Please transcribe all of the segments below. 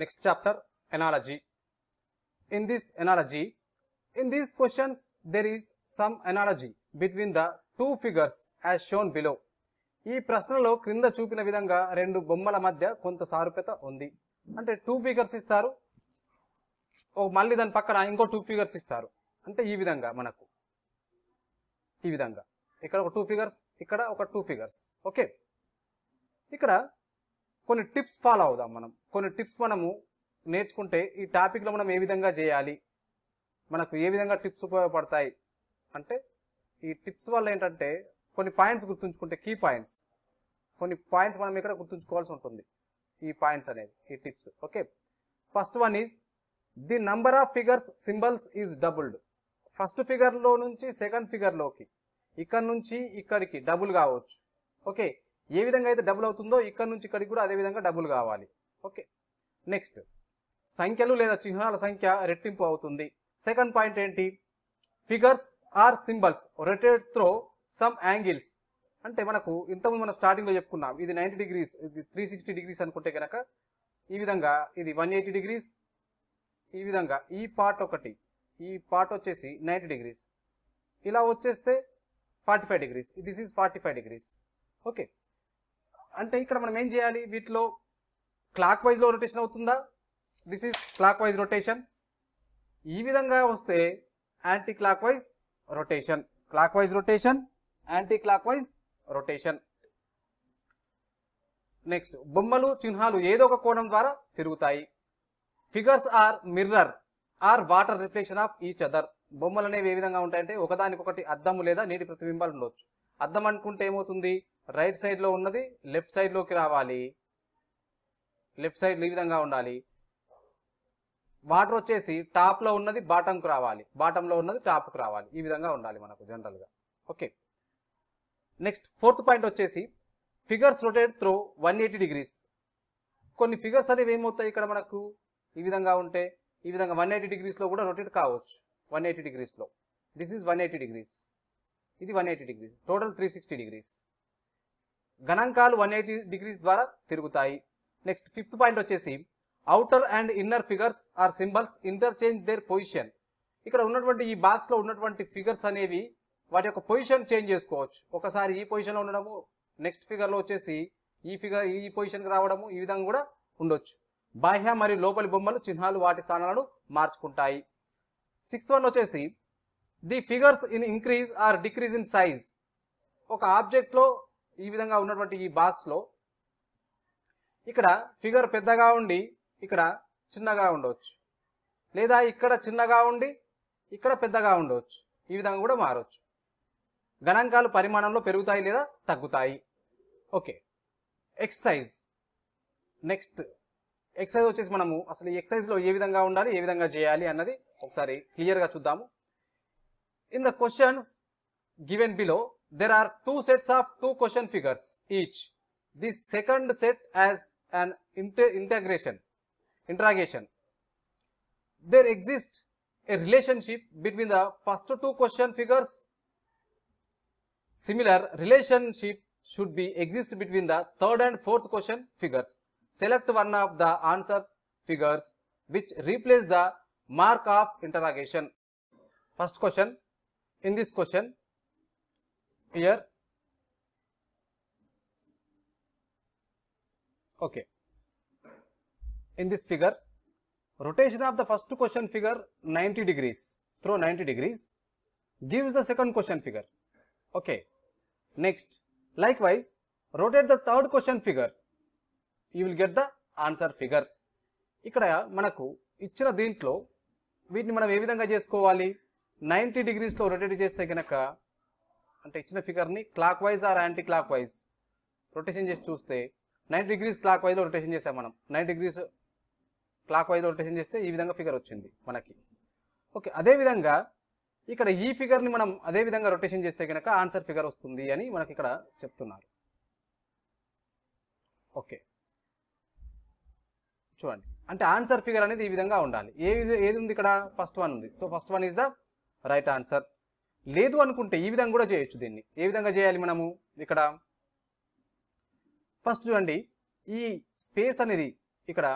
Next chapter analogy. In this analogy, in these questions there is some analogy between the two figures as shown below. ఈ ప్రశ్నలో క్రింద చూపిన విధంగా రెండు బొమ్మల మధ్య కొంత సారూప్యత ఉంది అంటే టూ ఫిగర్స్ ఇస్తారు మళ్ళీ దాని పక్కన ఇంకో టూ ఫిగర్స్ ఇస్తారు అంటే ఈ విధంగా మనకు ఈ విధంగా ఇక్కడ ఒక టూ ఫిగర్స్ ఇక్కడ ఒక టూ ఫిగర్స్ ఓకే ఇక్కడ కొన్ని టిప్స్ ఫాలో అవుదాం మనం కొన్ని టిప్స్ మనము నేర్చుకుంటే ఈ టాపిక్లో మనం ఏ విధంగా చేయాలి మనకు ఏ విధంగా టిప్స్ ఉపయోగపడతాయి అంటే ఈ టిప్స్ వల్ల ఏంటంటే కొన్ని పాయింట్స్ గుర్తుంచుకుంటే కీ పాయింట్స్ కొన్ని పాయింట్స్ మనం ఇక్కడ గుర్తుంచుకోవాల్సి ఉంటుంది ఈ పాయింట్స్ అనేవి ఈ tips okay first one is the number of figures symbols is doubled first ఫిగర్లో నుంచి సెకండ్ ఫిగర్లోకి ఇక్కడ నుంచి ఇక్కడికి డబుల్ కావచ్చు ఓకే ఏ విధంగా అయితే డబుల్ అవుతుందో ఇక్కడ నుంచి ఇక్కడికి కూడా అదేవిధంగా డబుల్ కావాలి ఓకే నెక్స్ట్ సంఖ్యలు లేదా చిహ్నాల సంఖ్య రెట్టింపు అవుతుంది సెకండ్ పాయింట్ ఏంటి figures or symbols rotate through some angles అంటే మనకు ఇంతకుముందు మనం స్టార్టింగ్లో చెప్పుకున్నాం ఇది నైంటీ డిగ్రీస్ ఇది త్రీ సిక్స్టీ డిగ్రీస్ అనుకుంటే కనుక ఈ విధంగా ఇది వన్ ఎయిటీ డిగ్రీస్ ఈ విధంగా ఈ పార్ట్ ఒకటి ఈ పార్ట్ వచ్చేసి నైంటీ డిగ్రీస్ ఇలా వచ్చేస్తే forty five degrees this is forty five degrees okay అంటే ఇక్కడ మనం ఏం చేయాలి వీటిలో క్లాక్ వైజ్లో రొటేషన్ అవుతుందా this is clock wise rotation ఈ విధంగా వస్తే clock wise rotation clock wise rotation clock wise rotation next బొమ్మలు చిహ్నాలు ఏదో ఒక కోణం ద్వారా తిరుగుతాయి figures are mirror or water reflection of each other బొమ్మలు అనేవి ఏ విధంగా ఉంటాయంటే ఒకదానికొకటి అద్దము లేదా నీటి ప్రతిబింబాలు ఉండవచ్చు అద్దం అనుకుంటే ఏమవుతుంది రైట్ సైడ్లో ఉన్నది లెఫ్ట్ సైడ్లోకి రావాలి లెఫ్ట్ సైడ్ ఈ విధంగా ఉండాలి వాటర్ వచ్చేసి టాప్లో ఉన్నది బాటంకు రావాలి బాటంలో ఉన్నది టాప్కు రావాలి ఈ విధంగా ఉండాలి మనకు జనరల్గా ఓకే నెక్స్ట్ ఫోర్త్ పాయింట్ వచ్చేసి figures rotate through one eighty degrees కొన్ని ఫిగర్స్ అనేవి ఏమవుతాయి ఇక్కడ మనకు ఈ విధంగా ఉంటే ఈ విధంగా వన్ ఎయిటీ డిగ్రీస్లో కూడా రొటేట్ కావచ్చు వన్ ఎయిటీ డిగ్రీస్లో this is one eighty degrees ఇది one eighty degrees total three sixty degrees గణాంకాలు వన్ ఎయిటీ డిగ్రీస్ ద్వారా తిరుగుతాయి నెక్స్ట్ ఫిఫ్త్ పాయింట్ వచ్చేసి outer and inner figures or symbols interchange their position ఇక్కడ ఉన్నటువంటి ఈ బాక్స్లో ఉన్నటువంటి ఫిగర్స్ అనేవి వాటి యొక్క పొజిషన్ చేంజ్ చేసుకోవచ్చు ఒకసారి ఈ పొజిషన్లో ఉండడము నెక్స్ట్ ఫిగర్లో వచ్చేసి ఈ ఫిగర్ ఈ పొజిషన్కి రావడము ఈ విధంగా కూడా ఉండొచ్చు బాహ్య మరియు లోపలి బొమ్మలు చిహ్నాలు వాటి స్థానాలను మార్చుకుంటాయి సిక్స్త్ వన్ వచ్చేసి the figures in increase or decrease in size ఒక ఆబ్జెక్ట్లో ఈ విధంగా ఉన్నటువంటి ఈ బాక్స్లో ఇక్కడ ఫిగర్ పెద్దగా ఉండి ఇక్కడ చిన్నగా ఉండవచ్చు లేదా ఇక్కడ చిన్నగా ఉండి ఇక్కడ పెద్దగా ఉండవచ్చు ఈ విధంగా కూడా మారవచ్చు గణాంకాలు పరిమాణంలో పెరుగుతాయి లేదా తగ్గుతాయి ఓకే ఎక్సైజ్ నెక్స్ట్ ఎక్సైజ్ వచ్చేసి మనము అసలు ఈ ఎక్సైజ్లో ఏ విధంగా ఉండాలి ఏ విధంగా చేయాలి అన్నది ఒకసారి క్లియర్గా చూద్దాము in the questions given below, there are two sets of two question figures each. The second set as an inter integration, interrogation. There exists a relationship between the first two question figures. Similar relationship should be exist between the third and fourth question figures. Select one of the answer figures which replace the mark of interrogation. First question, in this question, here okay in this figure rotation of the first question figure 90 degrees through 90 degrees gives the second question figure okay next likewise rotate the third question figure you will get the answer figure ఇక్కడ మనకు ఇచ్చిన దీంట్లో వీటిని మనం ఏ విధంగా చేసుకోవాలి ninety డిగ్రీస్లో rotate చేస్తే కనుక అంటే ఇచ్చిన ఫిగర్ని clockwise or clock wise rotation చేసి చూస్తే నైన్ డిగ్రీస్ క్లాక్ వైజ్లో రొటేషన్ చేసాం మనం నైన్ డిగ్రీస్ క్లాక్ వైజ్లో రొటేషన్ చేస్తే ఈ విధంగా ఫిగర్ వచ్చింది మనకి ఓకే అదేవిధంగా ఇక్కడ ఈ ఫిగర్ని మనం అదే విధంగా రొటేషన్ చేస్తే కనుక ఆన్సర్ ఫిగర్ వస్తుంది అని మనకి ఇక్కడ చెప్తున్నారు ఓకే చూడండి అంటే ఆన్సర్ ఫిగర్ అనేది ఈ విధంగా ఉండాలి ఏది ఏది ఉంది ఇక్కడ ఫస్ట్ వన్ ఉంది so first one is the right answer లేదు అనుకుంటే ఈ విధంగా కూడా చేయొచ్చు దీన్ని ఏ విధంగా చేయాలి మనము ఇక్కడ ఫస్ట్ చూడండి ఈ స్పేస్ అనేది ఇక్కడ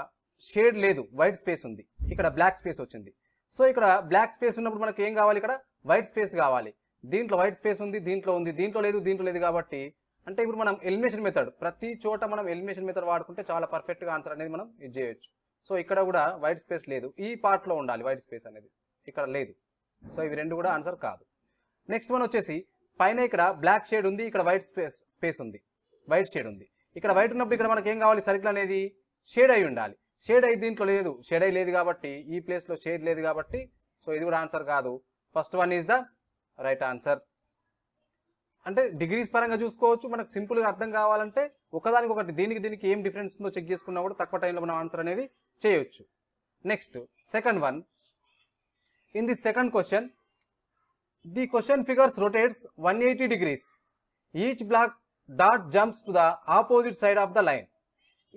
షేడ్ లేదు వైట్ స్పేస్ ఉంది ఇక్కడ బ్లాక్ స్పేస్ వచ్చింది సో ఇక్కడ బ్లాక్ స్పేస్ ఉన్నప్పుడు మనకి ఏం కావాలి ఇక్కడ వైట్ స్పేస్ కావాలి దీంట్లో వైట్ స్పేస్ ఉంది దీంట్లో ఉంది దీంట్లో లేదు దీంట్లో లేదు కాబట్టి అంటే ఇప్పుడు మనం ఎలిమినేషన్ మెథడ్ ప్రతి చోట మనం ఎలిమినేషన్ మెథడ్ వాడుకుంటే చాలా పర్ఫెక్ట్గా ఆన్సర్ అనేది మనం ఇది చేయొచ్చు సో ఇక్కడ కూడా వైట్ స్పేస్ లేదు ఈ పార్ట్లో ఉండాలి వైట్ స్పేస్ అనేది ఇక్కడ లేదు సో ఇవి రెండు కూడా ఆన్సర్ కాదు నెక్స్ట్ వన్ వచ్చేసి పైన ఇక్కడ బ్లాక్ షేడ్ ఉంది ఇక్కడ వైట్ స్పేస్ స్పేస్ ఉంది వైట్ షేడ్ ఉంది ఇక్కడ వైట్ ఉన్నప్పుడు ఇక్కడ మనకి ఏం కావాలి సర్కిల్ అనేది షేడ్ అయి ఉండాలి షేడ్ అయి దీంట్లో లేదు షేడ్ అయి లేదు కాబట్టి ఈ ప్లేస్లో షేడ్ లేదు కాబట్టి సో ఇది కూడా ఆన్సర్ కాదు first one is the right answer అంటే డిగ్రీస్ పరంగా చూసుకోవచ్చు మనకు సింపుల్గా అర్థం కావాలంటే ఒకదానికి ఒకటి దీనికి దీనికి ఏం డిఫరెన్స్ ఉందో చెక్ చేసుకున్నా కూడా తక్కువ టైంలో మనం ఆన్సర్ అనేది చేయొచ్చు next second one in the second question The question figures rotates 180 degrees. Each black dot jumps to the opposite side of the line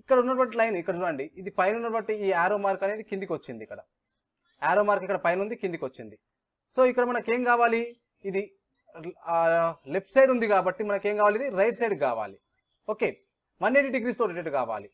ఇక్కడ ఉన్నటువంటి లైన్ ఇక్కడ చూడండి ఇది పైన ఉన్నటువంటి ఈ యారో మార్క్ అనేది కిందికి వచ్చింది ఇక్కడ యారో మార్క్ ఇక్కడ పైన ఉంది కిందికి వచ్చింది సో ఇక్కడ మనకి ఏం కావాలి ఇది లెఫ్ట్ సైడ్ ఉంది కాబట్టి మనకి ఏం కావాలి ఇది రైట్ సైడ్ కావాలి ఓకే వన్ ఎయిటీ డిగ్రీస్తో రొటేట్ కావాలి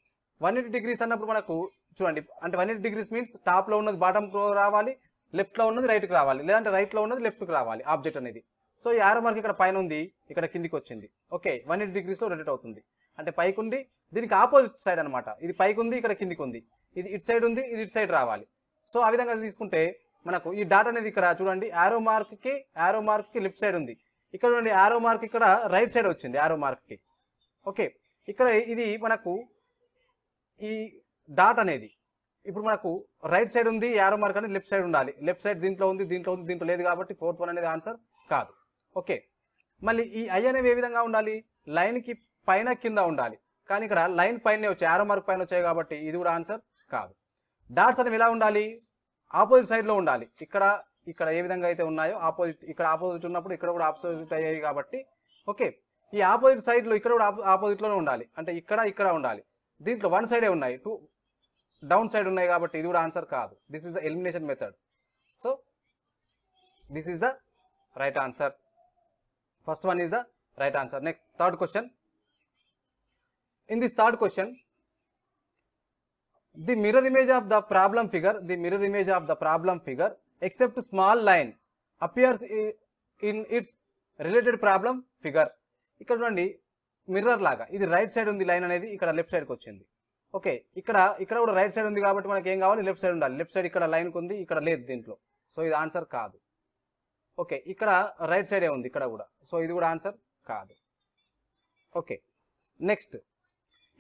వన్ ఎయిటీ డిగ్రీస్ అన్నప్పుడు మనకు చూడండి అంటే వన్ ఎయిటీ డిగ్రీస్ మీన్స్ టాప్లో ఉన్నది బాటంకు రావాలి లెఫ్ట్లో ఉన్నది రైట్కి రావాలి లేదంటే రైట్లో ఉన్నది లెఫ్ట్కి రావాలి ఆబ్జెక్ట్ అనేది సో ఈ ఆరో మార్క్ ఇక్కడ పైన ఉంది ఇక్కడ కిందికి వచ్చింది ఓకే వన్ ఎయిటీ డిగ్రీస్లో రొటేట్ అవుతుంది అంటే పైకి ఉంది దీనికి ఆపోజిట్ సైడ్ అనమాట ఇది పైకి ఉంది ఇక్కడ కిందికి ఉంది ఇది ఇటు సైడ్ ఉంది ఇది ఇటు సైడ్ రావాలి సో ఆ విధంగా తీసుకుంటే మనకు ఈ డాట్ అనేది ఇక్కడ చూడండి ఆరో మార్క్కి ఆరో మార్క్కి లెఫ్ట్ సైడ్ ఉంది ఇక్కడ చూడండి ఆరో మార్క్ ఇక్కడ రైట్ సైడ్ వచ్చింది ఆరో మార్క్కి ఓకే ఇక్కడ ఇది మనకు ఈ డాట్ అనేది ఇప్పుడు మనకు రైట్ సైడ్ ఉంది యారో మార్క్ అనేది లెఫ్ట్ సైడ్ ఉండాలి లెఫ్ట్ సైడ్ దీంట్లో ఉంది దీంట్లో ఉంది దీంట్లో లేదు కాబట్టి ఫోర్త్ వన్ అనేది ఆన్సర్ కాదు ఓకే మళ్ళీ ఈ ఐ అనేవి ఏ విధంగా ఉండాలి లైన్కి పైన కింద ఉండాలి కానీ ఇక్కడ లైన్ పైనే వచ్చాయి యారో మార్క్ పైన వచ్చాయి కాబట్టి ఇది కూడా ఆన్సర్ కాదు డాట్స్ అనేవి ఎలా ఉండాలి ఆపోజిట్ సైడ్లో ఉండాలి ఇక్కడ ఇక్కడ ఏ విధంగా అయితే ఉన్నాయో ఆపోజిట్ ఇక్కడ ఆపోజిట్ ఉన్నప్పుడు ఇక్కడ కూడా ఆపోజిట్ అయ్యాయి కాబట్టి ఓకే ఈ ఆపోజిట్ సైడ్లో ఇక్కడ కూడా ఆపోజిట్లోనే ఉండాలి అంటే ఇక్కడ ఇక్కడ ఉండాలి దీంట్లో వన్ సైడే ఉన్నాయి టూ డౌన్ సైడ్ ఉన్నాయి కాబట్టి ఇది కూడా ఆన్సర్ కాదు this is the elimination method so this is the right answer first one is the right answer next third question in this third question the mirror image of the problem figure the mirror image of the problem figure except small line appears in its related problem figure ఇక్కడ చూడండి mirror లాగా ఇది right side ఉంది line అనేది ఇక్కడ left సైడ్కి వచ్చింది okay ఇక్కడ ఇక్కడ కూడా రైట్ సైడ్ ఉంది కాబట్టి మనకి ఏం కావాలి లెఫ్ట్ సైడ్ ఉండాలి లెఫ్ట్ సైడ్ ఇక్కడ లైన్ ఉంది ఇక్కడ లేదు దీంట్లో సో ఇది ఆన్సర్ కాదు ఓకే ఇక్కడ రైట్ సైడే ఉంది ఇక్కడ కూడా సో ఇది కూడా ఆన్సర్ కాదు ఓకే నెక్స్ట్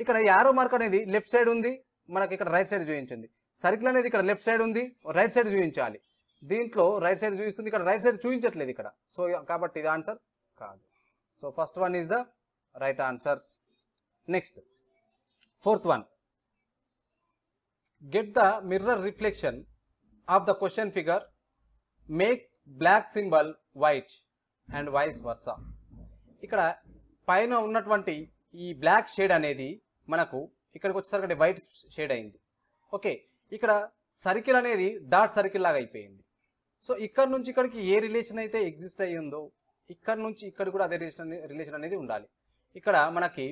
ఇక్కడ యారో మార్క్ అనేది లెఫ్ట్ సైడ్ ఉంది మనకి ఇక్కడ రైట్ సైడ్ చూపించింది సర్కిల్ అనేది ఇక్కడ లెఫ్ట్ సైడ్ ఉంది రైట్ సైడ్ చూపించాలి దీంట్లో రైట్ సైడ్ చూపిస్తుంది ఇక్కడ రైట్ సైడ్ చూపించట్లేదు ఇక్కడ సో కాబట్టి ఇది ఆన్సర్ కాదు so first one is the right answer next fourth one get the mirror reflection of the question figure, make black symbol white and vice versa. ఇక్కడ పైన ఉన్నటువంటి ఈ బ్లాక్ షేడ్ అనేది మనకు ఇక్కడికి వచ్చేసరికి వైట్ షేడ్ అయింది ఓకే ఇక్కడ సర్కిల్ అనేది డాట్ సర్కిల్ లాగా అయిపోయింది సో ఇక్కడ నుంచి ఇక్కడికి ఏ రిలేషన్ అయితే ఎగ్జిస్ట్ అయ్యిందో ఇక్కడ నుంచి ఇక్కడ కూడా అదే రిలేషన్ రిలేషన్ అనేది ఉండాలి ఇక్కడ మనకి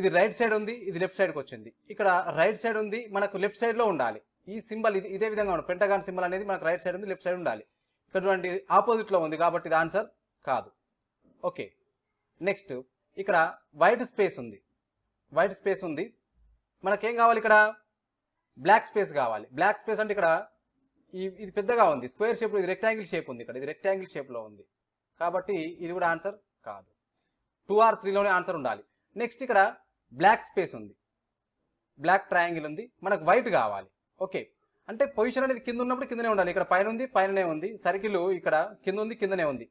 ఇది రైట్ సైడ్ ఉంది ఇది లెఫ్ట్ సైడ్కి వచ్చింది ఇక్కడ రైట్ సైడ్ ఉంది మనకు లెఫ్ట్ సైడ్లో ఉండాలి ఈ సింబల్ ఇది ఇదే విధంగా ఉంది పెంటగాన్ సింబల్ అనేది మనకు రైట్ సైడ్ ఉంది లెఫ్ట్ సైడ్ ఉండాలి ఇక్కటువంటి ఆపోజిట్లో ఉంది కాబట్టి ఇది ఆన్సర్ కాదు ఓకే నెక్స్ట్ ఇక్కడ వైట్ స్పేస్ ఉంది వైట్ స్పేస్ ఉంది మనకేం కావాలి ఇక్కడ బ్లాక్ స్పేస్ కావాలి బ్లాక్ స్పేస్ అంటే ఇక్కడ ఈ ఇది పెద్దగా ఉంది స్క్వేర్ షేప్లో ఇది రెక్టాంగిల్ షేప్ ఉంది ఇక్కడ ఇది రెక్టాంగిల్ షేప్లో ఉంది కాబట్టి ఇది కూడా ఆన్సర్ కాదు టూ ఆర్ త్రీలోనే ఆన్సర్ ఉండాలి నెక్స్ట్ ఇక్కడ బ్లాక్ స్పేస్ ఉంది బ్లాక్ ట్రయాంగిల్ ఉంది మనకు వైట్ కావాలి ఓకే అంటే పొజిషన్ అనేది కింద ఉన్నప్పుడు కిందనే ఉండాలి ఇక్కడ పైన ఉంది పైననే ఉంది సర్కిల్ ఇక్కడ కింద ఉంది కిందనే ఉంది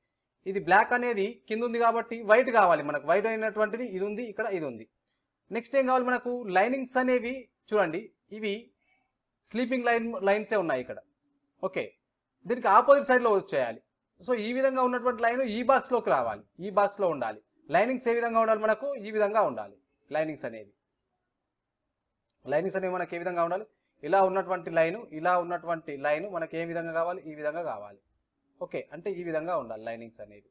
ఇది బ్లాక్ అనేది కింద ఉంది కాబట్టి వైట్ కావాలి మనకు వైట్ అయినటువంటిది ఇది ఉంది ఇక్కడ ఇది ఉంది నెక్స్ట్ ఏం కావాలి మనకు లైనింగ్స్ అనేవి చూడండి ఇవి స్లీపింగ్ లైన్ లైన్సే ఉన్నాయి ఇక్కడ ఓకే దీనికి ఆపోజిట్ సైడ్లో చేయాలి సో ఈ విధంగా ఉన్నటువంటి లైన్ ఈ బాక్స్లోకి రావాలి ఈ బాక్స్లో ఉండాలి లైనింగ్స్ ఏ విధంగా ఉండాలి మనకు ఈ విధంగా ఉండాలి లైనింగ్స్ అనేవి లైనింగ్స్ అనేవి మనకి ఏ విధంగా ఉండాలి ఇలా ఉన్నటువంటి లైను ఇలా ఉన్నటువంటి లైను మనకి ఏ విధంగా కావాలి ఈ విధంగా కావాలి ఓకే అంటే ఈ విధంగా ఉండాలి లైనింగ్స్ అనేవి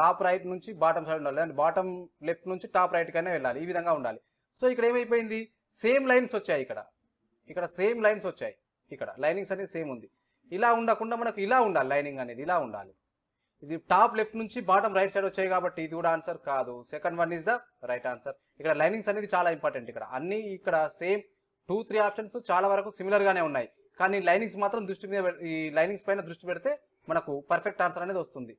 టాప్ రైట్ నుంచి బాటమ్ సైడ్ ఉండాలి అంటే బాటమ్ లెఫ్ట్ నుంచి టాప్ రైట్ కన్నా వెళ్ళాలి ఈ విధంగా ఉండాలి సో ఇక్కడ ఏమైపోయింది సేమ్ లైన్స్ వచ్చాయి ఇక్కడ ఇక్కడ సేమ్ లైన్స్ వచ్చాయి ఇక్కడ లైనింగ్స్ అనేది సేమ్ ఉంది ఇలా ఉండకుండా మనకు ఇలా ఉండాలి లైనింగ్ అనేది ఇలా ఉండాలి ఇది టాప్ లెఫ్ట్ నుంచి బాటం రైట్ సైడ్ వచ్చాయి కాబట్టి ఇది కూడా ఆన్సర్ కాదు second one is the right answer ఇక్కడ లైనింగ్స్ అనేది చాలా ఇంపార్టెంట్ ఇక్కడ అన్ని ఇక్కడ సేమ్ టూ త్రీ ఆప్షన్స్ చాలా వరకు సిమిలర్ గానే ఉన్నాయి కానీ లైనింగ్స్ మాత్రం దృష్టి మీద ఈ లైనింగ్స్ పైన దృష్టి పెడితే మనకు పర్ఫెక్ట్ ఆన్సర్ అనేది వస్తుంది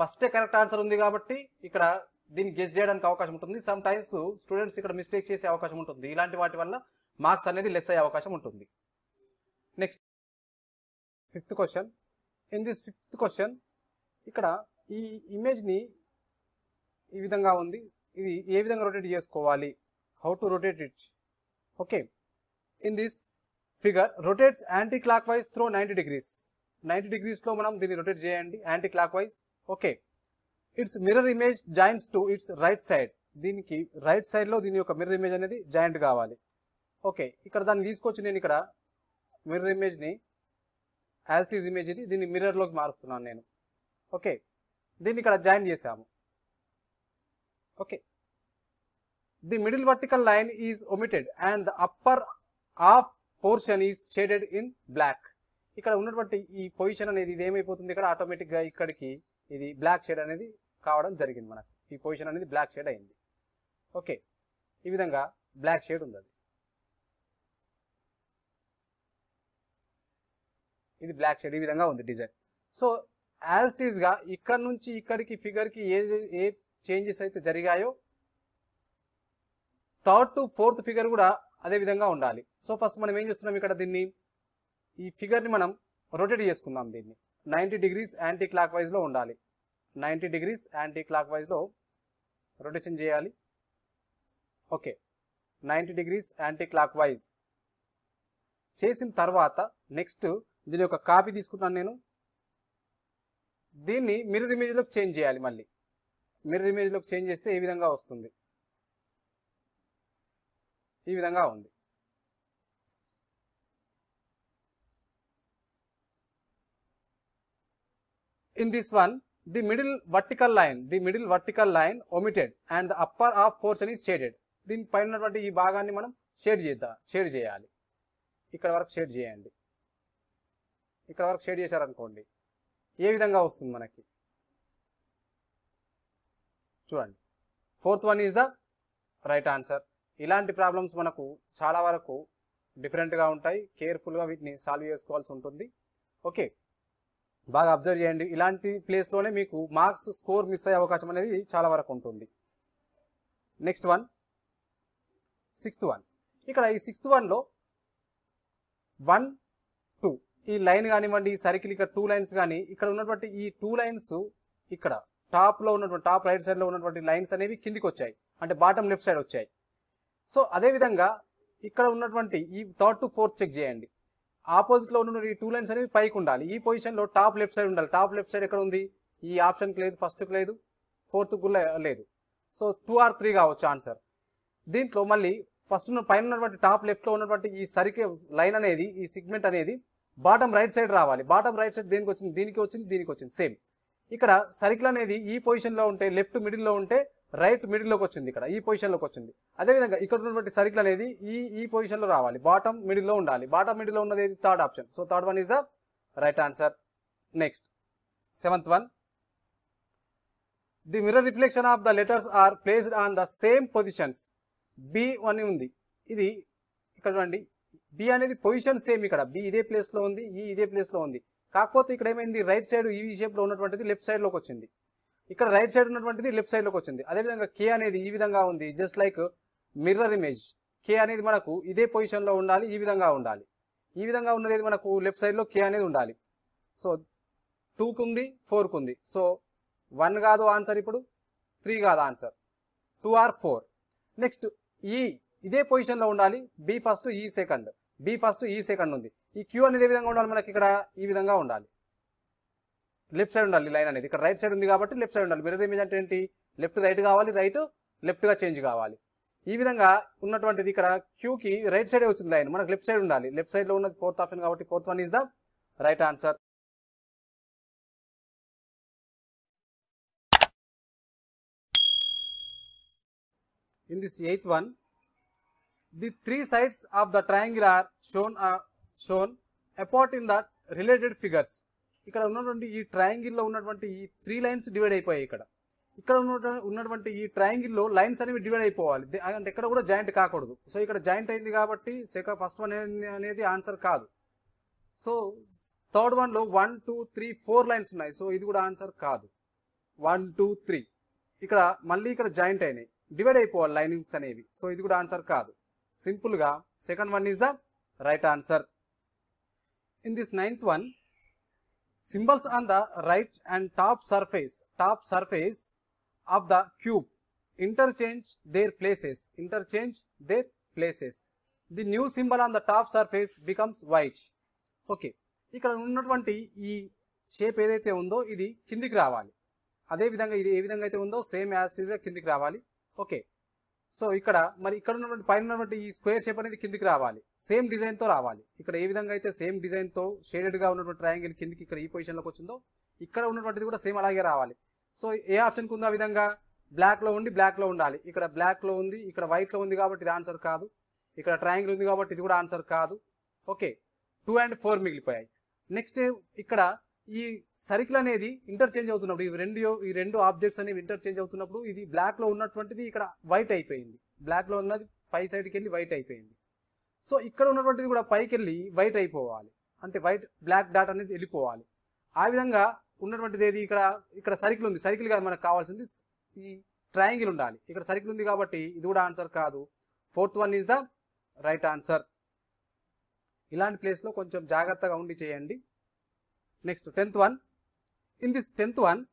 ఫస్టే కరెక్ట్ ఆన్సర్ ఉంది కాబట్టి ఇక్కడ దీన్ని గెస్ చేయడానికి అవకాశం ఉంటుంది సమ్ టైమ్స్ స్టూడెంట్స్ ఇక్కడ మిస్టేక్ చేసే అవకాశం ఉంటుంది ఇలాంటి వాటి వల్ల మార్క్స్ అనేది లెస్ అయ్యే అవకాశం ఉంటుంది next fifth question in this fifth question ఇక్కడ ఈ ఇమేజ్ని ఈ విధంగా ఉంది ఇది ఏ విధంగా రొటేట్ చేసుకోవాలి how to rotate it okay in this figure rotates clock wise through ninety degrees ninety డిగ్రీస్లో మనం దీన్ని రొటేట్ చేయండి clock wise okay it's mirror image joints to its right side దీనికి రైట్ సైడ్లో దీని యొక్క mirror image అనేది joint కావాలి ఓకే ఇక్కడ దాన్ని తీసుకొచ్చి నేను ఇక్కడ మిర్రర్ ఇమేజ్ని యాజ్ ఇట్ ఈజ్ ఇమేజ్ ఇది దీన్ని మిర్రర్లోకి మారుస్తున్నాను నేను ఓకే దీన్ని ఇక్కడ జాయిన్ చేసాము okay the middle vertical line is omitted and the upper half portion is shaded in black ఇక్కడ ఉన్నటువంటి ఈ పొజిషన్ అనేది ఇది ఏమైపోతుంది ఇక్కడ ఆటోమేటిక్గా ఇక్కడికి ఇది బ్లాక్ షేడ్ అనేది కావడం జరిగింది మనకు ఈ పొజిషన్ అనేది బ్లాక్ షేడ్ అయింది ఓకే ఈ విధంగా బ్లాక్ షేడ్ ఉంది అది ఇది బ్లాక్ షేడ్ ఈ విధంగా ఉంది డిజైన్ సో యాజ్ టీజ్గా ఇక్కడ నుంచి ఇక్కడికి ఫిగర్కి ఏ ఏ చేంజెస్ అయితే జరిగాయో థర్డ్ టు ఫోర్త్ ఫిగర్ కూడా అదే విధంగా ఉండాలి సో ఫస్ట్ మనం ఏం చేస్తున్నాం ఇక్కడ దీన్ని ఈ ఫిగర్ని మనం రొటేట్ చేసుకుందాం దీన్ని నైంటీ డిగ్రీస్ యాంటీ క్లాక్ వైజ్లో ఉండాలి నైంటీ డిగ్రీస్ యాంటీ క్లాక్ వైజ్లో రొటేషన్ చేయాలి okay ninety degrees anti anticlockwise చేసిన తర్వాత నెక్స్ట్ దీని యొక్క కాపీ తీసుకున్నాను నేను దీన్ని మిర్రర్ ఇమేజ్లోకి చేంజ్ చేయాలి మళ్ళీ మిర్రర్ ఇమేజ్లోకి చేంజ్ చేస్తే ఈ విధంగా వస్తుంది ఈ విధంగా ఉంది in this one the middle vertical line the middle vertical line omitted and the upper half force అని షేడెడ్ దీని పైన ఉన్నటువంటి ఈ భాగాన్ని మనం షేడ్ చేద్దాం షేడ్ చేయాలి ఇక్కడ వరకు షేడ్ చేయండి ఇక్కడ వరకు షేడ్ చేశారనుకోండి ఏ విధంగా వస్తుంది మనకి చూడండి fourth one is the right answer ఇలాంటి ప్రాబ్లమ్స్ మనకు చాలా వరకు డిఫరెంట్గా ఉంటాయి కేర్ఫుల్గా వీటిని సాల్వ్ చేసుకోవాల్సి ఉంటుంది ఓకే బాగా అబ్జర్వ్ చేయండి ఇలాంటి ప్లేస్లోనే మీకు మార్క్స్ స్కోర్ మిస్ అయ్యే అవకాశం అనేది చాలా వరకు ఉంటుంది నెక్స్ట్ వన్ సిక్స్త్ వన్ ఇక్కడ ఈ సిక్స్త్ వన్లో వన్ టూ ఈ లైన్ కానివ్వండి ఈ సర్కిల్ ఇక్కడ టూ లైన్స్ కానీ ఇక్కడ ఉన్నటువంటి ఈ టూ లైన్స్ ఇక్కడ టాప్లో ఉన్నటువంటి టాప్ రైట్ సైడ్లో ఉన్నటువంటి లైన్స్ అనేవి కిందికి వచ్చాయి అంటే బాటమ్ లెఫ్ట్ సైడ్ వచ్చాయి సో అదేవిధంగా ఇక్కడ ఉన్నటువంటి ఈ థర్డ్ టు ఫోర్త్ చెక్ చేయండి ఆపోజిట్లో ఉన్నటువంటి ఈ టూ లైన్స్ అనేవి పైకి ఉండాలి ఈ పొజిషన్లో టాప్ లెఫ్ట్ సైడ్ ఉండాలి టాప్ లెఫ్ట్ సైడ్ ఎక్కడ ఉంది ఈ ఆప్షన్కి లేదు ఫస్ట్కి లేదు ఫోర్త్ కూడా లేదు సో టూ ఆర్ త్రీ కావచ్చు ఆన్సర్ దీంట్లో మళ్ళీ ఫస్ట్ పైన ఉన్నటువంటి టాప్ లెఫ్ట్లో ఉన్నటువంటి ఈ సరికే లైన్ అనేది ఈ సిగ్మెంట్ అనేది బాటమ్ రైట్ సైడ్ రావాలి బాటమ్ రైట్ సైడ్ దేనికి వచ్చింది దీనికి వచ్చింది దీనికి వచ్చింది సేమ్ ఇక్కడ సర్కిల్ అనేది ఈ పొజిషన్లో ఉంటే లెఫ్ట్ మిడిల్లో ఉంటే రైట్ మిడిల్లోకి వచ్చింది ఇక్కడ ఈ పొజిషన్లోకి వచ్చింది అదేవిధంగా ఇక్కడ ఉన్నటువంటి సర్కిల్ అనేది ఈ ఈ పొజిషన్లో రావాలి బాటమ్ మిడిల్లో ఉండాలి బాటమ్ మిడిల్లో ఉన్నది third option so third one is the right answer next seventh one the mirror reflection of the letters are placed on the same positions B అని ఉంది ఇది ఇక్కడ చూడండి బి అనేది పొజిషన్ సేమ్ ఇక్కడ బి ఇదే ప్లేస్లో ఉంది ఈ e ఇదే ప్లేస్లో ఉంది కాకపోతే ఇక్కడ ఏమైంది రైట్ సైడ్ ఈ లో ఉన్నటువంటిది లెఫ్ట్ సైడ్లోకి వచ్చింది ఇక్కడ రైట్ సైడ్ ఉన్నటువంటిది లెఫ్ట్ సైడ్లోకి వచ్చింది అదేవిధంగా కే అనేది ఈ విధంగా ఉంది just like mirror image K అనేది మనకు ఇదే పొజిషన్లో ఉండాలి ఈ విధంగా ఉండాలి ఈ విధంగా ఉన్నది మనకు లెఫ్ట్ సైడ్లో కే అనేది ఉండాలి సో టూకు ఉంది ఫోర్కు ఉంది సో వన్ కాదు ఆన్సర్ ఇప్పుడు త్రీ కాదు answer two or four next ఈ ఇదే పొజిషన్లో ఉండాలి B first E second B first E second ఉంది ఈ క్యూ అనేది ఏ విధంగా ఉండాలి మనకి ఇక్కడ ఈ విధంగా ఉండాలి లెఫ్ట్ సైడ్ ఉండాలి లైన్ అనేది ఇక్కడ రైట్ సైడ్ ఉంది కాబట్టి లెఫ్ట్ సైడ్ ఉండాలి మిర్రర్ ఇమేజ్ అంటే ఏంటి లెఫ్ట్ రైట్ కావాలి రైట్ లెఫ్ట్గా చేంజ్ కావాలి ఈ విధంగా ఉన్నటువంటిది ఇక్కడ క్యూకి రైట్ సైడే వచ్చింది లైన్ మనకు లెఫ్ట్ సైడ్ ఉండాలి లెఫ్ట్ సైడ్లో ఉన్నది ఫోర్త్ ఆప్షన్ కాబట్టి fourth one is the right answer in this eighth one the three sides of the triangle are shown are uh, shown apart in the related figures. ఇక్కడ ఉన్నటువంటి ఈ ట్రయాంగిల్లో ఉన్నటువంటి ఈ three lines divide అయిపోయాయి ఇక్కడ ఇక్కడ ఉన్న ఉన్నటువంటి ఈ ట్రయాంగిల్లో లైన్స్ అనేవి డివైడ్ అయిపోవాలి అంటే ఎక్కడ కూడా జాయింట్ కాకూడదు సో ఇక్కడ జాయింట్ అయింది కాబట్టి సెకండ్ ఫస్ట్ వన్ అనేది ఆన్సర్ కాదు సో థర్డ్ వన్లో one two three four lines ఉన్నాయి సో ఇది కూడా ఆన్సర్ కాదు వన్ టూ త్రీ ఇక్కడ మళ్ళీ ఇక్కడ జాయింట్ అయినాయి డివైడ్ అయిపోవాలి లైనింగ్స్ అనేవి సో ఇది కూడా ఆన్సర్ కాదు సింపుల్గా second one is the right answer in this ninth one symbols on the right and top surface top surface of the cube interchange their places interchange their places the new symbol on the top surface becomes white okay ఇక్కడ ఉన్నటువంటి ఈ shape ఏదైతే ఉందో ఇది కిందికి రావాలి అదే విధంగా ఇది ఏ విధంగా అయితే ఉందో సేమ్ యాజ్ టీజే కిందికి రావాలి ఓకే సో ఇక్కడ మరి ఇక్కడ ఉన్నటువంటి పైన ఉన్నటువంటి ఈ స్క్వేర్ షేప్ అనేది కిందికి రావాలి సేమ్ డిజైన్తో రావాలి ఇక్కడ ఏ విధంగా అయితే సేమ్ డిజైన్తో షేడెడ్గా ఉన్నటువంటి ట్రయాంగిల్ కిందికి ఇక్కడ ఈ పొజిషన్లోకి వచ్చిందో ఇక్కడ ఉన్నటువంటిది కూడా సేమ్ అలాగే రావాలి సో ఏ ఆప్షన్కి ఉందో ఆ విధంగా బ్లాక్లో ఉండి బ్లాక్లో ఉండాలి ఇక్కడ బ్లాక్లో ఉంది ఇక్కడ వైట్లో ఉంది కాబట్టి ఇది ఆన్సర్ కాదు ఇక్కడ ట్రయాంగిల్ ఉంది కాబట్టి ఇది కూడా ఆన్సర్ కాదు ఓకే టూ అండ్ ఫోర్ మిగిలిపోయాయి నెక్స్ట్ ఇక్కడ ఈ సర్కిల్ అనేది ఇంటర్చేంజ్ అవుతున్నప్పుడు ఈ రెండు ఈ రెండు ఆబ్జెక్ట్స్ అనేవి ఇంటర్చేంజ్ అవుతున్నప్పుడు ఇది బ్లాక్లో ఉన్నటువంటిది ఇక్కడ వైట్ అయిపోయింది బ్లాక్లో ఉన్నది పై సైడ్కి వెళ్ళి వైట్ అయిపోయింది సో ఇక్కడ ఉన్నటువంటిది కూడా పైకి వెళ్ళి వైట్ అయిపోవాలి అంటే వైట్ బ్లాక్ డాట్ అనేది వెళ్ళిపోవాలి ఆ విధంగా ఉన్నటువంటిది ఏది ఇక్కడ ఇక్కడ సర్కిల్ ఉంది సర్కిల్ కాదు మనకు కావాల్సింది ఈ ట్రయాంగిల్ ఉండాలి ఇక్కడ సర్కిల్ ఉంది కాబట్టి ఇది కూడా ఆన్సర్ కాదు fourth one is the right answer ఇలాంటి ప్లేస్లో కొంచెం జాగ్రత్తగా ఉండి చేయండి Next, tenth one. In this tenth one,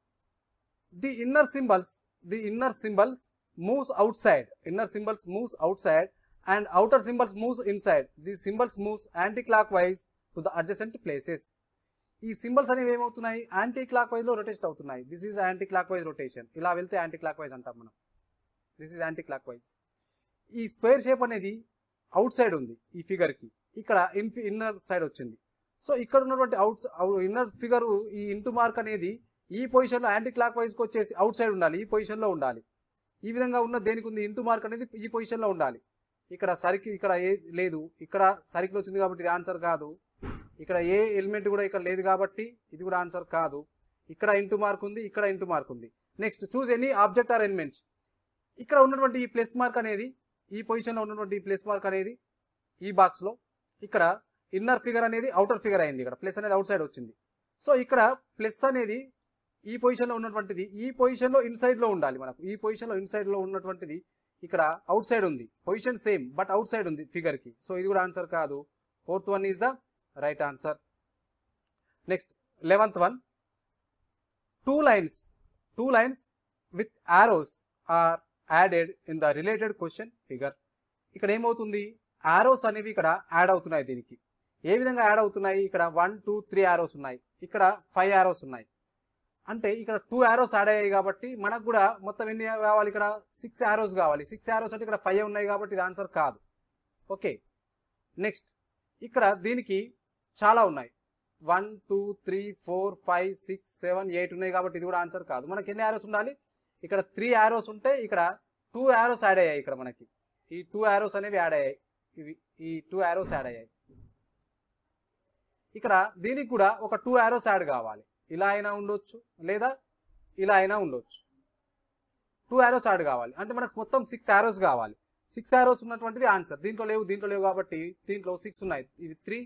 the inner symbols, the inner symbols moves outside. Inner symbols moves outside and outer symbols moves inside. The symbols moves anti-clockwise to the adjacent places. ఈ symbols అనేవి ఏమవుతున్నాయి యాంటీ clock వైజ్లో rotate అవుతున్నాయి this is clock wise rotation ఇలా వెళ్తే anticlockwise అంటాం మనం this is anticlockwise ఈ స్క్వేర్ షేప్ అనేది అవుట్ సైడ్ ఉంది ఈ ఫిగర్కి ఇక్కడ ఇన్ ఇన్నర్ సైడ్ వచ్చింది సో ఇక్కడ ఉన్నటువంటి అవుట్ ఇన్నర్ ఫిగర్ ఈ ఇంటు మార్క్ అనేది ఈ పొజిషన్లో యాంటీ క్లాక్ వైజ్కి వచ్చేసి అవుట్ సైడ్ ఉండాలి ఈ పొజిషన్లో ఉండాలి ఈ విధంగా ఉన్న దేనికి ఉంది ఇంటు మార్క్ అనేది ఈ పొజిషన్లో ఉండాలి ఇక్కడ సరికి ఇక్కడ ఏ లేదు ఇక్కడ సరికిలో వచ్చింది కాబట్టి ఇది ఆన్సర్ కాదు ఇక్కడ ఏ ఎలిమెంట్ కూడా ఇక్కడ లేదు కాబట్టి ఇది కూడా ఆన్సర్ కాదు ఇక్కడ ఇంటు మార్క్ ఉంది ఇక్కడ ఇంటు మార్క్ ఉంది next choose any object or elements ఇక్కడ ఉన్నటువంటి ఈ ప్లస్ మార్క్ అనేది ఈ పొజిషన్లో ఉన్నటువంటి ఈ ప్లస్ మార్క్ అనేది ఈ బాక్స్లో ఇక్కడ ఇన్నర్ ఫిగర్ అనేది అవుటర్ ఫిగర్ అయింది ఇక్కడ ప్లస్ అనేది అవుట్ సైడ్ వచ్చింది సో ఇక్కడ ప్లస్ అనేది ఈ పొజిషన్లో ఉన్నటువంటిది ఈ పొజిషన్లో ఇన్సైడ్లో ఉండాలి మనకు ఈ పొజిషన్లో ఇన్సైడ్లో ఉన్నటువంటిది ఇక్కడ అవుట్ సైడ్ ఉంది position same but outside ఉంది ఫిగర్కి సో ఇది కూడా ఆన్సర్ కాదు fourth one is the right answer next eleventh one two lines two lines with arrows are added in the related question figure ఇక్కడ ఏమవుతుంది arrows అనేవి ఇక్కడ యాడ్ అవుతున్నాయి దీనికి ఏ విధంగా యాడ్ అవుతున్నాయి ఇక్కడ వన్ టూ త్రీ యారోస్ ఉన్నాయి ఇక్కడ ఫైవ్ యారోస్ ఉన్నాయి అంటే ఇక్కడ టూ యారోస్ యాడ్ అయ్యాయి కాబట్టి మనకు కూడా మొత్తం ఎన్ని కావాలి ఇక్కడ సిక్స్ యారోస్ కావాలి సిక్స్ యారోస్ అంటే ఇక్కడ ఫైవ్ ఉన్నాయి కాబట్టి ఇది ఆన్సర్ కాదు ఓకే నెక్స్ట్ ఇక్కడ దీనికి చాలా ఉన్నాయి one two three four five six seven eight ఉన్నాయి కాబట్టి ఇది కూడా ఆన్సర్ కాదు మనకి ఎన్ని యారోస్ ఉండాలి ఇక్కడ త్రీ యారోస్ ఉంటే ఇక్కడ టూ యారోస్ యాడ్ అయ్యాయి ఇక్కడ మనకి ఈ టూ యారోస్ అనేవి యాడ్ అయ్యాయి ఇవి ఈ టూ యారోస్ యాడ్ అయ్యాయి ఇక్కడ దీనికి కూడా ఒక టూ యారోస్ యాడ్ కావాలి ఇలా అయినా ఉండొచ్చు లేదా ఇలా అయినా ఉండొచ్చు టూ యారోస్ యాడ్ కావాలి అంటే మనకు మొత్తం సిక్స్ యారోస్ కావాలి సిక్స్ యారోస్ ఉన్నటువంటిది ఆన్సర్ దీంట్లో లేవు దీంట్లో లేవు కాబట్టి దీంట్లో సిక్స్ ఉన్నాయి ఇవి త్రీ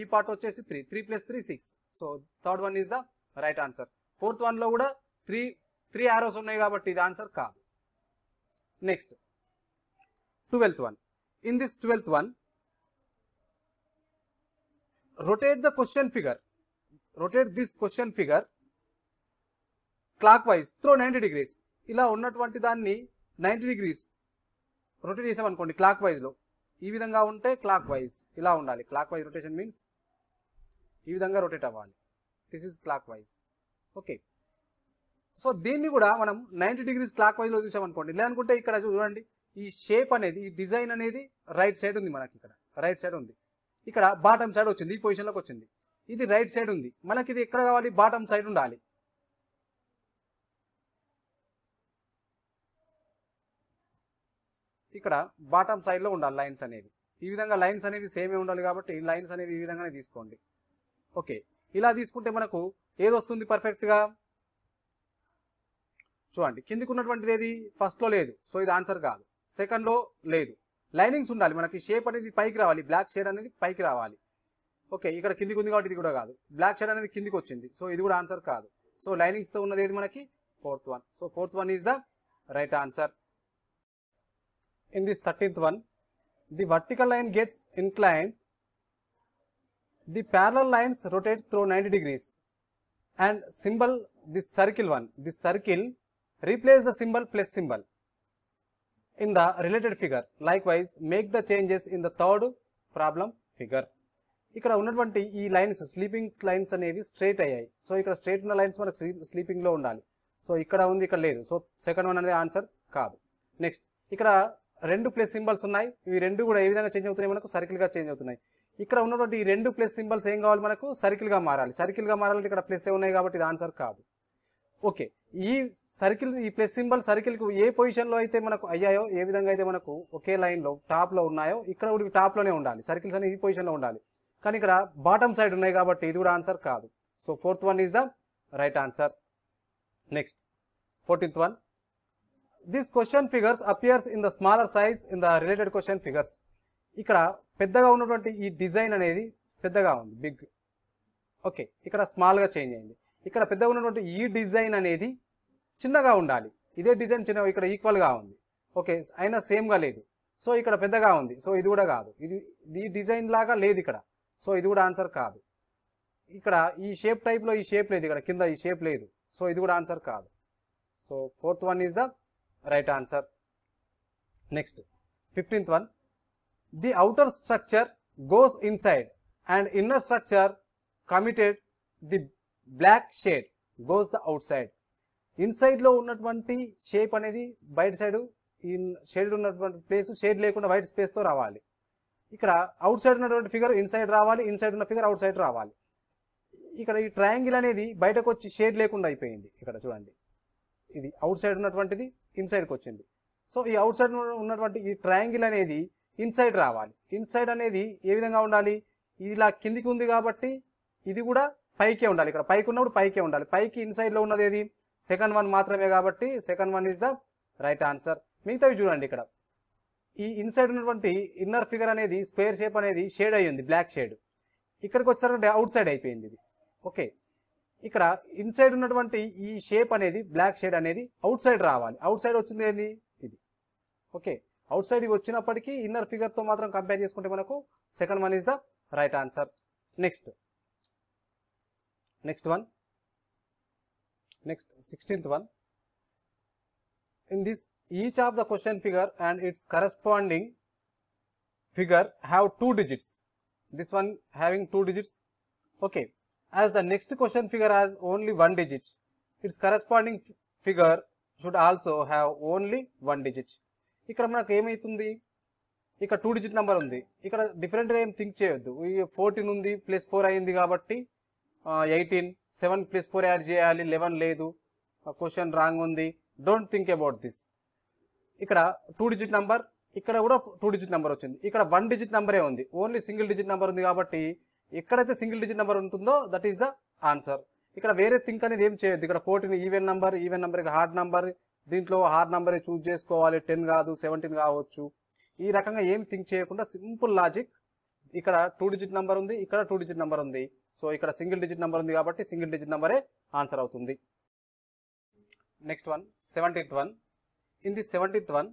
ఈ పార్ట్ వచ్చేసి three three plus three six so third one is the right answer fourth వన్లో కూడా త్రీ త్రీ యారోస్ ఉన్నాయి కాబట్టి ఇది ఆన్సర్ కాదు next twelfth one in this twelfth one rotate the question figure rotate this question figure clock wise through ninety degrees ఇలా ఉన్నటువంటి దాన్ని ninety degrees rotate చేసామనుకోండి క్లాక్ వైజ్లో ఈ విధంగా ఉంటే క్లాక్ వైజ్ ఇలా ఉండాలి క్లాక్ వైజ్ రొటేషన్ మీన్స్ ఈ విధంగా రొటేట్ అవ్వాలి this is clock wise okay so దీన్ని కూడా మనం నైంటీ డిగ్రీస్ క్లాక్ వైజ్లో చూసామనుకోండి లేదనుకుంటే ఇక్కడ చూడండి ఈ షేప్ అనేది ఈ డిజైన్ అనేది రైట్ సైడ్ ఉంది మనకి ఇక్కడ రైట్ సైడ్ ఉంది ఇక్కడ బాటమ్ సైడ్ వచ్చింది ఈ పొజిషన్ లోకి వచ్చింది ఇది రైట్ సైడ్ ఉంది మనకి ఇది ఎక్కడ కావాలి బాటమ్ సైడ్ ఉండాలి ఇక్కడ బాటమ్ సైడ్లో ఉండాలి లైన్స్ అనేవి ఈ విధంగా లైన్స్ అనేవి సేమే ఉండాలి కాబట్టి లైన్స్ అనేవి ఈ విధంగానే తీసుకోండి ఓకే ఇలా తీసుకుంటే మనకు ఏది వస్తుంది గా చూడండి కిందికి ఉన్నటువంటిది ఏది లో లేదు సో ఇది ఆన్సర్ కాదు సెకండ్లో లేదు లైనింగ్స్ ఉండాలి మనకి షేప్ అనేది పైకి రావాలి బ్లాక్ షేడ్ అనేది పైకి రావాలి ఓకే ఇక్కడ కిందికి ఉంది కాబట్టి ఇది కూడా కాదు బ్లాక్ షేడ్ అనేది కిందికి వచ్చింది సో ఇది కూడా ఆన్సర్ కాదు సో లైనింగ్స్తో ఉన్నది ఏది మనకి fourth one so fourth one is the right answer in this thirteenth one the vertical line gets incline the parallel lines rotate through ninety degrees and symbol this circle one this circle replace the symbol plus symbol in the related figure. Likewise, make the changes in the third problem figure. ఇక్కడ ఉన్నటువంటి ఈ lines sleeping lines అనేవి straight అయ్యాయి so ఇక్కడ straight ఉన్న lines మనకు స్లీపింగ్లో ఉండాలి సో ఇక్కడ ఉంది ఇక్కడ లేదు సో సెకండ్ వన్ అనేది ఆన్సర్ కాదు నెక్స్ట్ ఇక్కడ రెండు ప్లేస్ సింబల్స్ ఉన్నాయి ఇవి రెండు కూడా ఏ విధంగా చేంజ్ అవుతున్నాయి మనకు సర్కిల్గా చేంజ్ అవుతున్నాయి ఇక్కడ ఉన్నటువంటి ఈ రెండు ప్లేస్ సింబల్స్ ఏం కావాలి మనకు సర్కిల్గా మారాలి సర్కిల్గా మారాలంటే ఇక్కడ ప్లస్ ఏ ఉన్నాయి కాబట్టి ఇది ఆన్సర్ కాదు ఓకే ఈ సర్కిల్ ఈ ప్లస్ సింబల్ సర్కిల్కు ఏ పొజిషన్లో అయితే మనకు అయ్యాయో ఏ విధంగా అయితే మనకు ఒకే లైన్లో టాప్లో ఉన్నాయో ఇక్కడ కూడా టాప్లోనే ఉండాలి సర్కిల్స్ అనేవి ఈ పొజిషన్లో ఉండాలి కానీ ఇక్కడ బాటమ్ సైడ్ ఉన్నాయి కాబట్టి ఇది కూడా ఆన్సర్ కాదు so fourth one is the right answer next fourteenth one this question figures appears in the smaller size in the related question figures ఇక్కడ పెద్దగా ఉన్నటువంటి ఈ డిజైన్ అనేది పెద్దగా ఉంది బిగ్ ఓకే ఇక్కడ స్మాల్గా చేంజ్ అయింది ఇక్కడ పెద్దగా ఉన్నటువంటి ఈ డిజైన్ అనేది చిన్నగా ఉండాలి ఇదే డిజైన్ చిన్న ఇక్కడ ఈక్వల్గా ఉంది ఓకే అయినా సేమ్గా లేదు సో ఇక్కడ పెద్దగా ఉంది సో ఇది కూడా కాదు ఇది ఈ డిజైన్ లాగా లేదు ఇక్కడ సో ఇది కూడా ఆన్సర్ కాదు ఇక్కడ ఈ షేప్ టైప్లో ఈ షేప్ లేదు ఇక్కడ కింద ఈ షేప్ లేదు సో ఇది కూడా ఆన్సర్ కాదు so fourth one is the right answer next fifteenth one the outer structure goes inside and inner structure committed the black shade goes the outside ఇన్సైడ్లో ఉన్నటువంటి షేప్ అనేది బయట సైడ్ ఈ shade ఉన్నటువంటి place shade లేకుండా white స్పేస్తో రావాలి ఇక్కడ అవుట్ సైడ్ ఉన్నటువంటి ఫిగర్ ఇన్సైడ్ రావాలి ఇన్సైడ్ ఉన్న ఫిగర్ అవుట్ సైడ్ రావాలి ఇక్కడ ఈ ట్రయాంగిల్ అనేది బయటకు వచ్చి షేడ్ లేకుండా అయిపోయింది ఇక్కడ చూడండి ఇది అవుట్ సైడ్ ఉన్నటువంటిది ఇన్సైడ్కి వచ్చింది సో ఈ అవుట్ సైడ్ ఉన్నటువంటి ఈ ట్రయాంగిల్ అనేది ఇన్సైడ్ రావాలి ఇన్సైడ్ అనేది ఏ విధంగా ఉండాలి ఇలా కిందికి ఉంది కాబట్టి ఇది కూడా పైకే ఉండాలి ఇక్కడ పైకి ఉన్నప్పుడు పైకే ఉండాలి పైకి ఇన్సైడ్లో ఉన్నది ఏది సెకండ్ వన్ మాత్రమే కాబట్టి second one is the right answer మిగతావి చూడండి ఇక్కడ ఈ ఇన్సైడ్ ఉన్నటువంటి ఇన్నర్ ఫిగర్ అనేది స్క్వేర్ షేప్ అనేది షేడ్ అయ్యింది బ్లాక్ షేడ్ ఇక్కడికి వచ్చేసరికి అవుట్ సైడ్ అయిపోయింది ఇది ఓకే ఇక్కడ ఇన్సైడ్ ఉన్నటువంటి ఈ షేప్ అనేది బ్లాక్ షేడ్ అనేది అవుట్ సైడ్ రావాలి అవుట్ సైడ్ వచ్చింది ఏంది ఇది ఓకే అవుట్ సైడ్ వచ్చినప్పటికీ ఇన్నర్ ఫిగర్తో మాత్రం కంపేర్ చేసుకుంటే మనకు second one is the right answer next next one next 16th one in this each of the question figure and its corresponding figure have two digits this one having two digits okay as the next question figure has only one digit its corresponding figure should also have only one digit ఇక్కడ మనకు ఏమైతుంది ఇక్కడ two digit number ఉంది ఇక్కడ డిఫరెంట్గా ఏం think చేయొద్దు fourteen ఉంది ప్లస్ ఫోర్ అయింది కాబట్టి eighteen seven plus four add చేయాలి లెవెన్ లేదు క్వశ్చన్ రాంగ్ ఉంది డోంట్ థింక్ అబౌట్ దిస్ ఇక్కడ టూ డిజిట్ నెంబర్ ఇక్కడ కూడా టూ డిజిట్ నెంబర్ వచ్చింది ఇక్కడ వన్ డిజిట్ నెంబరే ఉంది ఓన్లీ సింగిల్ డిజిట్ నెంబర్ ఉంది కాబట్టి ఎక్కడైతే సింగిల్ డిజిట్ నెంబర్ ఉంటుందో దట్ ఈస్ ద ఆన్సర్ ఇక్కడ వేరే థింక్ అనేది ఏం చేయొద్దు ఇక్కడ fourteen even number even number hard number దీంట్లో హార్డ్ నెంబరే చూజ్ చేసుకోవాలి టెన్ కాదు సెవెంటీన్ కావచ్చు ఈ రకంగా ఏం థింక్ చేయకుండా సింపుల్ లాజిక్ ఇక్కడ టూ డిజిట్ నెంబర్ ఉంది ఇక్కడ టూ డిజిట్ నెంబర్ ఉంది సో ఇక్కడ సింగిల్ డిజిట్ నెంబర్ ఉంది కాబట్టి సింగిల్ డిజిట్ నెంబరే ఆన్సర్ అవుతుంది next one seventeenth one in the seventeenth one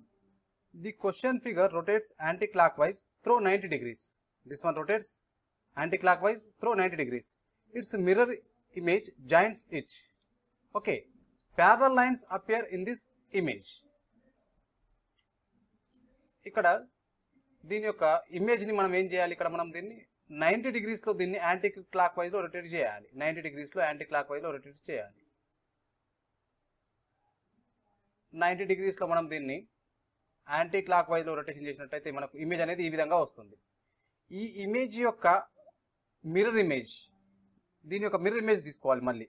the question figure rotates clock wise through ninety degrees this one rotates clock wise through ninety degrees it's mirror image joints it okay parallel lines appear in this image ఇక్కడ దీని యొక్క ఇమేజ్ని మనం ఏం చేయాలి ఇక్కడ మనం దీన్ని నైంటీ డిగ్రీస్లో దీన్ని యాంటీ క్లాక్ వైజ్లో రొటేట్ చేయాలి నైంటీ డిగ్రీస్లో యాంటీ క్లాక్ వైజ్లో రొటేట్ చేయాలి నైంటీ డిగ్రీస్లో మనం దీన్ని యాంటీ క్లాక్ వైజ్లో రొటేషన్ చేసినట్టయితే మనకు ఇమేజ్ అనేది ఈ విధంగా వస్తుంది ఈ ఇమేజ్ యొక్క మిర్రర్ ఇమేజ్ దీని యొక్క మిర్రర్ ఇమేజ్ తీసుకోవాలి మళ్ళీ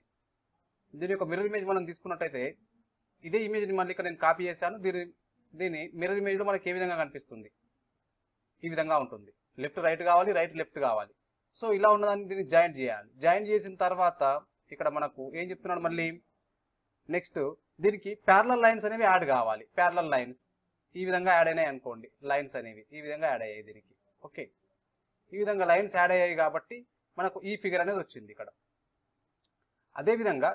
దీని యొక్క మిర్రర్ ఇమేజ్ మనం తీసుకున్నట్టయితే ఇదే ఇమేజ్ని మళ్ళీ ఇక్కడ నేను కాపీ చేశాను దీని దీని మిర్రర్ ఇమేజ్లో మనకి ఏ విధంగా కనిపిస్తుంది ఈ విధంగా ఉంటుంది లెఫ్ట్ రైట్ కావాలి రైట్ లెఫ్ట్ కావాలి సో ఇలా ఉన్నదాన్ని దీన్ని జాయింట్ చేయాలి జాయింట్ చేసిన తర్వాత ఇక్కడ మనకు ఏం చెప్తున్నాడు మళ్ళీ నెక్స్ట్ దీనికి ప్యారలల్ లైన్స్ అనేవి యాడ్ కావాలి ప్యారలల్ లైన్స్ ఈ విధంగా యాడ్ అయినాయి అనుకోండి లైన్స్ అనేవి ఈ విధంగా యాడ్ అయ్యాయి దీనికి ఓకే ఈ విధంగా లైన్స్ యాడ్ అయ్యాయి కాబట్టి మనకు ఈ ఫిగర్ అనేది వచ్చింది ఇక్కడ అదేవిధంగా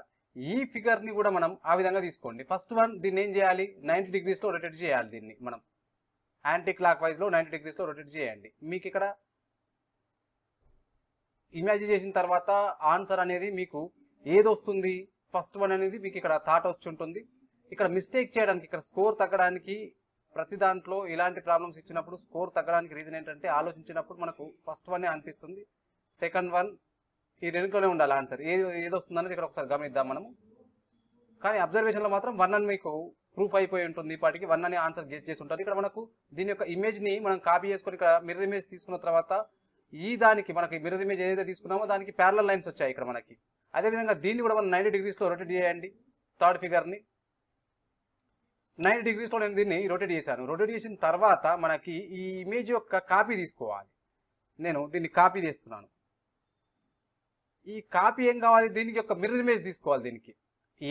ఈ ఫిగర్ని కూడా మనం ఆ విధంగా తీసుకోండి ఫస్ట్ వన్ దీన్ని ఏం చేయాలి నైంటీ డిగ్రీస్లో రొటేట్ చేయాలి దీన్ని మనం యాంటీ క్లాక్ వైజ్లో నైంటీ డిగ్రీస్లో రొటేట్ చేయండి మీకు ఇక్కడ ఇమాజిన్ చేసిన తర్వాత ఆన్సర్ అనేది మీకు ఏది వస్తుంది ఫస్ట్ వన్ అనేది మీకు ఇక్కడ థాట్ వచ్చి ఉంటుంది ఇక్కడ మిస్టేక్ చేయడానికి ఇక్కడ స్కోర్ తగ్గడానికి ప్రతి దాంట్లో ఇలాంటి ప్రాబ్లమ్స్ ఇచ్చినప్పుడు స్కోర్ తగ్గడానికి రీజన్ ఏంటంటే ఆలోచించినప్పుడు మనకు ఫస్ట్ వన్ అనిపిస్తుంది సెకండ్ వన్ ఈ రెండులోనే ఉండాలి ఆన్సర్ ఏది ఏది వస్తుంది అనేది ఇక్కడ ఒకసారి గమనిద్దాం మనము కానీ అబ్జర్వేషన్లో మాత్రం వన్ అని మీకు ప్రూఫ్ అయిపోయి ఉంటుంది వాటికి వన్ అనే ఆన్సర్ గెస్ట్ చేసి ఉంటారు ఇక్కడ మనకు దీని యొక్క ఇమేజ్ని మనం కాపీ చేసుకొని ఇక్కడ మిర్రర్ ఇమేజ్ తీసుకున్న తర్వాత ఈ దానికి మనకి మిర్రర్ ఇమేజ్ ఏదైతే తీసుకున్నామో దానికి ప్యారల లైన్స్ వచ్చాయి ఇక్కడ మనకి అదేవిధంగా దీన్ని కూడా మనం నైన్టీ డిగ్రీస్లో రొటేట్ చేయండి థర్డ్ ఫిగర్ని నైంటీ డిగ్రీస్లో నేను దీన్ని రొటేట్ చేశాను రొటేట్ చేసిన తర్వాత మనకి ఈ ఇమేజ్ యొక్క కాపీ తీసుకోవాలి నేను దీన్ని కాపీ చేస్తున్నాను ఈ కాపీ ఏం కావాలి దీనికి యొక్క మిర్రర్ ఇమేజ్ తీసుకోవాలి దీనికి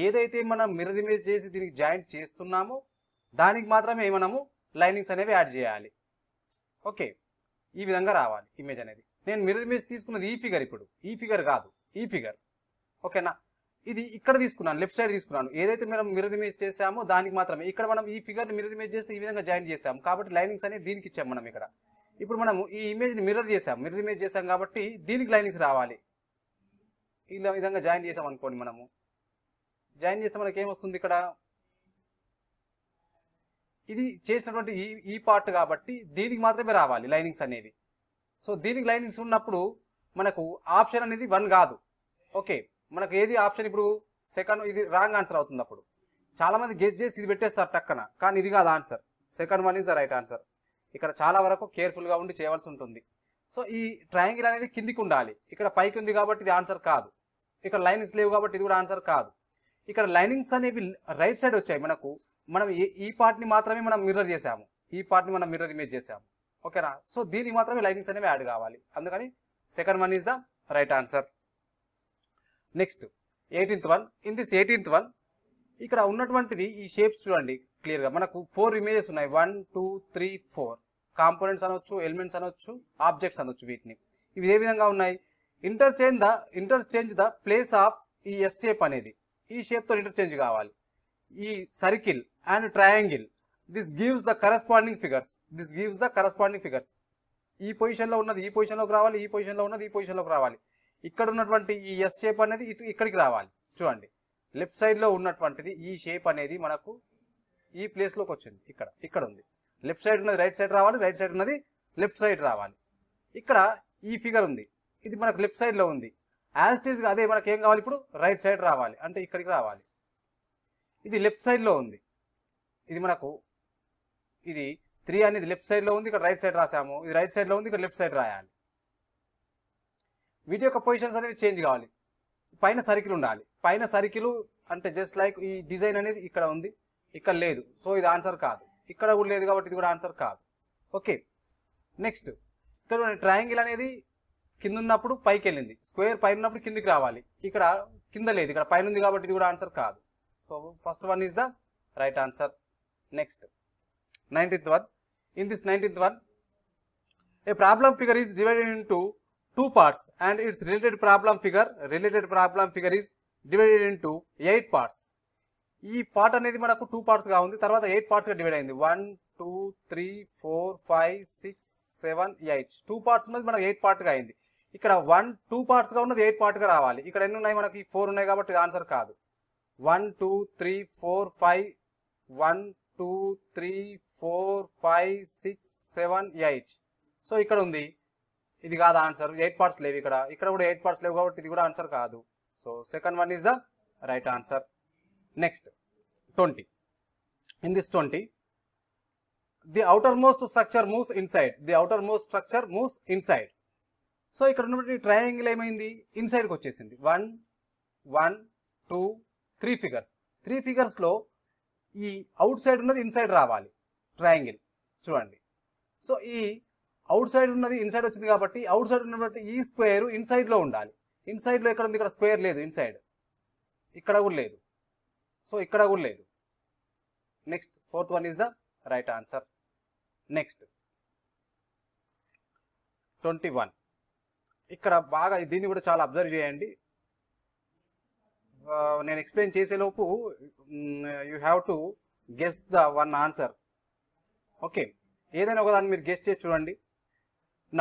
ఏదైతే మనం మిర్రర్ ఇమేజ్ చేసి దీనికి జాయింట్ చేస్తున్నామో దానికి మాత్రమే మనము లైనింగ్స్ అనేవి యాడ్ చేయాలి ఓకే ఈ విధంగా రావాలి ఇమేజ్ అనేది నేను మిర్రర్ ఇమేజ్ తీసుకున్నది ఈ ఫిగర్ ఇప్పుడు ఈ ఫిగర్ కాదు ఈ ఫిగర్ ఓకేనా ఇది ఇక్కడ తీసుకున్నాను లెఫ్ట్ సైడ్ తీసుకున్నాను ఏదైతే మనం మిర్రర్ ఇమేజ్ చేసామో దానికి మాత్రమే ఇక్కడ మనం ఈ ఫిగర్ని మిర్రర్ ఇమేజ్ చేస్తే ఈ విధంగా జాయిన్ చేసాము కాబట్టి లైనింగ్స్ అనేది దీనికి ఇచ్చాము మనం ఇక్కడ ఇప్పుడు మనము ఈ ఇమేజ్ని మిర్రర్ చేసాం మిర్రర్ ఇమేజ్ చేసాం కాబట్టి దీనికి లైనింగ్స్ రావాలి ఇలా విధంగా జాయిన్ చేసాం అనుకోండి మనము జాయిన్ చేస్తే మనకి ఏమొస్తుంది ఇక్కడ ఇది చేసినటువంటి ఈ ఈ పార్ట్ కాబట్టి దీనికి మాత్రమే రావాలి లైనింగ్స్ అనేవి సో దీనికి లైనింగ్స్ ఉన్నప్పుడు మనకు ఆప్షన్ అనేది వన్ కాదు ఓకే మనకు ఏది ఆప్షన్ ఇప్పుడు సెకండ్ ఇది రాంగ్ ఆన్సర్ అవుతుంది అప్పుడు చాలామంది గెస్ట్ చేసి ఇది పెట్టేస్తారు టక్కన కానీ ఇది కాదు answer second one is the right answer ఇక్కడ చాలా వరకు కేర్ఫుల్గా ఉండి చేయవలసి ఉంటుంది సో ఈ ట్రయాంగిల్ అనేది కిందికి ఉండాలి ఇక్కడ పైకి ఉంది కాబట్టి ఇది ఆన్సర్ కాదు ఇక్కడ లైన్స్ లేవు కాబట్టి ఇది కూడా ఆన్సర్ కాదు ఇక్కడ లైనింగ్స్ అనేవి రైట్ సైడ్ వచ్చాయి మనకు మనం ఈ పార్ట్ని మాత్రమే మనం మిర్రర్ చేసాము ఈ పార్ట్ని మనం మిర్రర్ ఇమేజ్ చేసాము ఓకేనా సో దీనికి మాత్రమే లైనింగ్స్ అనేవి యాడ్ కావాలి అందుకని second one is the right answer next eighteenth one in this eighteenth one ఇక్కడ ఉన్నటువంటిది ఈ షేప్స్ చూడండి క్లియర్గా మనకు ఫోర్ ఇమేజెస్ ఉన్నాయి one two three four components అనొచ్చు ఎలిమెంట్స్ అనొచ్చు ఆబ్జెక్ట్స్ అనొచ్చు వీటిని ఇవి ఏ విధంగా ఉన్నాయి interchange the interchange the place of ఈ ఎస్ షేప్ అనేది ఈ షేప్తో ఇంటర్చేంజ్ కావాలి ఈ circle and triangle this gives the corresponding figures this gives the corresponding figures ఈ పొజిషన్లో ఉన్నది ఈ పొజిషన్లోకి రావాలి ఈ పొజిషన్లో ఉన్నది ఈ పొజిషన్లోకి రావాలి ఇక్కడ ఉన్నటువంటి ఈ ఎస్ షేప్ అనేది ఇక్కడికి రావాలి చూడండి లెఫ్ట్ సైడ్లో ఉన్నటువంటిది ఈ షేప్ అనేది మనకు ఈ ప్లేస్లోకి వచ్చింది ఇక్కడ ఇక్కడ ఉంది లెఫ్ట్ సైడ్ ఉన్నది రైట్ సైడ్ రావాలి రైట్ సైడ్ ఉన్నది లెఫ్ట్ సైడ్ రావాలి ఇక్కడ ఈ ఫిగర్ ఉంది ఇది మనకు లెఫ్ట్ సైడ్లో ఉంది యాజ్టీజ్గా అదే మనకి ఏం కావాలి ఇప్పుడు రైట్ సైడ్ రావాలి అంటే ఇక్కడికి రావాలి ఇది లెఫ్ట్ సైడ్లో ఉంది ఇది మనకు ఇది త్రీ అనేది లెఫ్ట్ సైడ్లో ఉంది ఇక్కడ రైట్ సైడ్ రాసాము ఇది రైట్ సైడ్లో ఉంది ఇక్కడ లెఫ్ట్ సైడ్ రాయాలి వీటి యొక్క పొజిషన్స్ అనేవి చేంజ్ కావాలి పైన సరికిలు ఉండాలి పైన సరికిలు అంటే జస్ట్ లైక్ ఈ డిజైన్ అనేది ఇక్కడ ఉంది ఇక్కడ లేదు సో ఇది ఆన్సర్ కాదు ఇక్కడ కూడా లేదు కాబట్టి ఇది కూడా ఆన్సర్ కాదు ఓకే నెక్స్ట్ ఇక్కడ ట్రయాంగిల్ అనేది కింద ఉన్నప్పుడు పైకి వెళ్ళింది స్క్వేర్ పైన ఉన్నప్పుడు కిందికి రావాలి ఇక్కడ కింద లేదు ఇక్కడ పైన ఉంది కాబట్టి ఇది కూడా ఆన్సర్ కాదు so first one is the right answer next nineteenth one in this nineteenth one a problem figure is divided into two parts and its related problem figure related problem figure is divided into eight parts ఈ part అనేది మనకు two పార్ట్స్గా ఉంది తర్వాత eight పార్ట్స్గా divide అయింది one two three four five six seven eight two parts ఉన్నది మనకు ఎయిట్ పార్ట్గా అయింది ఇక్కడ వన్ టూ పార్ట్స్గా ఉన్నది ఎయిట్ పార్ట్గా రావాలి ఇక్కడ ఎన్ని ఉన్నాయి మనకి ఫోర్ ఉన్నాయి కాబట్టి ఇది ఆన్సర్ కాదు one two three four five one two three four five six seven eight so ఇక్కడ ఉంది ఇది కాదు ఆన్సర్ ఎయిట్ పార్ట్స్ లేవు ఇక్కడ ఇక్కడ కూడా ఎయిట్ పార్ట్స్ లేవు కాబట్టి ఇది కూడా ఆన్సర్ కాదు so second one is the right answer next twenty in this twenty the outermost structure moves inside the outermost structure moves inside so ఇక్కడ ఉన్నటువంటి ట్రయాంగిల్ ఏమైంది ఇన్సైడ్కి వచ్చేసింది one one two three figures three ఫిగర్స్లో ఈ outside ఉన్నది inside రావాలి triangle చూడండి సో ఈ అవుట్ సైడ్ ఉన్నది ఇన్సైడ్ వచ్చింది కాబట్టి అవుట్ సైడ్ ఉన్నటువంటి ఈ స్క్వేర్ ఇన్సైడ్లో ఉండాలి ఇన్సైడ్లో ఎక్కడ ఉంది ఇక్కడ స్క్వేర్ లేదు ఇన్సైడ్ ఇక్కడ కూడా లేదు సో ఇక్కడ కూడా లేదు next fourth one is the right answer next twenty one ఇక్కడ బాగా దీన్ని కూడా చాలా అబ్జర్వ్ చేయండి నేను ఎక్స్ప్లెయిన్ చేసేలోపు you have to guess the one answer okay ఏదైనా ఒకదాన్ని మీరు గెస్ట్ చేసి చూడండి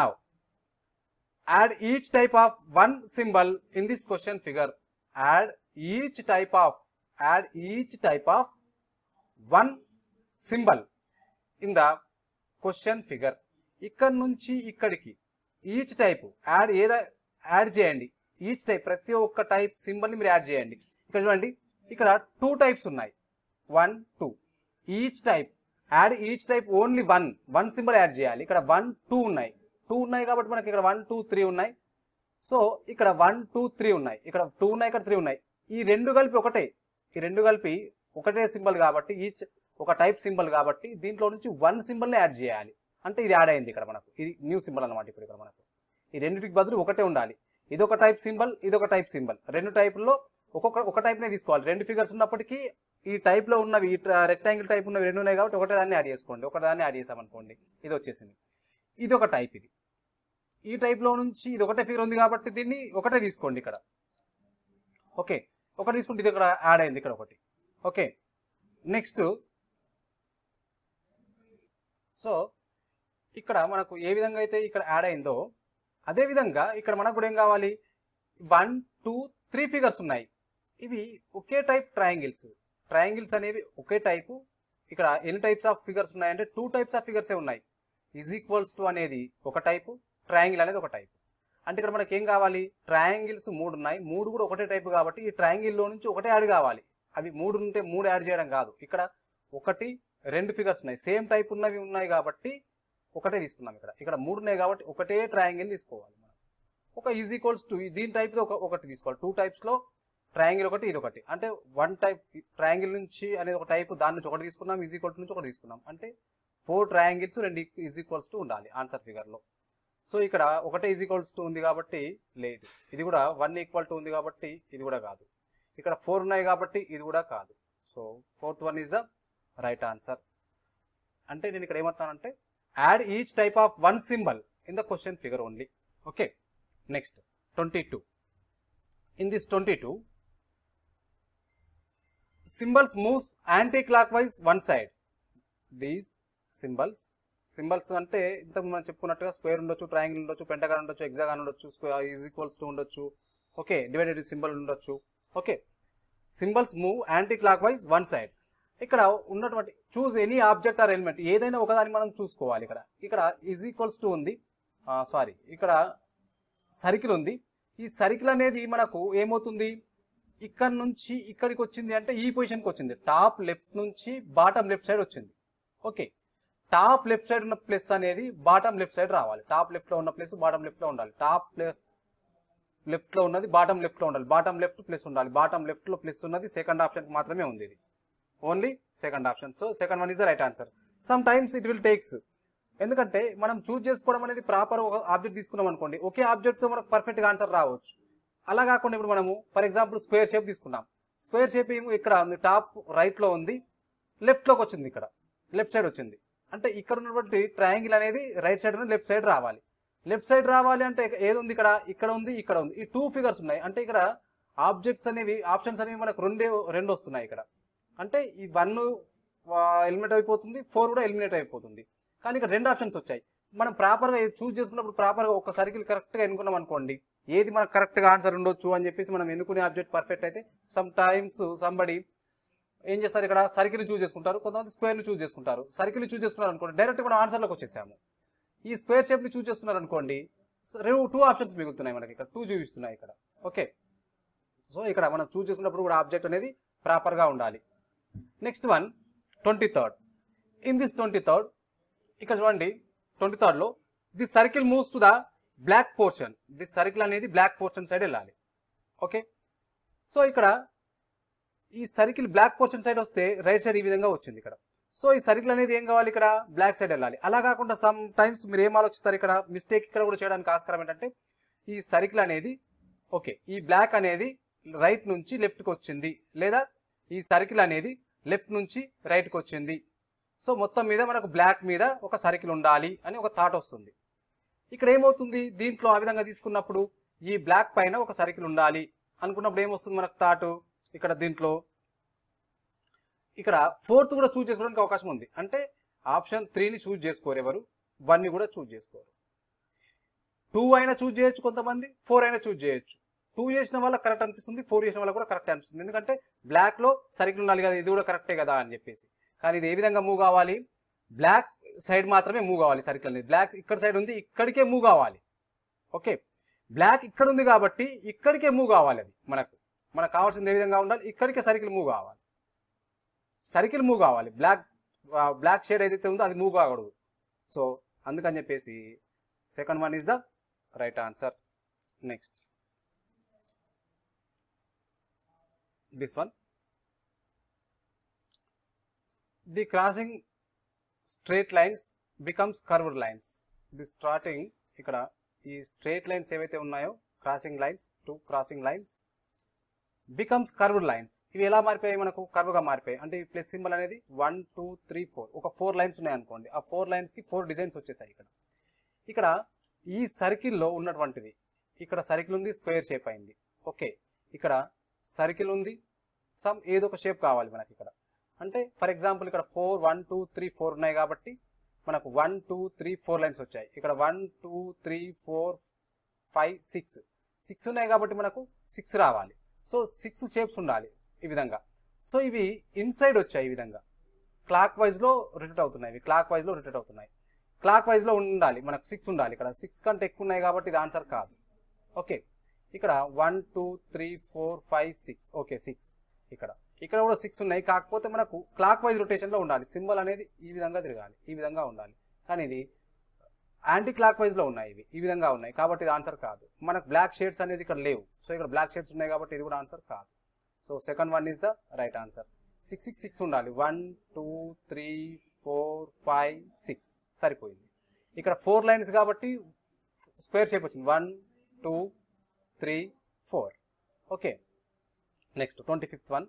now add each type of one symbol in this question figure add each type of add each type of one symbol in the question figure ఇక్కడ నుంచి ఇక్కడికి each type add ఏదో add చేయండి ఈచ్ టైప్ ప్రతి ఒక్క type సింబల్ని మీరు add చేయండి ఇక్కడ చూడండి ఇక్కడ టూ టైప్స్ ఉన్నాయి one two each type add each type only one one symbol add చేయాలి ఇక్కడ వన్ టూ ఉన్నాయి టూ ఉన్నాయి కాబట్టి మనకి ఇక్కడ వన్ టూ త్రీ ఉన్నాయి సో ఇక్కడ వన్ టూ త్రీ ఉన్నాయి ఇక్కడ టూ ఉన్నాయి ఇక్కడ త్రీ ఉన్నాయి ఈ రెండు కలిపి ఒకటే ఈ రెండు కలిపి ఒకటే సింబల్ కాబట్టి ఈచ్ ఒక టైప్ సింబల్ కాబట్టి దీంట్లో నుంచి వన్ సింబల్ని యాడ్ చేయాలి అంటే ఇది యాడ్ అయింది ఇక్కడ మనకు ఇది న్యూ సింబల్ అనమాట ఇప్పుడు ఇక్కడ మనకు ఈ రెండింటికి బదులు ఒకటే ఉండాలి ఇదొక టైప్ సింబల్ ఇది ఒక టైప్ సింబల్ రెండు టైపుల్లో ఒక్కొక్క ఒక టైప్నే తీసుకోవాలి రెండు ఫిగర్స్ ఉన్నప్పటికీ ఈ టైప్లో ఉన్నవి ఈ రెక్టాంగిల్ టైప్ ఉన్నవి రెండు ఉన్నాయి కాబట్టి ఒకటే దాన్ని యాడ్ చేసుకోండి ఒకటే దాన్ని యాడ్ చేసామనుకోండి ఇది వచ్చేసింది ఇది ఒక టైప్ ఇది ఈ టైప్లో నుంచి ఇది ఒకటే ఫిగర్ ఉంది కాబట్టి దీన్ని ఒకటే తీసుకోండి ఇక్కడ ఓకే ఒకటి తీసుకుంటే ఇది ఇక్కడ యాడ్ అయింది ఇక్కడ ఒకటి ఓకే నెక్స్ట్ సో ఇక్కడ మనకు ఏ విధంగా అయితే ఇక్కడ యాడ్ అయిందో అదేవిధంగా ఇక్కడ మనకు కూడా ఏం కావాలి వన్ టూ త్రీ ఫిగర్స్ ఉన్నాయి ఇవి ఒకే టైప్ ట్రయాంగిల్స్ ట్రయాంగిల్స్ అనేవి ఒకే టైపు ఇక్కడ ఎన్ని టైప్స్ ఆఫ్ ఫిగర్స్ ఉన్నాయంటే టూ టైప్స్ ఆఫ్ ఫిగర్సే ఉన్నాయి ఈజ్ ఈక్వల్స్ టు అనేది ఒక టైపు ట్రయాంగిల్ అనేది ఒక టైపు అంటే ఇక్కడ మనకి ఏం కావాలి ట్రయాంగిల్స్ మూడు ఉన్నాయి మూడు కూడా ఒకటే టైపు కాబట్టి ఈ ట్రయాంగిల్లో నుంచి ఒకటే యాడ్ కావాలి అవి మూడు ఉంటే మూడు యాడ్ చేయడం కాదు ఇక్కడ ఒకటి రెండు ఫిగర్స్ ఉన్నాయి సేమ్ టైప్ ఉన్నవి ఉన్నాయి కాబట్టి ఒకటే తీసుకున్నాం ఇక్కడ ఇక్కడ మూడు ఉన్నాయి కాబట్టి ఒకటే ట్రయాంగిల్ తీసుకోవాలి మనం ఒక ఈజ్ ఈక్వల్స్ టూ దీని టైప్ ఒకటి తీసుకోవాలి టూ టైప్స్లో ట్రయాంగిల్ ఒకటి ఇది ఒకటి అంటే వన్ టైప్ ట్రయాంగిల్ నుంచి అనేది ఒక టైప్ దాని నుంచి ఒకటి తీసుకున్నాం ఈజ్ ఈక్వల్ నుంచి ఒకటి తీసుకున్నాం అంటే ఫోర్ ట్రయాంగిల్స్ రెండు ఈజ్ ఈక్వల్స్ ఉండాలి ఆన్సర్ ఫిగర్లో సో ఇక్కడ ఒకటే ఈజ్ ఈక్వల్స్ ఉంది కాబట్టి లేదు ఇది కూడా వన్ ఈక్వల్ టూ ఉంది కాబట్టి ఇది కూడా కాదు ఇక్కడ ఫోర్ ఉన్నాయి కాబట్టి ఇది కూడా కాదు so fourth one is the right answer అంటే నేను ఇక్కడ ఏమంటానంటే add each type of one symbol in the question figure only okay next twenty two in this twenty two symbols moves anticlockwise one side these symbols symbols అంటే ఇంత మనం చెప్పుకున్నట్టుగా square ఉండొచ్చు triangle ఉండొచ్చు పెంటగా ఉండొచ్చు ఎగ్జాగా ఉండొచ్చు స్క్వేర్ ఈజ్ ఈక్వల్స్ టు ఉండొచ్చు ఓకే డివైడెడ్ సింబల్ ఉండొచ్చు okay symbols move anticlockwise one side ఇక్కడ ఉన్నటువంటి choose any object or element ఏదైనా ఒకదాన్ని మనం చూసుకోవాలి ఇక్కడ ఇక్కడ ఈజ్ ఈక్వల్స్ టు ఉంది సారీ ఇక్కడ సరికిల్ ఉంది ఈ సరికిల్ అనేది మనకు ఏమవుతుంది ఇక్కడ నుంచి ఇక్కడికి వచ్చింది అంటే ఈ పొజిషన్కి వచ్చింది టాప్ లెఫ్ట్ నుంచి బాటమ్ లెఫ్ట్ సైడ్ వచ్చింది ఓకే టాప్ లెఫ్ట్ సైడ్ ఉన్న ప్లేస్ అనేది బాటమ్ లెఫ్ట్ సైడ్ రావాలి టాప్ లెఫ్ట్లో ఉన్న ప్లేస్ బాటమ్ లెఫ్ట్లో ఉండాలి టాప్ లెఫ్ట్లో ఉన్నది బాటమ్ లెఫ్ట్లో ఉండాలి బాటమ్ లెఫ్ట్ ప్లస్ ఉండాలి బాటమ్ లెఫ్ట్లో ప్లస్ ఉన్నది సెకండ్ ఆప్షన్కి మాత్రమే ఉంది ఇది only second option so second one is the right answer sometimes it will takes ఎందుకంటే మనం చూజ్ చేసుకోవడం అనేది ప్రాపర్ ఒక ఆబ్జెక్ట్ తీసుకున్నాం అనుకోండి ఒకే ఆబ్జెక్ట్తో మనకు పర్ఫెక్ట్గా ఆన్సర్ రావచ్చు అలా కాకుండా ఇప్పుడు మనము ఫర్ ఎగ్జాంపుల్ స్క్వేర్ షేప్ తీసుకున్నాం స్క్వేర్ షేప్ ఏమో ఇక్కడ ఉంది టాప్ రైట్లో ఉంది లెఫ్ట్లోకి వచ్చింది ఇక్కడ లెఫ్ట్ సైడ్ వచ్చింది అంటే ఇక్కడ ఉన్నటువంటి ట్రయాంగిల్ అనేది రైట్ సైడ్ లెఫ్ట్ సైడ్ రావాలి లెఫ్ట్ సైడ్ రావాలి అంటే ఏది ఉంది ఇక్కడ ఇక్కడ ఉంది ఇక్కడ ఉంది ఈ టూ ఫిగర్స్ ఉన్నాయి అంటే ఇక్కడ ఆబ్జెక్ట్స్ అనేవి ఆప్షన్స్ అనేవి మనకు రెండే రెండు వస్తున్నాయి ఇక్కడ అంటే ఈ వన్ ఎలిమినేట్ అయిపోతుంది ఫోర్ కూడా ఎలిమినేట్ అయిపోతుంది కానీ ఇక్కడ రెండు ఆప్షన్స్ వచ్చాయి మనం ప్రాపర్గా చూస్ చేసుకున్నప్పుడు ప్రాపర్గా ఒక సర్కిల్ కరెక్ట్గా ఎన్నుకున్నాం అనుకోండి ఏది మనకు కరెక్ట్గా ఆన్సర్ ఉండొచ్చు అని చెప్పేసి మనం ఎన్నుకునే ఆబ్జెక్ట్ పర్ఫెక్ట్ అయితే సమ్ టైమ్స్ సంబడి ఏం చేస్తారు ఇక్కడ సర్కిల్ చూస్ చేసుకుంటారు కొంతమంది స్క్వేర్ని చూస్ చేసుకుంటారు సర్కిల్ చూస్ చేసుకున్నారు అనుకోండి డైరెక్ట్ మనం ఆన్సర్లోకి వచ్చేసాము ఈ స్క్వేర్ షేప్ని చూస్ చేసుకున్నారు అనుకోండి రెండు టూ ఆప్షన్స్ మిగులుతున్నాయి మనకి ఇక్కడ టూ చూపిస్తున్నాయి ఇక్కడ ఓకే సో ఇక్కడ మనం చూస్ చేసుకున్నప్పుడు కూడా ఆబ్జెక్ట్ అనేది ప్రాపర్గా ఉండాలి next one twenty third in this twenty third ఇక్కడ చూడండి ట్వంటీ థర్డ్లో this circle moves to the black portion this circle అనేది బ్లాక్ పోర్షన్ సైడ్ వెళ్ళాలి ఓకే సో ఇక్కడ ఈ సర్కిల్ బ్లాక్ పోర్షన్ సైడ్ వస్తే రైట్ సైడ్ ఈ విధంగా వచ్చింది ఇక్కడ సో ఈ సర్కిల్ అనేది ఏం కావాలి ఇక్కడ బ్లాక్ సైడ్ వెళ్ళాలి అలా కాకుండా సమ్ టైమ్స్ మీరు ఏం ఆలోచిస్తారు ఇక్కడ మిస్టేక్ ఇక్కడ కూడా చేయడానికి ఆస్కారం ఏంటంటే ఈ సర్కిల్ అనేది ఓకే ఈ బ్లాక్ అనేది రైట్ నుంచి లెఫ్ట్కి వచ్చింది లేదా ఈ సర్కిల్ అనేది లెఫ్ట్ నుంచి రైట్కి వచ్చింది సో మొత్తం మీద మనకు బ్లాక్ మీద ఒక సర్కిల్ ఉండాలి అని ఒక థాట్ వస్తుంది ఇక్కడ ఏమవుతుంది దీంట్లో ఆ విధంగా తీసుకున్నప్పుడు ఈ బ్లాక్ పైన ఒక సర్కిల్ ఉండాలి అనుకున్నప్పుడు ఏమొస్తుంది మనకు థాట్ ఇక్కడ దీంట్లో ఇక్కడ ఫోర్త్ కూడా చూజ్ చేసుకోవడానికి అవకాశం ఉంది అంటే ఆప్షన్ త్రీని చూజ్ చేసుకోరు ఎవరు వన్ని కూడా చూజ్ చేసుకోరు టూ అయినా చూజ్ చేయొచ్చు కొంతమంది ఫోర్ అయినా చూజ్ చేయొచ్చు టూ చేసిన వల్ల కరెక్ట్ అనిపిస్తుంది ఫోర్ చేసిన వల్ల కూడా కరెక్ట్ అనిపిస్తుంది ఎందుకంటే బ్లాక్లో సరికిల్ ఉండాలి కదా ఇది కూడా కరెక్టే కదా అని చెప్పేసి కానీ ఇది ఏ విధంగా మూవ్ కావాలి బ్లాక్ సైడ్ మాత్రమే మూవ్ కావాలి సర్కిల్ అనేది బ్లాక్ ఇక్కడ సైడ్ ఉంది ఇక్కడికే మూవ్ కావాలి ఓకే బ్లాక్ ఇక్కడ ఉంది కాబట్టి ఇక్కడికే మూవ్ కావాలి అది మనకు మనకు కావాల్సింది ఏ విధంగా ఉండాలి ఇక్కడికే సర్కిల్ మూవ్ కావాలి సర్కిల్ మూవ్ కావాలి బ్లాక్ బ్లాక్ షేడ్ ఏదైతే ఉందో అది మూవ్ కాకూడదు సో అందుకని చెప్పేసి second one is the right answer next this one. The crossing straight lines becomes curved lines. The starting ఇక్కడ ఈ స్ట్రేట్ లైన్స్ ఏవైతే ఉన్నాయో crossing lines to crossing lines becomes curved lines ఇవి ఎలా మారిపోయాయి మనకు కర్వ్గా మారిపోయాయి అంటే ఈ ప్లస్ సింబల్ అనేది వన్ టూ త్రీ ఫోర్ ఒక ఫోర్ లైన్స్ ఉన్నాయనుకోండి ఆ ఫోర్ లైన్స్కి ఫోర్ డిజైన్స్ వచ్చేసాయి ఇక్కడ ఇక్కడ ఈ సర్కిల్లో ఉన్నటువంటిది ఇక్కడ సర్కిల్ ఉంది స్క్వేర్ షేప్ అయింది ఓకే ఇక్కడ సర్కిల్ ఉంది సమ్ ఏదో ఒక షేప్ కావాలి మనకి ఇక్కడ అంటే ఫర్ ఎగ్జాంపుల్ ఇక్కడ four one two three four ఉన్నాయి కాబట్టి మనకు one two three four lines వచ్చాయి ఇక్కడ one two three four five six six ఉన్నాయి కాబట్టి మనకు సిక్స్ రావాలి సో సిక్స్ షేప్స్ ఉండాలి ఈ విధంగా సో ఇవి ఇన్సైడ్ వచ్చాయి ఈ విధంగా క్లాక్ వైజ్లో రిటర్ట్ అవుతున్నాయి ఇవి క్లాక్ వైజ్లో రిటర్ట్ అవుతున్నాయి క్లాక్ వైజ్లో ఉండాలి మనకు సిక్స్ ఉండాలి ఇక్కడ సిక్స్ కంటే ఎక్కువ ఉన్నాయి కాబట్టి ఇది ఆన్సర్ కాదు ఓకే ఇక్కడ one two three four five six okay six ఇక్కడ ఇక్కడ కూడా సిక్స్ ఉన్నాయి కాకపోతే మనకు క్లాక్ వైజ్ రొటేషన్లో ఉండాలి సింబల్ అనేది ఈ విధంగా తిరగాలి ఈ విధంగా ఉండాలి కానీ ఇది యాంటీ క్లాక్ వైజ్లో ఉన్నాయి ఇవి ఈ విధంగా ఉన్నాయి కాబట్టి ఇది ఆన్సర్ కాదు మనకు బ్లాక్ షేడ్స్ అనేది ఇక్కడ లేవు సో ఇక్కడ బ్లాక్ షేడ్స్ ఉన్నాయి కాబట్టి ఇది కూడా ఆన్సర్ కాదు so second one is the right answer six six six ఉండాలి one two three four five six సరిపోయింది ఇక్కడ ఫోర్ లైన్స్ కాబట్టి స్క్వేర్ షేప్ వచ్చింది one two three four okay next twenty fifth one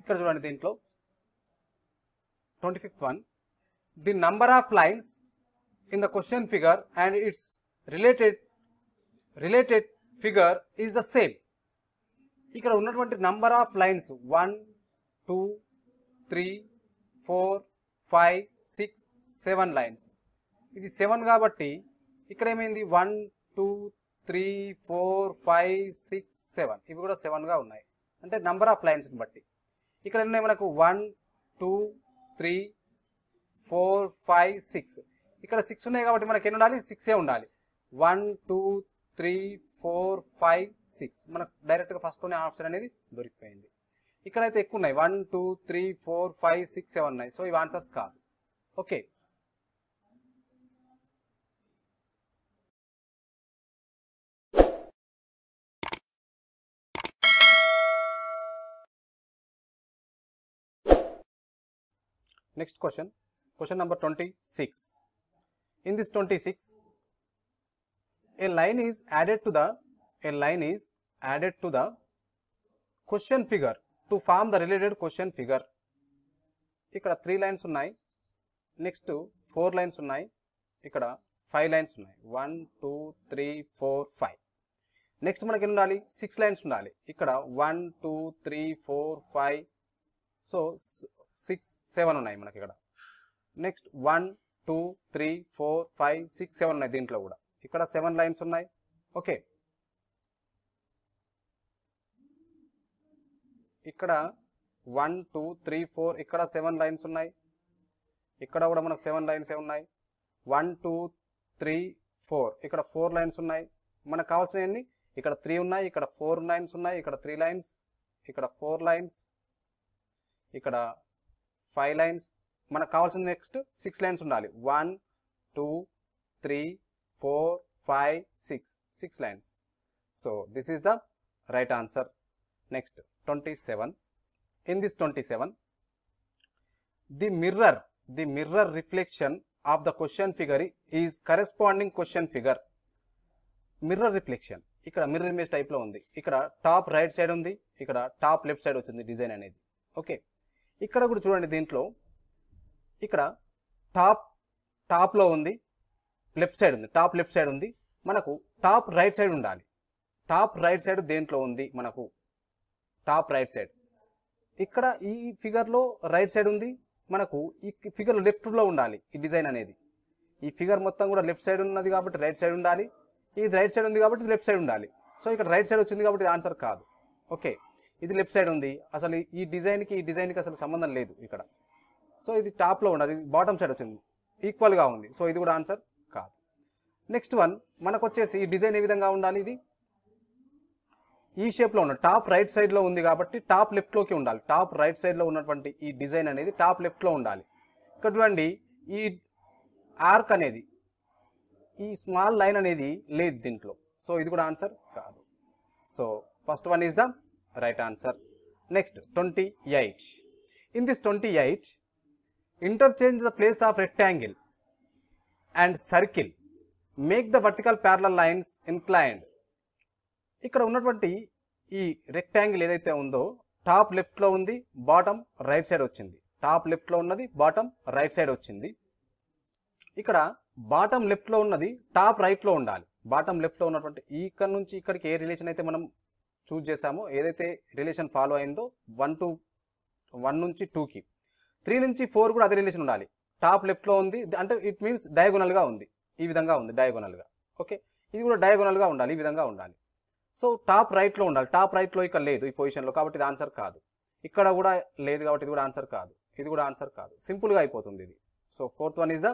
ఇక్కడ చూడండి దీంట్లో twenty fifth one the number of lines in the question figure and its related related figure is the same ఇక్కడ ఉన్నటువంటి number of lines one two three four five six seven lines ఇది seven కాబట్టి ఇక్కడ ఏమైంది one two three four five six seven ఇవి కూడా సెవెన్గా ఉన్నాయి అంటే నంబర్ ఆఫ్ లైన్స్ని బట్టి ఇక్కడ ఉన్నాయి మనకు one two three four five six ఇక్కడ సిక్స్ ఉన్నాయి కాబట్టి మనకి ఎన్ని ఉండాలి సిక్సే ఉండాలి one two three four five six మనకు డైరెక్ట్గా ఫస్ట్ కొనే ఆప్షన్ అనేది దొరికిపోయింది ఇక్కడైతే ఎక్కువ ఉన్నాయి one two three four five six seven ఉన్నాయి సో ఇవి ఆన్సర్స్ కాదు okay Next question, question number 26. In this 26, a line is added to the, a line is added to the question figure to form the related question figure. ఇక్కడ three lines ఉన్నాయి next four lines ఉన్నాయి ఇక్కడ five lines ఉన్నాయి one two three four five next మనకి ఎన్ని ఉండాలి six lines ఉండాలి ఇక్కడ one two three four five so six seven ఉన్నాయి మనకి ఇక్కడ next one two three four five six seven ఉన్నాయి దీంట్లో కూడా ఇక్కడ సెవెన్ లైన్స్ ఉన్నాయి ఓకే ఇక్కడ వన్ టూ త్రీ ఫోర్ ఇక్కడ సెవెన్ లైన్స్ ఉన్నాయి ఇక్కడ కూడా మనకు సెవెన్ లైన్స్ ఉన్నాయి వన్ టూ త్రీ ఫోర్ ఇక్కడ ఫోర్ లైన్స్ ఉన్నాయి మనకు కావాల్సినవన్నీ ఇక్కడ త్రీ ఉన్నాయి ఇక్కడ ఫోర్ లైన్స్ ఉన్నాయి ఇక్కడ త్రీ లైన్స్ ఇక్కడ ఫోర్ లైన్స్ ఇక్కడ ఫైవ్ లైన్స్ మనకు కావాల్సిన నెక్స్ట్ సిక్స్ లైన్స్ ఉండాలి one two three four five six six lines so this is the right answer next twenty seven in this twenty seven the mirror the mirror reflection of the question figure is corresponding question figure mirror reflection ఇక్కడ mirror image టైప్లో ఉంది ఇక్కడ top right side ఉంది ఇక్కడ top left side వచ్చింది design అనేది okay ఇక్కడ కూడా చూడండి దీంట్లో ఇక్కడ టాప్ టాప్లో ఉంది లెఫ్ట్ సైడ్ ఉంది టాప్ లెఫ్ట్ సైడ్ ఉంది మనకు టాప్ రైట్ సైడ్ ఉండాలి టాప్ రైట్ సైడ్ దేంట్లో ఉంది మనకు టాప్ రైట్ సైడ్ ఇక్కడ ఈ ఫిగర్లో రైట్ సైడ్ ఉంది మనకు ఈ ఫిగర్ లెఫ్ట్లో ఉండాలి ఈ డిజైన్ అనేది ఈ ఫిగర్ మొత్తం కూడా లెఫ్ట్ సైడ్ ఉన్నది కాబట్టి రైట్ సైడ్ ఉండాలి ఇది రైట్ సైడ్ ఉంది కాబట్టి లెఫ్ట్ సైడ్ ఉండాలి సో ఇక్కడ రైట్ సైడ్ వచ్చింది కాబట్టి ఆన్సర్ కాదు ఓకే ఇది లెఫ్ట్ సైడ్ ఉంది అసలు ఈ డిజైన్కి ఈ డిజైన్కి అసలు సంబంధం లేదు ఇక్కడ సో ఇది టాప్లో ఉండాలి బాటమ్ సైడ్ వచ్చింది ఈక్వల్గా ఉంది సో ఇది కూడా ఆన్సర్ కాదు నెక్స్ట్ వన్ మనకు వచ్చేసి ఈ డిజైన్ ఏ విధంగా ఉండాలి ఇది ఈ షేప్లో ఉన్న టాప్ రైట్ సైడ్లో ఉంది కాబట్టి టాప్ లెఫ్ట్లోకి ఉండాలి టాప్ రైట్ సైడ్లో ఉన్నటువంటి ఈ డిజైన్ అనేది టాప్ లెఫ్ట్లో ఉండాలి ఇక్కడ చూడండి ఈ ఆర్క్ అనేది ఈ స్మాల్ లైన్ అనేది లేదు దీంట్లో సో ఇది కూడా ఆన్సర్ కాదు so first one is the right answer next twenty eight in this twenty eight interchange the place of rectangle and circle make the vertical parallel lines inclined ఇక్కడ ఉన్నటువంటి ఈ rectangle ఏదైతే ఉందో టాప్ లెఫ్ట్లో ఉంది బాటమ్ రైట్ సైడ్ వచ్చింది top లెఫ్ట్లో ఉన్నది బాటమ్ రైట్ సైడ్ వచ్చింది ఇక్కడ బాటమ్ లెఫ్ట్లో ఉన్నది టాప్ రైట్లో ఉండాలి బాటమ్ లెఫ్ట్లో ఉన్నటువంటి ఇక్కడ నుంచి ఇక్కడికి ఏ రిలేషన్ అయితే మనం చూజ్ చేసామో ఏదైతే రిలేషన్ ఫాలో అయిందో వన్ టు వన్ నుంచి టూకి త్రీ నుంచి ఫోర్ కూడా అదే రిలేషన్ ఉండాలి టాప్ లెఫ్ట్లో ఉంది అంటే ఇట్ మీన్స్ డయాగోనల్గా ఉంది ఈ విధంగా ఉంది డయాగోనల్గా ఓకే ఇది కూడా డయాగోనల్గా ఉండాలి ఈ విధంగా ఉండాలి సో టాప్ రైట్లో ఉండాలి టాప్ రైట్లో ఇక్కడ లేదు ఈ పొజిషన్లో కాబట్టి ఇది ఆన్సర్ కాదు ఇక్కడ కూడా లేదు కాబట్టి ఇది కూడా ఆన్సర్ కాదు ఇది కూడా ఆన్సర్ కాదు సింపుల్గా అయిపోతుంది ఇది so fourth one is the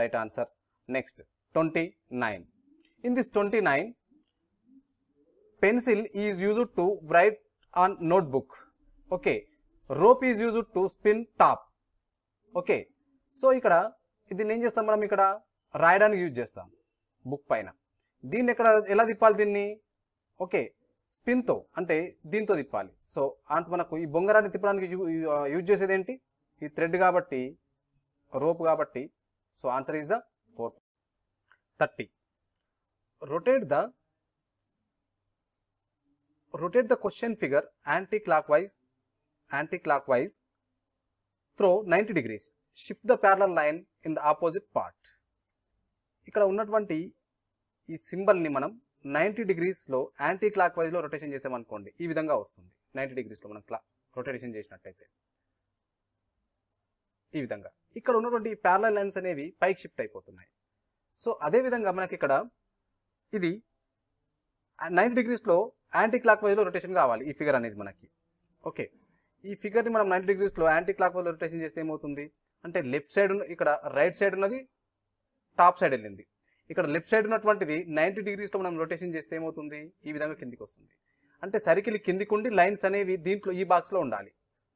right answer next twenty nine in this twenty nine pencil is used to write on notebook okay rope is use to spin top okay so ఇక్కడ ఇది ఏం చేస్తాం మనం ఇక్కడ రాయడానికి యూజ్ చేస్తాం book పైన దీన్ని ఎక్కడ ఎలా తిప్పాలి దీన్ని ఓకే స్పిన్తో అంటే దీంతో తిప్పాలి సో ఆన్స్ మనకు ఈ బొంగరాన్ని తిప్పడానికి యూజ్ చేసేది ఏంటి ఈ థ్రెడ్ కాబట్టి రోప్ కాబట్టి so answer is the fourth thirty rotate the rotate the question figure anti-clockwise, anti-clockwise through 90 degrees. Shift the parallel line in the opposite part. ఇక్కడ ఉన్నటువంటి ఈ సింబల్ని మనం నైంటీ డిగ్రీస్లో యాంటీ క్లాక్ వైజ్లో రొటేషన్ చేసామనుకోండి ఈ విధంగా వస్తుంది నైంటీ డిగ్రీస్లో మనం క్లా రొటేషన్ చేసినట్టయితే ఈ విధంగా ఇక్కడ ఉన్నటువంటి ప్యారల లైన్స్ అనేవి పైకి షిఫ్ట్ అయిపోతున్నాయి సో అదేవిధంగా మనకి ఇక్కడ ఇది నైన్టీ డిగ్రీస్లో యాంటీ క్లాక్ వైజ్లో రొటేషన్ కావాలి ఈ ఫిగర్ అనేది మనకి ఓకే ఈ ఫిగర్ని మనం నైన్టీ డిగ్రీస్లో యాంటీ క్లాక్ వైజ్లో రొటేషన్ చేస్తే ఏమవుతుంది అంటే లెఫ్ట్ సైడ్ ఇక్కడ రైట్ సైడ్ ఉన్నది టాప్ సైడ్ వెళ్ళింది ఇక్కడ లెఫ్ట్ సైడ్ ఉన్నటువంటిది నైంటీ డిగ్రీస్లో మనం రొటేషన్ చేస్తే ఏమవుతుంది ఈ విధంగా కిందికి వస్తుంది అంటే సరికిల్ కిందికి ఉండి లైన్స్ అనేవి దీంట్లో ఈ బాక్స్లో ఉండాలి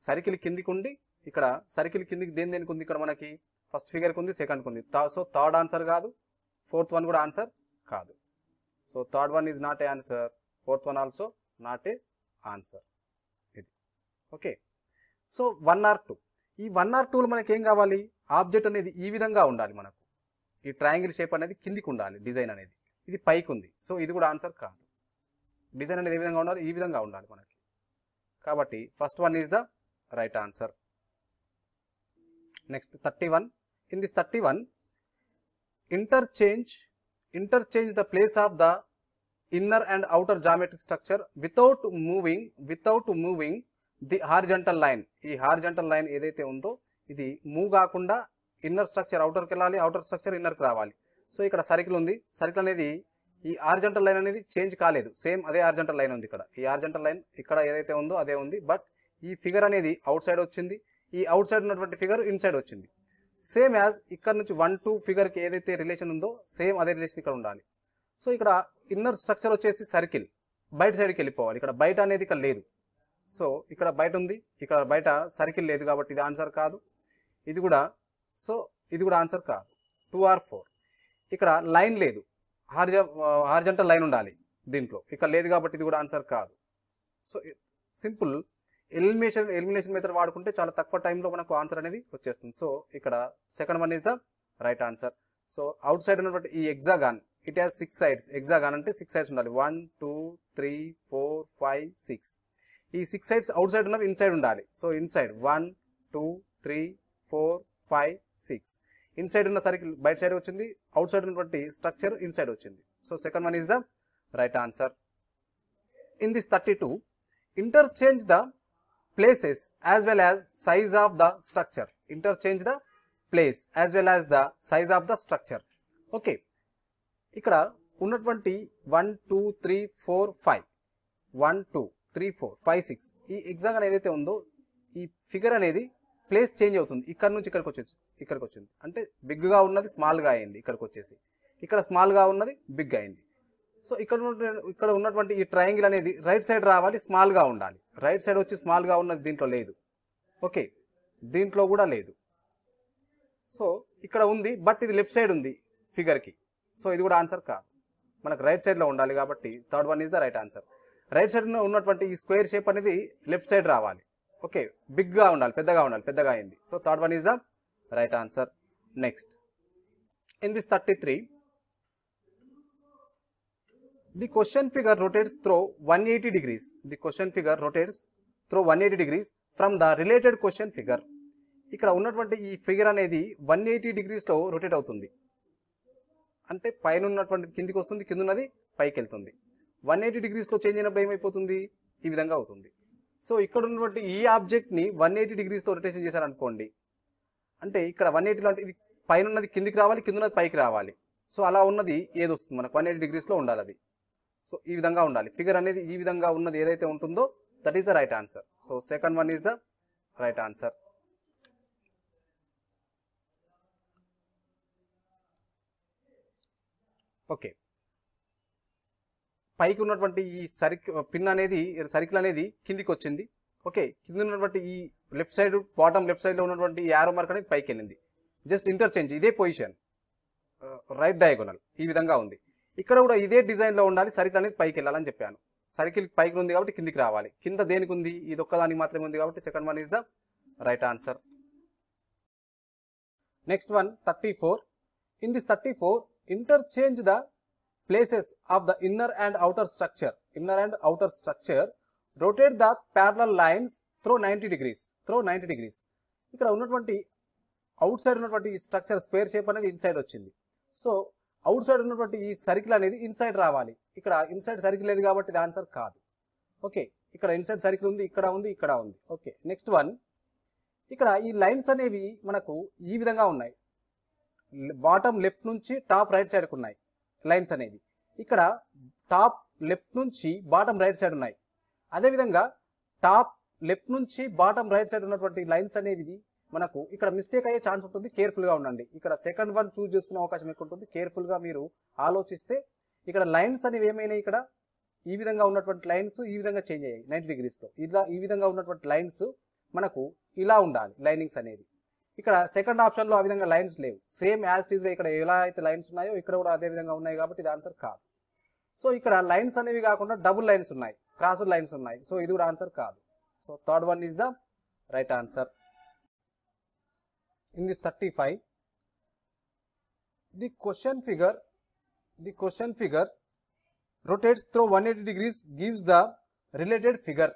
సరికిల్ కిందికి ఉండి ఇక్కడ సరికిల్ కిందికి దేని దేనికి ఉంది ఇక్కడ మనకి ఫస్ట్ ఫిగర్కి ఉంది సెకండ్కి ఉంది సో థర్డ్ ఆన్సర్ కాదు ఫోర్త్ వన్ కూడా ఆన్సర్ కాదు so third one is not a answer fourth one also not a answer ఇది okay so one or two ఈ వన్ ఆర్ టూలో మనకి ఏం కావాలి ఆబ్జెక్ట్ అనేది ఈ విధంగా ఉండాలి మనకు ఈ ట్రయాంగిల్ షేప్ అనేది కిందికి ఉండాలి డిజైన్ అనేది ఇది పైకి ఉంది సో ఇది కూడా ఆన్సర్ కాదు డిజైన్ అనేది ఏ విధంగా ఉండాలి ఈ విధంగా ఉండాలి మనకి కాబట్టి first one is the right answer next thirty one in this thirty one interchange interchange the place of the inner and outer geometric structure without moving without moving the horizontal line ఈ horizontal line ఏదైతే ఉందో ఇది move కాకుండా inner structure అవుటర్కి వెళ్ళాలి outer structure ఇన్నర్కి రావాలి so ఇక్కడ circle ఉంది circle అనేది ఈ ఆర్జెంటల్ లైన్ అనేది చేంజ్ కాలేదు సేమ్ అదే ఆర్జెంటల్ లైన్ ఉంది ఇక్కడ ఈ ఆర్జెంటల్ లైన్ ఇక్కడ ఏదైతే ఉందో అదే ఉంది బట్ ఈ ఫిగర్ అనేది అవుట్ సైడ్ వచ్చింది ఈ అవుట్ సైడ్ ఉన్నటువంటి ఫిగర్ ఇన్సైడ్ వచ్చింది సేమ్ యాజ్ ఇక్కడ నుంచి వన్ టూ ఫిగర్కి ఏదైతే రిలేషన్ ఉందో సేమ్ అదే రిలేషన్ ఇక్కడ ఉండాలి సో ఇక్కడ ఇన్నర్ స్ట్రక్చర్ వచ్చేసి సర్కిల్ బయట సైడ్కి వెళ్ళిపోవాలి ఇక్కడ బయట అనేది ఇక్కడ లేదు సో ఇక్కడ బయట ఉంది ఇక్కడ బయట సర్కిల్ లేదు కాబట్టి ఇది ఆన్సర్ కాదు ఇది కూడా సో ఇది కూడా ఆన్సర్ కాదు టూ ఆర్ ఫోర్ ఇక్కడ లైన్ లేదు హార్జ హార్జంటల్ లైన్ ఉండాలి దీంట్లో ఇక్కడ లేదు కాబట్టి ఇది కూడా ఆన్సర్ కాదు so simple elimination elimination method వాడుకుంటే చాలా తక్కువ టైంలో మనకు ఆన్సర్ అనేది వచ్చేస్తుంది సో ఇక్కడ second one is the right answer so outside ఉన్నటువంటి ఈ hexagon it has six sides hexagon అంటే సిక్స్ సైడ్స్ ఉండాలి one two three four five six ఈ సిక్స్ సైడ్స్ అవుట్ సైడ్ ఉన్నవి ఇన్సైడ్ ఉండాలి so inside one two three four five six inside ఉన్న circle బయట side వచ్చింది అవుట్ సైడ్ ఉన్నటువంటి structure inside వచ్చింది so second one is the right answer in this thirty two interchange the places as well as size of the structure. Interchange the place as well as the size of the structure. Okay ఇక్కడ ఉన్నటువంటి one two three four five one two three four five six ఈ hexagon ఏదైతే ఉందో ఈ figure అనేది place change అవుతుంది ఇక్కడ నుంచి ఇక్కడికి వచ్చేసి ఇక్కడికి వచ్చింది అంటే బిగ్గా ఉన్నది స్మాల్గా అయింది ఇక్కడికి వచ్చేసి ఇక్కడ స్మాల్గా ఉన్నది బిగ్ అయింది సో ఇక్కడ ఇక్కడ ఉన్నటువంటి ఈ ట్రయాంగిల్ అనేది రైట్ సైడ్ రావాలి స్మాల్గా ఉండాలి రైట్ సైడ్ వచ్చి స్మాల్గా ఉన్నది దీంట్లో లేదు ఓకే దీంట్లో కూడా లేదు సో ఇక్కడ ఉంది బట్ ఇది లెఫ్ట్ సైడ్ ఉంది ఫిగర్కి సో ఇది కూడా ఆన్సర్ కాదు మనకు రైట్ సైడ్లో ఉండాలి కాబట్టి third one is the right answer right side ఉన్నటువంటి ఈ స్క్వేర్ షేప్ అనేది లెఫ్ట్ సైడ్ రావాలి ఓకే బిగ్గా ఉండాలి పెద్దగా ఉండాలి పెద్దగా అయింది so third one is the right answer next in this thirty the question figure question through one eighty degrees the question figure figure through one eighty degrees from the related question figure ఇక్కడ ఉన్నటువంటి ఈ figure అనేది one eighty డిగ్రీస్లో rotate అవుతుంది అంటే పైన ఉన్నటువంటి కిందికి వస్తుంది కింద ఉన్నది పైకి వెళ్తుంది వన్ ఎయిటీ డిగ్రీస్లో చేంజ్ అయినప్పుడు ఏమైపోతుంది ఈ విధంగా అవుతుంది సో ఇక్కడ ఉన్నటువంటి ఈ ఆబ్జెక్ట్ని వన్ ఎయిటీ డిగ్రీస్లో రొటేషన్ చేశారనుకోండి అంటే ఇక్కడ వన్ ఎయిటీలో అంటే ఇది పైన ఉన్నది కిందికి రావాలి కింద ఉన్నది పైకి రావాలి సో అలా ఉన్నది ఏది వస్తుంది మనకు వన్ ఎయిటీ డిగ్రీస్లో ఉండాలి అది సో ఈ విధంగా ఉండాలి ఫిగర్ అనేది ఈ విధంగా ఉన్నది ఏదైతే ఉంటుందో that is the right answer so second one is the right answer okay పైకి ఉన్నటువంటి ఈ సరిక్ పిన్ అనేది సరికిల్ అనేది కిందికి వచ్చింది ఓకే కింద ఉన్నటువంటి ఈ లెఫ్ట్ సైడ్ బాటమ్ లెఫ్ట్ సైడ్లో ఉన్నటువంటి యారో మార్క్ అనేది పైకి వెళ్ళింది జస్ట్ ఇంటర్చేంజ్ ఇదే పొజిషన్ రైట్ డయాగోనల్ ఈ విధంగా ఉంది ఇక్కడ కూడా ఇదే డిజైన్లో ఉండాలి సర్కిల్ అనేది పైకి వెళ్ళాలని చెప్పాను సర్కిల్ పైకి ఉంది కాబట్టి కిందికి రావాలి కింద దేనికి ఉంది ఇది ఒక్కదానికి మాత్రమే ఉంది కాబట్టి second one is the right answer next one thirty four in this thirty four interchange the places of the inner and outer structure inner and outer structure rotate the parallel lines through ninety degrees through ninety degrees ఇక్కడ ఉన్నటువంటి outside ఉన్నటువంటి structure square shape అనేది in వచ్చింది so outside ఉన్నటువంటి ఈ circle అనేది inside రావాలి ఇక్కడ ఇన్సైడ్ సర్కిల్ లేదు కాబట్టి ఇది ఆన్సర్ కాదు ఓకే ఇక్కడ ఇన్సైడ్ సర్కిల్ ఉంది ఇక్కడ ఉంది ఇక్కడ ఉంది ఓకే నెక్స్ట్ వన్ ఇక్కడ ఈ లైన్స్ అనేవి మనకు ఈ విధంగా ఉన్నాయి బాటమ్ లెఫ్ట్ నుంచి టాప్ రైట్ సైడ్కి ఉన్నాయి లైన్స్ అనేవి ఇక్కడ టాప్ లెఫ్ట్ నుంచి బాటమ్ రైట్ సైడ్ ఉన్నాయి అదేవిధంగా టాప్ లెఫ్ట్ నుంచి బాటమ్ రైట్ సైడ్ ఉన్నటువంటి లైన్స్ అనేవి మనకు ఇక్కడ మిస్టేక్ అయ్యే ఛాన్స్ ఉంటుంది కేర్ఫుల్గా ఉండండి ఇక్కడ సెకండ్ వన్ చూజ్ చేసుకునే అవకాశం ఎక్కువ ఉంటుంది కేర్ఫుల్గా మీరు ఆలోచిస్తే ఇక్కడ లైన్స్ అనేవి ఏమైనా ఇక్కడ ఈ విధంగా ఉన్నటువంటి లైన్స్ ఈ విధంగా చేంజ్ అయ్యాయి నైంటీ డిగ్రీస్లో ఇలా ఈ విధంగా ఉన్నటువంటి లైన్స్ మనకు ఇలా ఉండాలి లైనింగ్స్ అనేది ఇక్కడ సెకండ్ ఆప్షన్లో ఆ విధంగా లైన్స్ లేవు సేమ్ యాజ్ ఈజ్గా ఇక్కడ ఎలా అయితే లైన్స్ ఉన్నాయో ఇక్కడ కూడా అదే విధంగా ఉన్నాయి కాబట్టి ఇది ఆన్సర్ కాదు సో ఇక్కడ లైన్స్ అనేవి కాకుండా డబుల్ లైన్స్ ఉన్నాయి క్రాస్ లైన్స్ ఉన్నాయి సో ఇది కూడా ఆన్సర్ కాదు so third one is the right answer in this 35 the question figure the question figure rotates through 180 degrees gives the related figure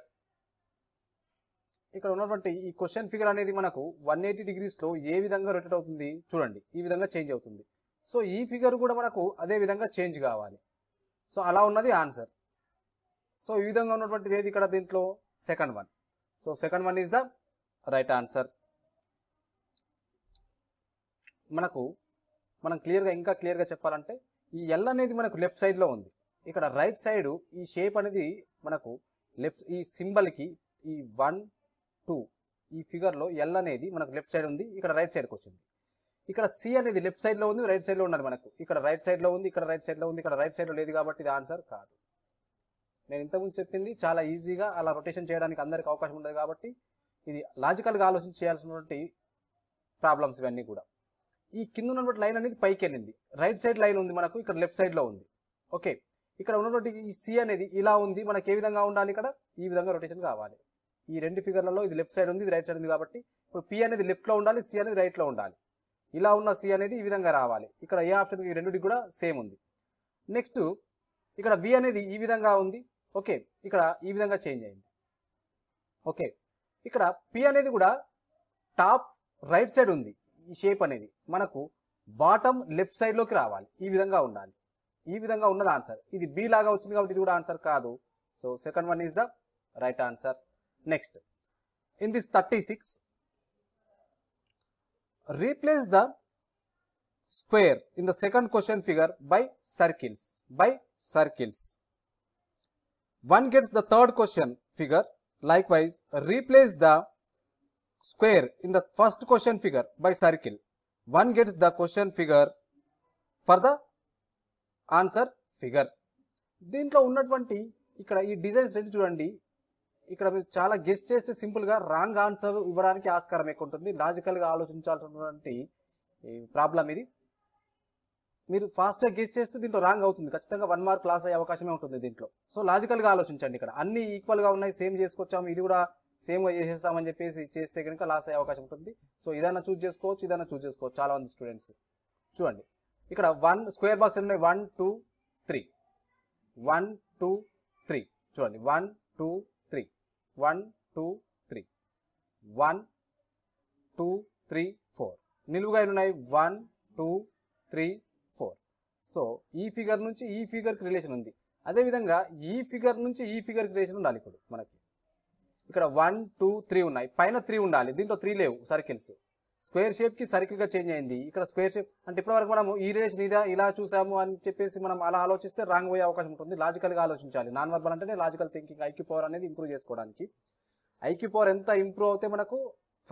ఇక్కడ ఉన్నటువంటి ఈ క్వశ్చన్ ఫిగర్ అనేది మనకు వన్ ఎయిటీ డిగ్రీస్లో ఏ విధంగా రొటేట్ అవుతుంది చూడండి ఈ విధంగా చేంజ్ అవుతుంది సో ఈ ఫిగర్ కూడా మనకు అదే విధంగా చేంజ్ కావాలి సో అలా ఉన్నది ఆన్సర్ సో ఈ విధంగా ఉన్నటువంటిది ఏది ఇక్కడ దీంట్లో second one so second one is the right answer మనకు మనం క్లియర్గా ఇంకా క్లియర్గా చెప్పాలంటే ఈ ఎల్ అనేది మనకు లెఫ్ట్ సైడ్లో ఉంది ఇక్కడ రైట్ సైడ్ ఈ షేప్ అనేది మనకు లెఫ్ట్ ఈ సింబల్కి ఈ వన్ టూ ఈ ఫిగర్లో ఎల్ అనేది మనకు లెఫ్ట్ సైడ్ ఉంది ఇక్కడ రైట్ సైడ్కి వచ్చింది ఇక్కడ సి అనేది లెఫ్ట్ సైడ్లో ఉంది రైట్ సైడ్లో ఉండాలి మనకు ఇక్కడ రైట్ సైడ్లో ఉంది ఇక్కడ రైట్ సైడ్లో ఉంది ఇక్కడ రైట్ సైడ్లో లేదు కాబట్టి ఇది ఆన్సర్ కాదు నేను ఇంతకుముందు చెప్పింది చాలా ఈజీగా అలా రొటేషన్ చేయడానికి అందరికీ అవకాశం ఉండదు కాబట్టి ఇది లాజికల్గా ఆలోచించి చేయాల్సినటువంటి ప్రాబ్లమ్స్ ఇవన్నీ కూడా ఈ కింద ఉన్నటువంటి లైన్ అనేది పైకి వెళ్ళింది రైట్ సైడ్ లైన్ ఉంది మనకు ఇక్కడ లెఫ్ట్ సైడ్లో ఉంది ఓకే ఇక్కడ ఉన్నటువంటి ఈ సి అనేది ఇలా ఉంది మనకి ఏ విధంగా ఉండాలి ఇక్కడ ఈ విధంగా రొటేషన్ కావాలి ఈ రెండు ఫిగర్లలో ఇది లెఫ్ట్ సైడ్ ఉంది ఇది రైట్ సైడ్ ఉంది కాబట్టి ఇప్పుడు పి అనేది లెఫ్ట్లో ఉండాలి సి అనేది రైట్లో ఉండాలి ఇలా ఉన్న సి అనేది ఈ విధంగా రావాలి ఇక్కడ ఏ ఆప్షన్ ఈ రెండుకి కూడా సేమ్ ఉంది నెక్స్ట్ ఇక్కడ వి అనేది ఈ విధంగా ఉంది ఓకే ఇక్కడ ఈ విధంగా చేంజ్ అయింది ఓకే ఇక్కడ పి అనేది కూడా టాప్ రైట్ సైడ్ ఉంది ఈ షేప్ అనేది మనకు బాటమ్ లెఫ్ట్ సైడ్ లోకి రావాలి ఈ విధంగా ఉండాలి ఈ విధంగా ఉన్నది ఆన్సర్ ఇది బి లాగా వచ్చింది కాబట్టి ఇది కూడా ఆన్సర్ కాదు so second one is the right answer next in this thirty six replace the square in the second question figure by circles by circles one gets the third question figure likewise replace the square in the first question figure by circle, one gets the question figure for the answer figure దీంట్లో ఉన్నటువంటి ఇక్కడ ఈ designs రెండు చూడండి ఇక్కడ మీరు చాలా guest చేస్తే సింపుల్గా రాంగ్ ఆన్సర్ ఇవ్వడానికి ఆస్కారం ఎక్కువ ఉంటుంది లాజికల్గా ఆలోచించాల్సినటువంటి ప్రాబ్లం ఇది మీరు ఫాస్ట్గా గెస్ట్ చేస్తే దీంట్లో రాంగ్ అవుతుంది ఖచ్చితంగా వన్ మార్క్ లాస్ అయ్యే అవకాశమే ఉంటుంది దీంట్లో సో లాజికల్గా ఆలోచించండి ఇక్కడ అన్ని ఈక్వల్గా ఉన్నాయి సేమ్ చేసుకోవచ్చాము ఇది కూడా సేమ్గా చేసేస్తామని చెప్పేసి చేస్తే కనుక లాస్ అయ్యే అవకాశం ఉంటుంది సో ఇదైనా చూస్ చేసుకోవచ్చు ఇదైనా చూస్ చేసుకోవచ్చు చాలా మంది స్టూడెంట్స్ చూడండి ఇక్కడ వన్ స్క్వేర్ బాక్స్ ఉన్నాయి one two three one two three చూడండి one two three one two three one two three four నిలువుగా ఉన్నాయి one two three four so ఈ ఫిగర్ నుంచి ఈ ఫిగర్కి రిలేషన్ ఉంది అదేవిధంగా ఈ ఫిగర్ నుంచి ఈ ఫిగర్కి రిలేషన్ ఉండాలి ఇప్పుడు మనకి ఇక్కడ వన్ టూ త్రీ ఉన్నాయి పైన త్రీ ఉండాలి దీంట్లో త్రీ లేవు సర్కిల్స్ స్క్వేర్ షేప్కి సర్కిల్గా చేంజ్ అయింది ఇక్కడ స్క్వేర్ షేప్ అంటే ఇప్పటివరకు మనం ఈ రిలేషన్ ఇదా ఇలా చూసాము అని చెప్పేసి మనం అలా ఆలోచిస్తే రాంగ్ పోయే అవకాశం ఉంటుంది లాజికల్గా ఆలోచించాలి నాన్ వర్బల్ అంటేనే లాజికల్ థింకింగ్ ఐక్యూ పవర్ అనేది ఇంప్రూవ్ చేసుకోవడానికి ఐక్యూ పవర్ ఎంత ఇంప్రూవ్ అవుతే మనకు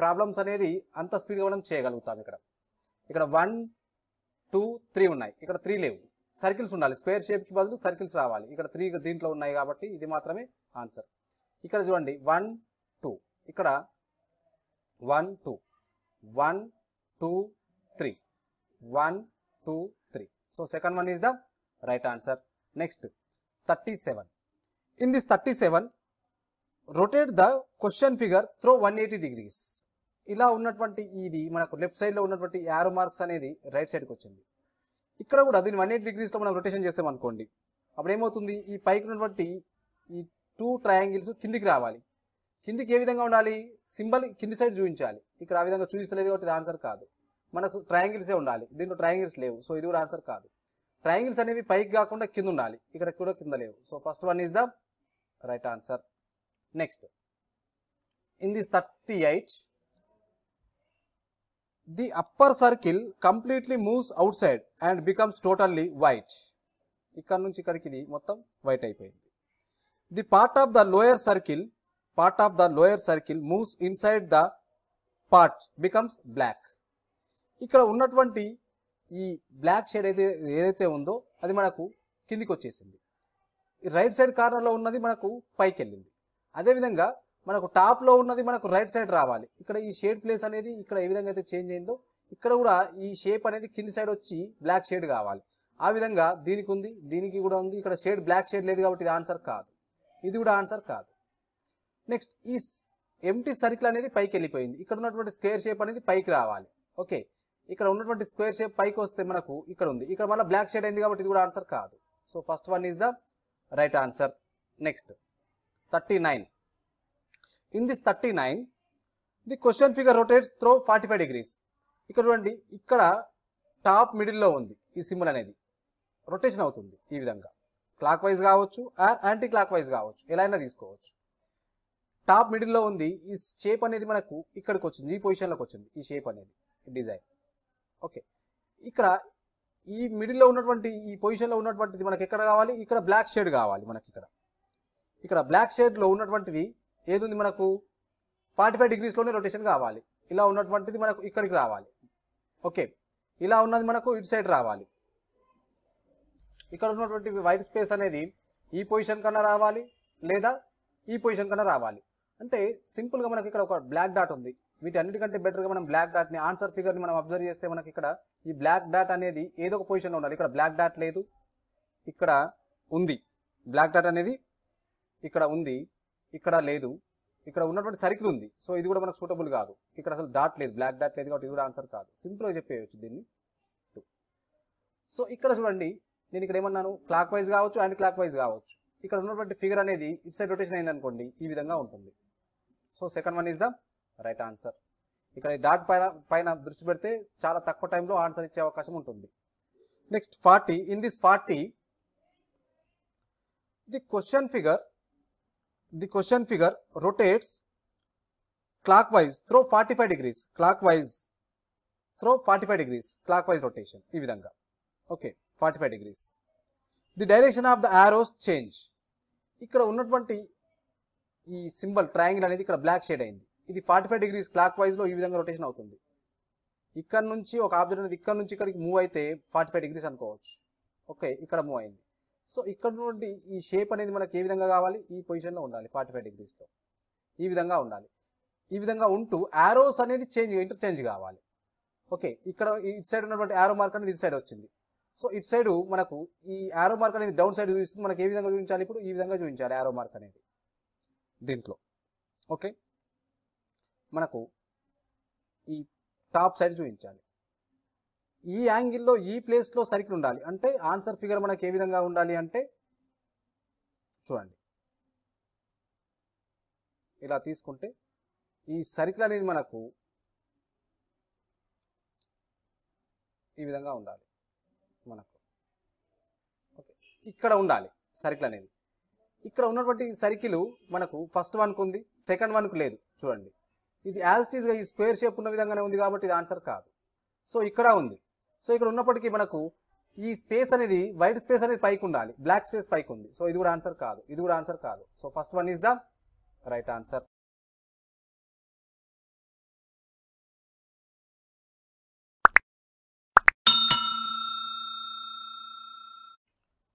ప్రాబ్లమ్స్ అనేది అంత స్పీడ్గా మనం చేయగలుగుతాం ఇక్కడ ఇక్కడ వన్ టూ త్రీ ఉన్నాయి ఇక్కడ త్రీ లేవు సర్కిల్స్ ఉండాలి స్క్వేర్ షేప్కి బదులు సర్కిల్స్ రావాలి ఇక్కడ త్రీ దీంట్లో ఉన్నాయి కాబట్టి ఇది మాత్రమే ఆన్సర్ ఇక్కడ చూడండి వన్ టూ ఇక్కడ one two one two three one two three so second one is the right answer next thirty seven in this thirty seven rotate the question figure through one eighty degrees ఇలా ఉన్నటువంటి ఇది మనకు left సైడ్లో ఉన్నటువంటి arrow marks అనేది right సైడ్కి వచ్చింది ఇక్కడ కూడా దీన్ని వన్ ఎయిట్ డిగ్రీస్లో మనం రొటేషన్ అనుకోండి అప్పుడు ఏమవుతుంది ఈ పైకి ఉన్నటువంటి ఈ టూ ట్రయాంగిల్స్ కిందికి రావాలి కిందికి ఏ విధంగా ఉండాలి సింబల్ కింది సైడ్ చూపించాలి ఇక్కడ ఆ విధంగా చూపిస్తలేదు కాబట్టి ఆన్సర్ కాదు మనకు ట్రయాంగిల్సే ఉండాలి దీంట్లో ట్రయాంగిల్స్ లేవు సో ఇది కూడా ఆన్సర్ కాదు ట్రయాంగిల్స్ అనేవి పైకి కాకుండా కింద ఉండాలి ఇక్కడ కూడా కింద లేవు so first one is the right answer next in this thirty eight the upper circle completely moves outside and becomes totally white ఇక్కడ నుంచి ఇక్కడికి ఇది మొత్తం వైట్ అయిపోయింది the part of the lower circle part of the lower circle moves inside the part becomes black ఇక్కడ ఉన్నటువంటి ఈ black shade అయితే ఏదైతే ఉందో అది మనకు కిందికి వచ్చేసింది రైట్ సైడ్ కార్నర్లో ఉన్నది మనకు పైకి వెళ్ళింది అదేవిధంగా మనకు టాప్లో ఉన్నది మనకు రైట్ సైడ్ రావాలి ఇక్కడ ఈ షేడ్ ప్లేస్ అనేది ఇక్కడ ఏ విధంగా అయితే చేంజ్ అయిందో ఇక్కడ కూడా ఈ షేప్ అనేది కింది సైడ్ వచ్చి బ్లాక్ షేడ్ కావాలి ఆ విధంగా దీనికి ఉంది దీనికి కూడా ఉంది ఇక్కడ షేడ్ బ్లాక్ షేడ్ లేదు కాబట్టి ఇది ఆన్సర్ కాదు ఇది కూడా ఆన్సర్ కాదు నెక్స్ట్ ఈ ఎంటీ సర్కిల్ అనేది పైకి వెళ్ళిపోయింది ఇక్కడ ఉన్నటువంటి స్క్వేర్ షేప్ అనేది పైకి రావాలి ఓకే ఇక్కడ ఉన్నటువంటి స్క్వేర్ షేప్ పైకి వస్తే మనకు ఇక్కడ ఉంది ఇక్కడ మళ్ళీ బ్లాక్ షేడ్ అయింది కాబట్టి ఇది కూడా ఆన్సర్ కాదు so first one is the right answer next thirty nine in this thirty nine the question figure rotates through forty five degrees ఇక్కడ చూడండి ఇక్కడ టాప్ మిడిల్లో ఉంది ఈ సింబల్ అనేది రొటేషన్ అవుతుంది ఈ విధంగా క్లాక్ వైజ్ కావచ్చు ఆర్ యాంటీ క్లాక్ వైజ్ కావచ్చు ఎలా అయినా తీసుకోవచ్చు టాప్ మిడిల్లో ఉంది ఈ షేప్ అనేది మనకు ఇక్కడికి వచ్చింది ఈ పొజిషన్లోకి వచ్చింది ఈ షేప్ అనేది డిజైన్ ఓకే ఇక్కడ ఈ మిడిల్లో ఉన్నటువంటి ఈ పొజిషన్లో ఉన్నటువంటిది మనకి ఎక్కడ కావాలి ఇక్కడ బ్లాక్ షేడ్ కావాలి మనకి ఇక్కడ ఇక్కడ బ్లాక్ షేడ్లో ఉన్నటువంటిది ఉంది మనకు ఫార్టీ ఫైవ్ డిగ్రీస్లోనే రొటేషన్ కావాలి ఇలా ఉన్నటువంటిది మనకు ఇక్కడికి రావాలి ఓకే ఇలా ఉన్నది మనకు ఇటు సైడ్ రావాలి ఇక్కడ ఉన్నటువంటి వైట్ స్పేస్ అనేది ఈ పొజిషన్ కన్నా రావాలి లేదా ఈ పొజిషన్ కన్నా రావాలి అంటే సింపుల్గా మనకి ఇక్కడ ఒక బ్లాక్ డాట్ ఉంది వీటన్నిటికంటే బెటర్గా మనం బ్లాక్ డాట్ని ఆన్సర్ ఫిగర్ని మనం అబ్జర్వ్ చేస్తే మనకి ఇక్కడ ఈ బ్లాక్ డాట్ అనేది ఏదో ఒక పొజిషన్లో ఉండాలి ఇక్కడ బ్లాక్ డాట్ లేదు ఇక్కడ ఉంది బ్లాక్ డాట్ అనేది ఇక్కడ ఉంది ఇక్కడ లేదు ఇక్కడ ఉన్నటువంటి సర్కిల్ ఉంది సో ఇది కూడా మనకు సూటబుల్ కాదు ఇక్కడ అసలు డాట్ లేదు బ్లాక్ డాట్ లేదు కాబట్టి ఇది కూడా ఆన్సర్ కాదు సింపుల్గా చెప్పేయచ్చు దీన్ని సో ఇక్కడ చూడండి నేను ఇక్కడ ఏమన్నాను క్లాక్ వైజ్ కావచ్చు అండ్ క్లాక్ వైజ్ కావచ్చు ఇక్కడ ఉన్నటువంటి ఫిగర్ అనేది ఇట్ సైడ్ రొటేషన్ అయిందనుకోండి ఈ విధంగా ఉంటుంది so second one is the right answer ఇక్కడ డాట్ పైన పైన దృష్టి పెడితే చాలా తక్కువ టైంలో ఆన్సర్ ఇచ్చే అవకాశం ఉంటుంది next forty in this forty the question figure the question figure rotates clock wise through forty five degrees clock wise through forty five degrees clock wise rotation ఈ విధంగా okay forty degrees the direction of the arrows change ఇక్కడ ఉన్నటువంటి ఈ symbol triangle అనేది ఇక్కడ black shade అయింది ఇది forty five degrees క్లాక్ వైజ్లో ఈ విధంగా రొటేషన్ అవుతుంది ఇక్కడ నుంచి ఒక ఆబ్జెక్ట్ అనేది ఇక్కడ నుంచి ఇక్కడికి మూవ్ అయితే ఫార్టీ ఫైవ్ డిగ్రీస్ అనుకోవచ్చు ఓకే ఇక్కడ మూవ్ అయింది సో ఇక్కడ నుండి ఈ షేప్ అనేది మనకి ఏ విధంగా కావాలి ఈ పొజిషన్లో ఉండాలి ఫార్టీ ఫైవ్ డిగ్రీస్లో ఈ విధంగా ఉండాలి ఈ విధంగా ఉంటూ యారోస్ అనేది చేంజ్ ఇంటర్చేంజ్ కావాలి ఓకే ఇక్కడ ఇటు సైడ్ ఉన్నటువంటి యారో మార్క్ అనేది ఇటు సైడ్ వచ్చింది సో ఇటు సైడ్ మనకు ఈ యారో మార్క్ అనేది డౌన్ సైడ్ చూపిస్తుంది మనకు ఏ విధంగా చూపించాలి ఇప్పుడు ఈ విధంగా చూపించాలి యారో మార్క్ అనేది దీంట్లో ఓకే మనకు ఈ టాప్ సైడ్ చూపించాలి ఈ యాంగిల్లో ఈ ప్లేస్లో సర్కిల్ ఉండాలి అంటే ఆన్సర్ ఫిగర్ మనకు ఏ విధంగా ఉండాలి అంటే చూడండి ఇలా తీసుకుంటే ఈ సర్కిల్ అనేది మనకు ఈ విధంగా ఉండాలి మనకు ఓకే ఇక్కడ ఉండాలి సర్కిల్ అనేది ఇక్కడ ఉన్నటువంటి సర్కిల్ మనకు ఫస్ట్ వన్కు ఉంది సెకండ్ వన్కు లేదు చూడండి ఇది యాజ్ ఇట్ ఈ స్క్వేర్ షేప్ ఉన్న విధంగానే ఉంది కాబట్టి ఇది ఆన్సర్ కాదు సో ఇక్కడ ఉంది సో ఇక్కడ ఉన్నప్పటికీ మనకు ఈ స్పేస్ అనేది వైట్ స్పేస్ అనేది పైకి ఉండాలి బ్లాక్ స్పేస్ పైకి ఉంది సో ఇది కూడా ఆన్సర్ కాదు ఇది కూడా ఆన్సర్ కాదు so first one is the right answer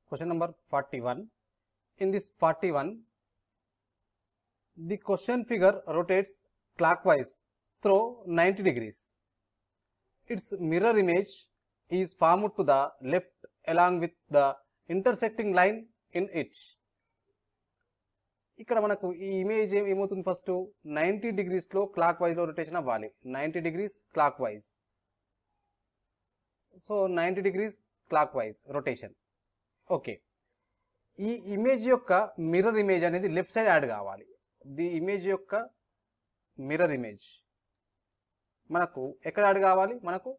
question number 41. In this 41, the question figure rotates clockwise through 90 degrees. Its mirror image is formed to the left along with the intersecting line in it. ఇక్కడ మనకు ఈ image ఏమవుతుంది first ninety డిగ్రీస్లో క్లాక్ వైజ్లో rotation అవ్వాలి ninety degrees clockwise so ninety degrees clock wise rotation okay ఈ image యొక్క మిర్రర్ ఇమేజ్ అనేది లెఫ్ట్ సైడ్ యాడ్ కావాలి ది ఇమేజ్ యొక్క మిర్రర్ ఇమేజ్ మనకు ఎక్కడ యాడ్ కావాలి మనకు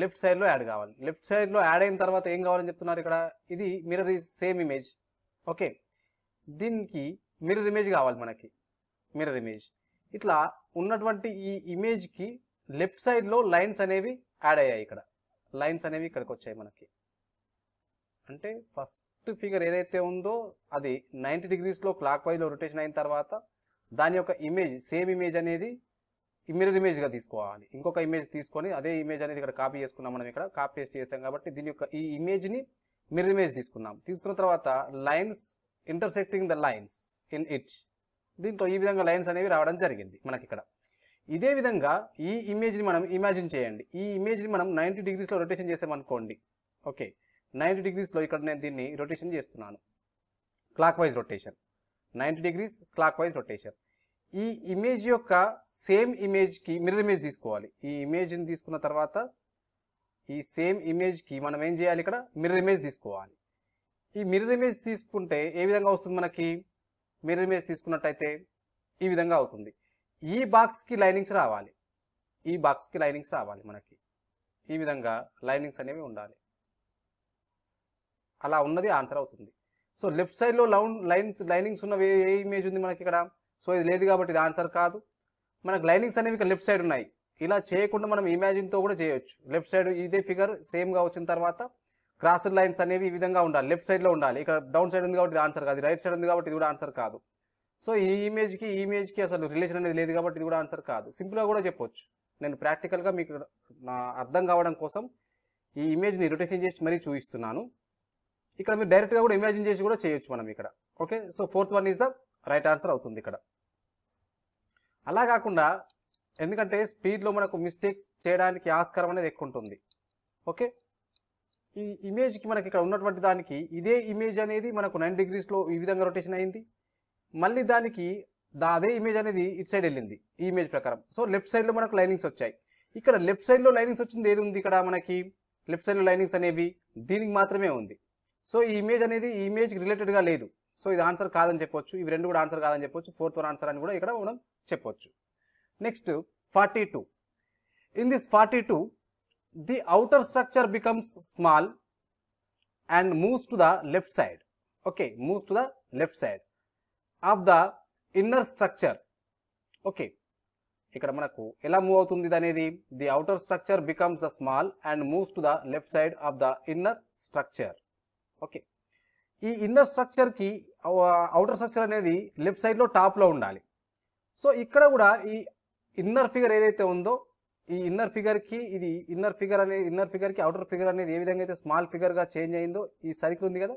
లెఫ్ట్ సైడ్లో యాడ్ కావాలి లెఫ్ట్ సైడ్లో యాడ్ అయిన తర్వాత ఏం కావాలని చెప్తున్నారు ఇక్కడ ఇది mirror is same image okay దీనికి మిర్రర్ ఇమేజ్ కావాలి మనకి మిర్రర్ ఇమేజ్ ఇట్లా ఉన్నటువంటి ఈ ఇమేజ్కి లెఫ్ట్ సైడ్లో లైన్స్ అనేవి యాడ్ అయ్యాయి ఇక్కడ లైన్స్ అనేవి ఇక్కడికి వచ్చాయి మనకి అంటే ఫస్ట్ ఫిగర్ ఏదైతే ఉందో అది నైంటీ డిగ్రీస్లో క్లాక్ వైజ్లో రొటేషన్ అయిన తర్వాత దాని యొక్క ఇమేజ్ సేమ్ ఇమేజ్ అనేది ఇమీరియర్ ఇమేజ్గా తీసుకోవాలి ఇంకొక ఇమేజ్ తీసుకొని అదే ఇమేజ్ అనేది ఇక్కడ కాపీ చేసుకున్నాం మనం ఇక్కడ కాపీ పేస్ట్ చేసాం కాబట్టి దీని యొక్క ఈ ఇమేజ్ని మిర్రర్ ఇమేజ్ తీసుకున్నాం తీసుకున్న తర్వాత lines intersecting the lines in it దీంతో ఈ విధంగా లైన్స్ అనేవి రావడం జరిగింది మనకి ఇక్కడ ఇదే విధంగా ఈ ఇమేజ్ని మనం ఇమాజిన్ చేయండి ఈ ఇమేజ్ని మనం నైంటీ డిగ్రీస్లో రొటేషన్ చేసామనుకోండి ఓకే నైంటీ డిగ్రీస్లో ఇక్కడ నేను దీన్ని రొటేషన్ చేస్తున్నాను clock wise rotation ninety degrees clock wise rotation ఈ ఇమేజ్ యొక్క సేమ్ ఇమేజ్కి మిర్ర ఇమేజ్ తీసుకోవాలి ఈ ఇమేజ్ని తీసుకున్న తర్వాత ఈ సేమ్ ఇమేజ్కి మనం ఏం చేయాలి ఇక్కడ మిర్రర్ ఇమేజ్ తీసుకోవాలి ఈ మిర్రర్ ఇమేజ్ తీసుకుంటే ఏ విధంగా వస్తుంది మనకి మిర్రర్ ఇమేజ్ తీసుకున్నట్టయితే ఈ విధంగా అవుతుంది ఈ బాక్స్కి లైనింగ్స్ రావాలి ఈ బాక్స్కి లైనింగ్స్ రావాలి మనకి ఈ విధంగా లైనింగ్స్ అనేవి ఉండాలి అలా ఉన్నది ఆన్సర్ అవుతుంది సో లెఫ్ట్ సైడ్లో లౌండ్ లైన్స్ లైనింగ్స్ ఉన్నవి ఏ ఇమేజ్ ఉంది మనకి ఇక్కడ సో ఇది లేదు కాబట్టి ఇది ఆన్సర్ కాదు మనకు లైనింగ్స్ అనేవి ఇక్కడ లెఫ్ట్ సైడ్ ఉన్నాయి ఇలా చేయకుండా మనం ఇమాజిన్తో కూడా చేయొచ్చు లెఫ్ట్ సైడ్ ఇదే ఫిగర్ సేమ్గా వచ్చిన తర్వాత క్రాస్ లైన్స్ అనేవి ఈ విధంగా ఉండాలి లెఫ్ట్ సైడ్లో ఉండాలి ఇక్కడ డౌన్ సైడ్ ఉంది కాబట్టి ఇది ఆన్సర్ కాదు రైట్ సైడ్ ఉంది కాబట్టి ఇది కూడా ఆన్సర్ కాదు సో ఈ ఇమేజ్కి ఈ ఇమేజ్కి అసలు రిలేషన్ అనేది లేదు కాబట్టి ఇది కూడా ఆన్సర్ కాదు సింపుల్గా కూడా చెప్పొచ్చు నేను ప్రాక్టికల్గా మీకు నా అర్థం కావడం కోసం ఈ ఇమేజ్ని రొటేషన్ చేసి మరీ చూపిస్తున్నాను ఇక్కడ మీరు డైరెక్ట్గా కూడా ఇమాజిన్ చేసి కూడా చేయొచ్చు మనం ఇక్కడ okay so fourth one is the right answer అవుతుంది ఇక్కడ అలా కాకుండా ఎందుకంటే స్పీడ్లో మనకు మిస్టేక్స్ చేయడానికి ఆస్కారం అనేది ఎక్కువ ఉంటుంది ఓకే ఈ ఇమేజ్కి మనకి ఇక్కడ ఉన్నటువంటి దానికి ఇదే ఇమేజ్ అనేది మనకు నైన్ డిగ్రీస్లో ఈ విధంగా రొటేషన్ అయింది మళ్ళీ దానికి దా అదే ఇమేజ్ అనేది ఇటు సైడ్ వెళ్ళింది ఈ ఇమేజ్ ప్రకారం సో లెఫ్ట్ సైడ్లో మనకు లైనింగ్స్ వచ్చాయి ఇక్కడ లెఫ్ట్ సైడ్లో లైనింగ్స్ వచ్చింది ఏది ఉంది ఇక్కడ మనకి లెఫ్ట్ సైడ్లో లైనింగ్స్ అనేవి దీనికి మాత్రమే ఉంది సో ఈ ఇమేజ్ అనేది ఈ ఇమేజ్కి రిలేటెడ్గా లేదు సో ఇది ఆన్సర్ కాదని చెప్పొచ్చు ఇవి రెండు కూడా ఆన్సర్ కాదని చెప్పొచ్చు ఫోర్త్ వన్ ఆన్సర్ అని కూడా ఇక్కడ మనం చెప్పొచ్చు next forty two in this forty two the outer structure becomes small and moves to the left side okay moves to the left side of the inner structure okay ఇక్కడ మనకు ఎలా move అవుతుంది అనేది the outer structure becomes the small and moves to the left side of the inner structure okay ఈ inner స్ట్రక్చర్కి outer structure అనేది left సైడ్లో టాప్లో ఉండాలి సో ఇక్కడ కూడా ఈ ఇన్నర్ ఫిగర్ ఏదైతే ఉందో ఈ ఇన్నర్ ఫిగర్కి ఇది ఇన్నర్ ఫిగర్ అనే ఇన్నర్ ఫిగర్కి అవుటర్ ఫిగర్ అనేది ఏ విధంగా అయితే స్మాల్ ఫిగర్గా చేంజ్ అయిందో ఈ సరికి ఉంది కదా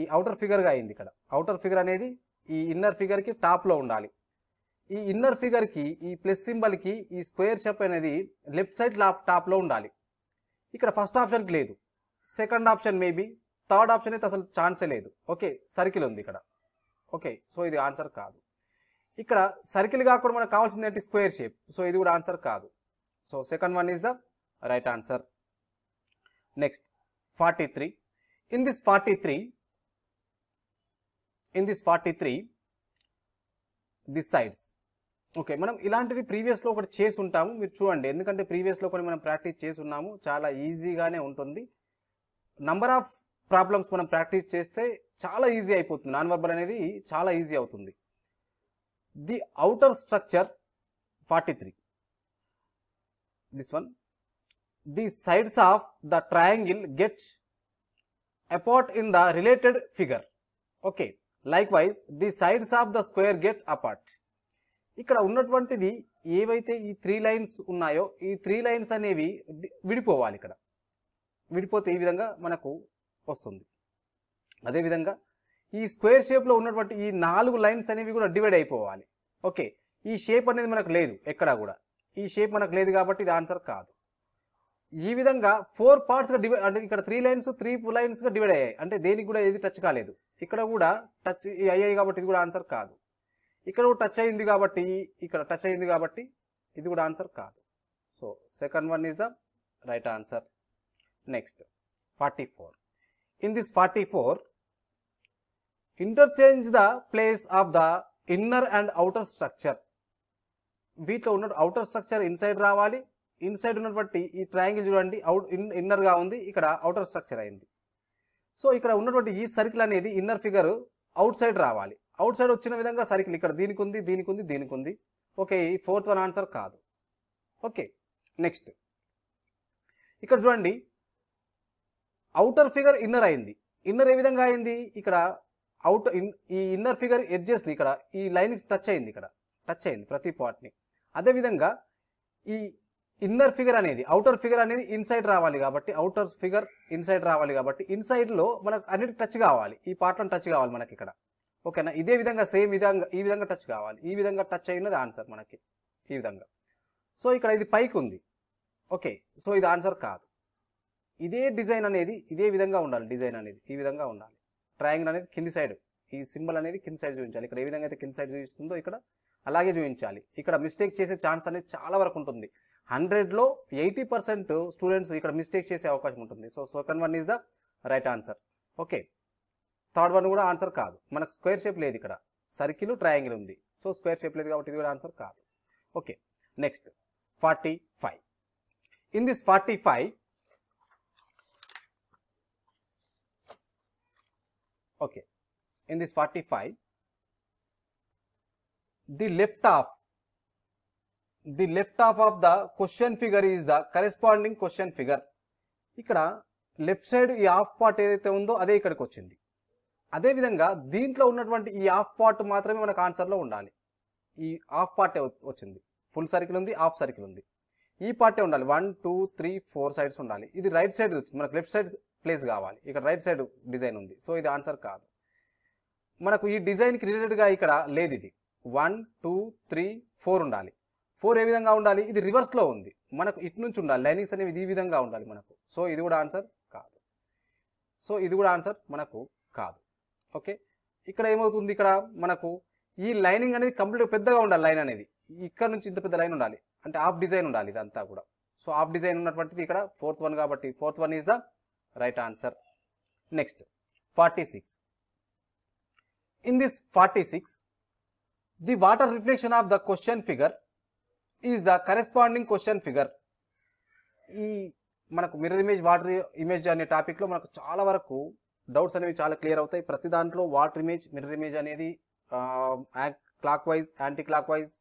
ఈ అవుటర్ ఫిగర్గా అయింది ఇక్కడ అవుటర్ ఫిగర్ అనేది ఈ ఇన్నర్ ఫిగర్కి టాప్లో ఉండాలి ఈ ఇన్నర్ ఫిగర్కి ఈ ప్లస్ సింబల్కి ఈ స్క్వేర్ షేప్ అనేది లెఫ్ట్ సైడ్ లాప్ టాప్లో ఉండాలి ఇక్కడ ఫస్ట్ ఆప్షన్కి లేదు second option maybe third option అయితే అసలు ఛాన్సే లేదు ఓకే సర్కిల్ ఉంది ఇక్కడ ఓకే సో ఇది ఆన్సర్ కాదు ఇక్కడ సర్కిల్ కాకుండా మనకు కావాల్సింది ఏంటి స్క్వేర్ షేప్ సో ఇది కూడా ఆన్సర్ కాదు so second one is the right answer next forty three in this forty three in this forty three this sides okay మనం ఇలాంటిది ప్రీవియస్లో ఒకటి చేసి ఉంటాము మీరు చూడండి ఎందుకంటే ప్రీవియస్లో కొన్ని మనం ప్రాక్టీస్ చేసి ఉన్నాము చాలా ఈజీగానే ఉంటుంది నంబర్ ఆఫ్ ప్రాబ్లమ్స్ మనం ప్రాక్టీస్ చేస్తే చాలా ఈజీ అయిపోతుంది నాన్ వర్బల్ అనేది చాలా ఈజీ అవుతుంది the outer structure forty three this one the sides of the triangle gets in the related figure okay likewise the sides of the square get apart ఇక్కడ ఉన్నటువంటిది ఏవైతే ఈ three lines ఉన్నాయో ఈ three lines అనేవి విడిపోవాలి ఇక్కడ విడిపోతే ఈ విధంగా మనకు వస్తుంది అదేవిధంగా ఈ స్క్వేర్ షేప్లో ఉన్నటువంటి ఈ నాలుగు లైన్స్ అనేవి కూడా డివైడ్ అయిపోవాలి ఓకే ఈ షేప్ అనేది మనకు లేదు ఎక్కడా కూడా ఈ షేప్ మనకు లేదు కాబట్టి ఇది ఆన్సర్ కాదు ఈ విధంగా ఫోర్ పార్ట్స్గా డివైడ్ అంటే ఇక్కడ త్రీ లైన్స్ త్రీ లైన్స్గా డివైడ్ అయ్యాయి అంటే దేనికి కూడా ఏది టచ్ కాలేదు ఇక్కడ కూడా టచ్ అయ్యాయి కాబట్టి ఇది కూడా ఆన్సర్ కాదు ఇక్కడ టచ్ అయింది కాబట్టి ఇక్కడ టచ్ అయింది కాబట్టి ఇది కూడా ఆన్సర్ కాదు so second one is the right answer next forty four in this forty four interchange the place of the inner and outer structure వీటిలో ఉన్న అవుటర్ స్ట్రక్చర్ ఇన్సైడ్ రావాలి ఇన్సైడ్ ఉన్నటువంటి ఈ ట్రయాంగిల్ చూడండి అవుట్ ఇన్నర్గా ఉంది ఇక్కడ అవుటర్ స్ట్రక్చర్ అయింది so ఇక్కడ ఉన్నటువంటి ఈ సర్కిల్ అనేది ఇన్నర్ ఫిగర్ అవుట్ సైడ్ రావాలి అవుట్ సైడ్ వచ్చిన విధంగా సర్కిల్ ఇక్కడ దీనికి ఉంది దీనికి ఉంది దీనికి ఉంది ఓకే ఈ ఫోర్త్ వన్ ఆన్సర్ కాదు ఓకే నెక్స్ట్ ఇక్కడ చూడండి అవుటర్ ఫిగర్ ఇన్నర్ అయింది ఇన్నర్ ఏ విధంగా అయింది ఇక్కడ అవుట్ ఈ ఇన్నర్ ఫిగర్ ఎడ్జెస్ని ఇక్కడ ఈ లైన్ టచ్ అయింది ఇక్కడ టచ్ అయింది ప్రతి పార్ట్ని అదేవిధంగా ఈ ఇన్నర్ ఫిగర్ అనేది అవుటర్ ఫిగర్ అనేది ఇన్సైడ్ రావాలి కాబట్టి అవుటర్ ఫిగర్ ఇన్సైడ్ రావాలి కాబట్టి ఇన్సైడ్లో మనకు అన్నిటి టచ్ కావాలి ఈ పార్ట్లో టచ్ కావాలి మనకి ఇక్కడ ఓకేనా ఇదే విధంగా సేమ్ విధంగా ఈ విధంగా టచ్ కావాలి ఈ విధంగా టచ్ అయినది ఆన్సర్ మనకి ఈ విధంగా సో ఇక్కడ ఇది పైకి ఉంది ఓకే సో ఇది ఆన్సర్ కాదు ఇదే డిజైన్ అనేది ఇదే విధంగా ఉండాలి డిజైన్ అనేది ఈ విధంగా ఉండాలి ట్రయాంగిల్ అనేది కింది సైడ్ ఈ సింబల్ అనేది కింది సైడ్ చూపించాలి ఇక్కడ ఏ విధంగా అయితే కింది సైడ్ చూపిస్తుందో ఇక్కడ అలాగే చూపించాలి ఇక్కడ మిస్టేక్ చేసే ఛాన్స్ అనేది చాలా వరకు ఉంటుంది హండ్రెడ్లో ఎయిటీ పర్సెంట్ స్టూడెంట్స్ ఇక్కడ మిస్టేక్ చేసే అవకాశం ఉంటుంది so second one is the right answer okay third one కూడా ఆన్సర్ కాదు మనకు స్క్వేర్ షేప్ లేదు ఇక్కడ సర్కిల్ ట్రయాంగిల్ ఉంది సో స్క్వేర్ షేప్ లేదు కాబట్టి ఇది కూడా ఆన్సర్ కాదు okay next forty five in this forty five Okay. In this 45, the left half, the left half of the question figure is the corresponding question figure. ఇక్కడ left side ఈ half part ఏదైతే ఉందో అదే ఇక్కడికి వచ్చింది అదేవిధంగా దీంట్లో ఉన్నటువంటి ఈ హాఫ్ పార్ట్ మాత్రమే మనకు ఆన్సర్లో ఉండాలి ఈ హాఫ్ పార్టే వచ్చింది ఫుల్ సర్కిల్ ఉంది హాఫ్ సర్కిల్ ఉంది ఈ పార్టే ఉండాలి one two three four sides ఉండాలి ఇది రైట్ సైడ్ వచ్చింది మనకు లెఫ్ట్ సైడ్ ప్లేస్ కావాలి ఇక్కడ రైట్ సైడ్ డిజైన్ ఉంది సో ఇది ఆన్సర్ కాదు మనకు ఈ డిజైన్కి రిలేటెడ్గా ఇక్కడ లేదు ఇది వన్ టూ త్రీ ఫోర్ ఉండాలి ఫోర్ ఏ విధంగా ఉండాలి ఇది రివర్స్లో ఉంది మనకు ఇటు నుంచి ఉండాలి లైనింగ్స్ అనేవి ఈ విధంగా ఉండాలి మనకు సో ఇది కూడా ఆన్సర్ కాదు సో ఇది కూడా ఆన్సర్ మనకు కాదు ఓకే ఇక్కడ ఏమవుతుంది ఇక్కడ మనకు ఈ లైనింగ్ అనేది కంప్లీట్ పెద్దగా ఉండాలి లైన్ అనేది ఇక్కడ నుంచి ఇంత పెద్ద లైన్ ఉండాలి అంటే ఆఫ్ డిజైన్ ఉండాలి ఇదంతా కూడా సో ఆఫ్ డిజైన్ ఉన్నటువంటిది ఇక్కడ ఫోర్త్ వన్ కాబట్టి fourth one is the right answer. Next, 46. In this 46, the water reflection of the question figure is the corresponding question figure ఈ మనకు మిర్రర్ ఇమేజ్ వాటర్ ఇమేజ్ అనే టాపిక్లో మనకు చాలా వరకు డౌట్స్ అనేవి చాలా క్లియర్ అవుతాయి ప్రతి దాంట్లో వాటర్ ఇమేజ్ మిర్రర్ ఇమేజ్ అనేది clockwise anticlockwise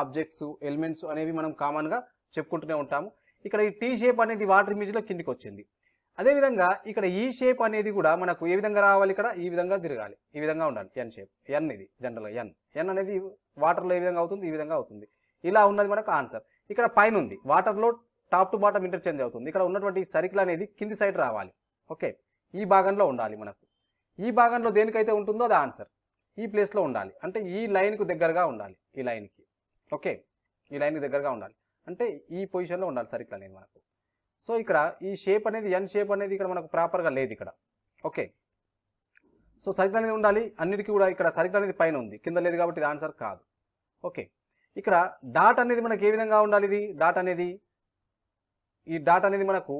objects elements అనేవి మనం కామన్గా చెప్పుకుంటూనే ఉంటాము ఇక్కడ ఈ టీ షేప్ అనేది వాటర్ ఇమేజ్లో కిందికి వచ్చింది అదేవిధంగా ఇక్కడ ఈ షేప్ అనేది కూడా మనకు ఏ విధంగా రావాలి ఇక్కడ ఈ విధంగా తిరగాలి ఈ విధంగా ఉండాలి ఎన్ షేప్ ఎన్ ఇది జనరల్గా ఎన్ ఎన్ అనేది వాటర్లో ఏ విధంగా అవుతుంది ఈ విధంగా అవుతుంది ఇలా ఉన్నది మనకు ఆన్సర్ ఇక్కడ పైన ఉంది వాటర్లో టాప్ టు బాటమ్ ఇంటర్చేంజ్ అవుతుంది ఇక్కడ ఉన్నటువంటి సర్కిల్ అనేది కింది సైడ్ రావాలి ఓకే ఈ భాగంలో ఉండాలి మనకు ఈ భాగంలో దేనికైతే ఉంటుందో అది ఆన్సర్ ఈ ప్లేస్లో ఉండాలి అంటే ఈ లైన్కు దగ్గరగా ఉండాలి ఈ లైన్కి ఓకే ఈ లైన్కి దగ్గరగా ఉండాలి అంటే ఈ పొజిషన్లో ఉండాలి సర్కిల్ అనేది మనకు సో ఇక్కడ ఈ షేప్ అనేది ఎన్ షేప్ అనేది ఇక్కడ మనకు ప్రాపర్గా లేదు ఇక్కడ ఓకే సో సరిగ్గా అనేది ఉండాలి అన్నిటికీ కూడా ఇక్కడ సరిగ్గా అనేది పైన ఉంది కింద లేదు కాబట్టి ఇది ఆన్సర్ కాదు ఓకే ఇక్కడ డాట్ అనేది మనకు ఏ విధంగా ఉండాలి ఇది డాట్ అనేది ఈ డాట్ అనేది మనకు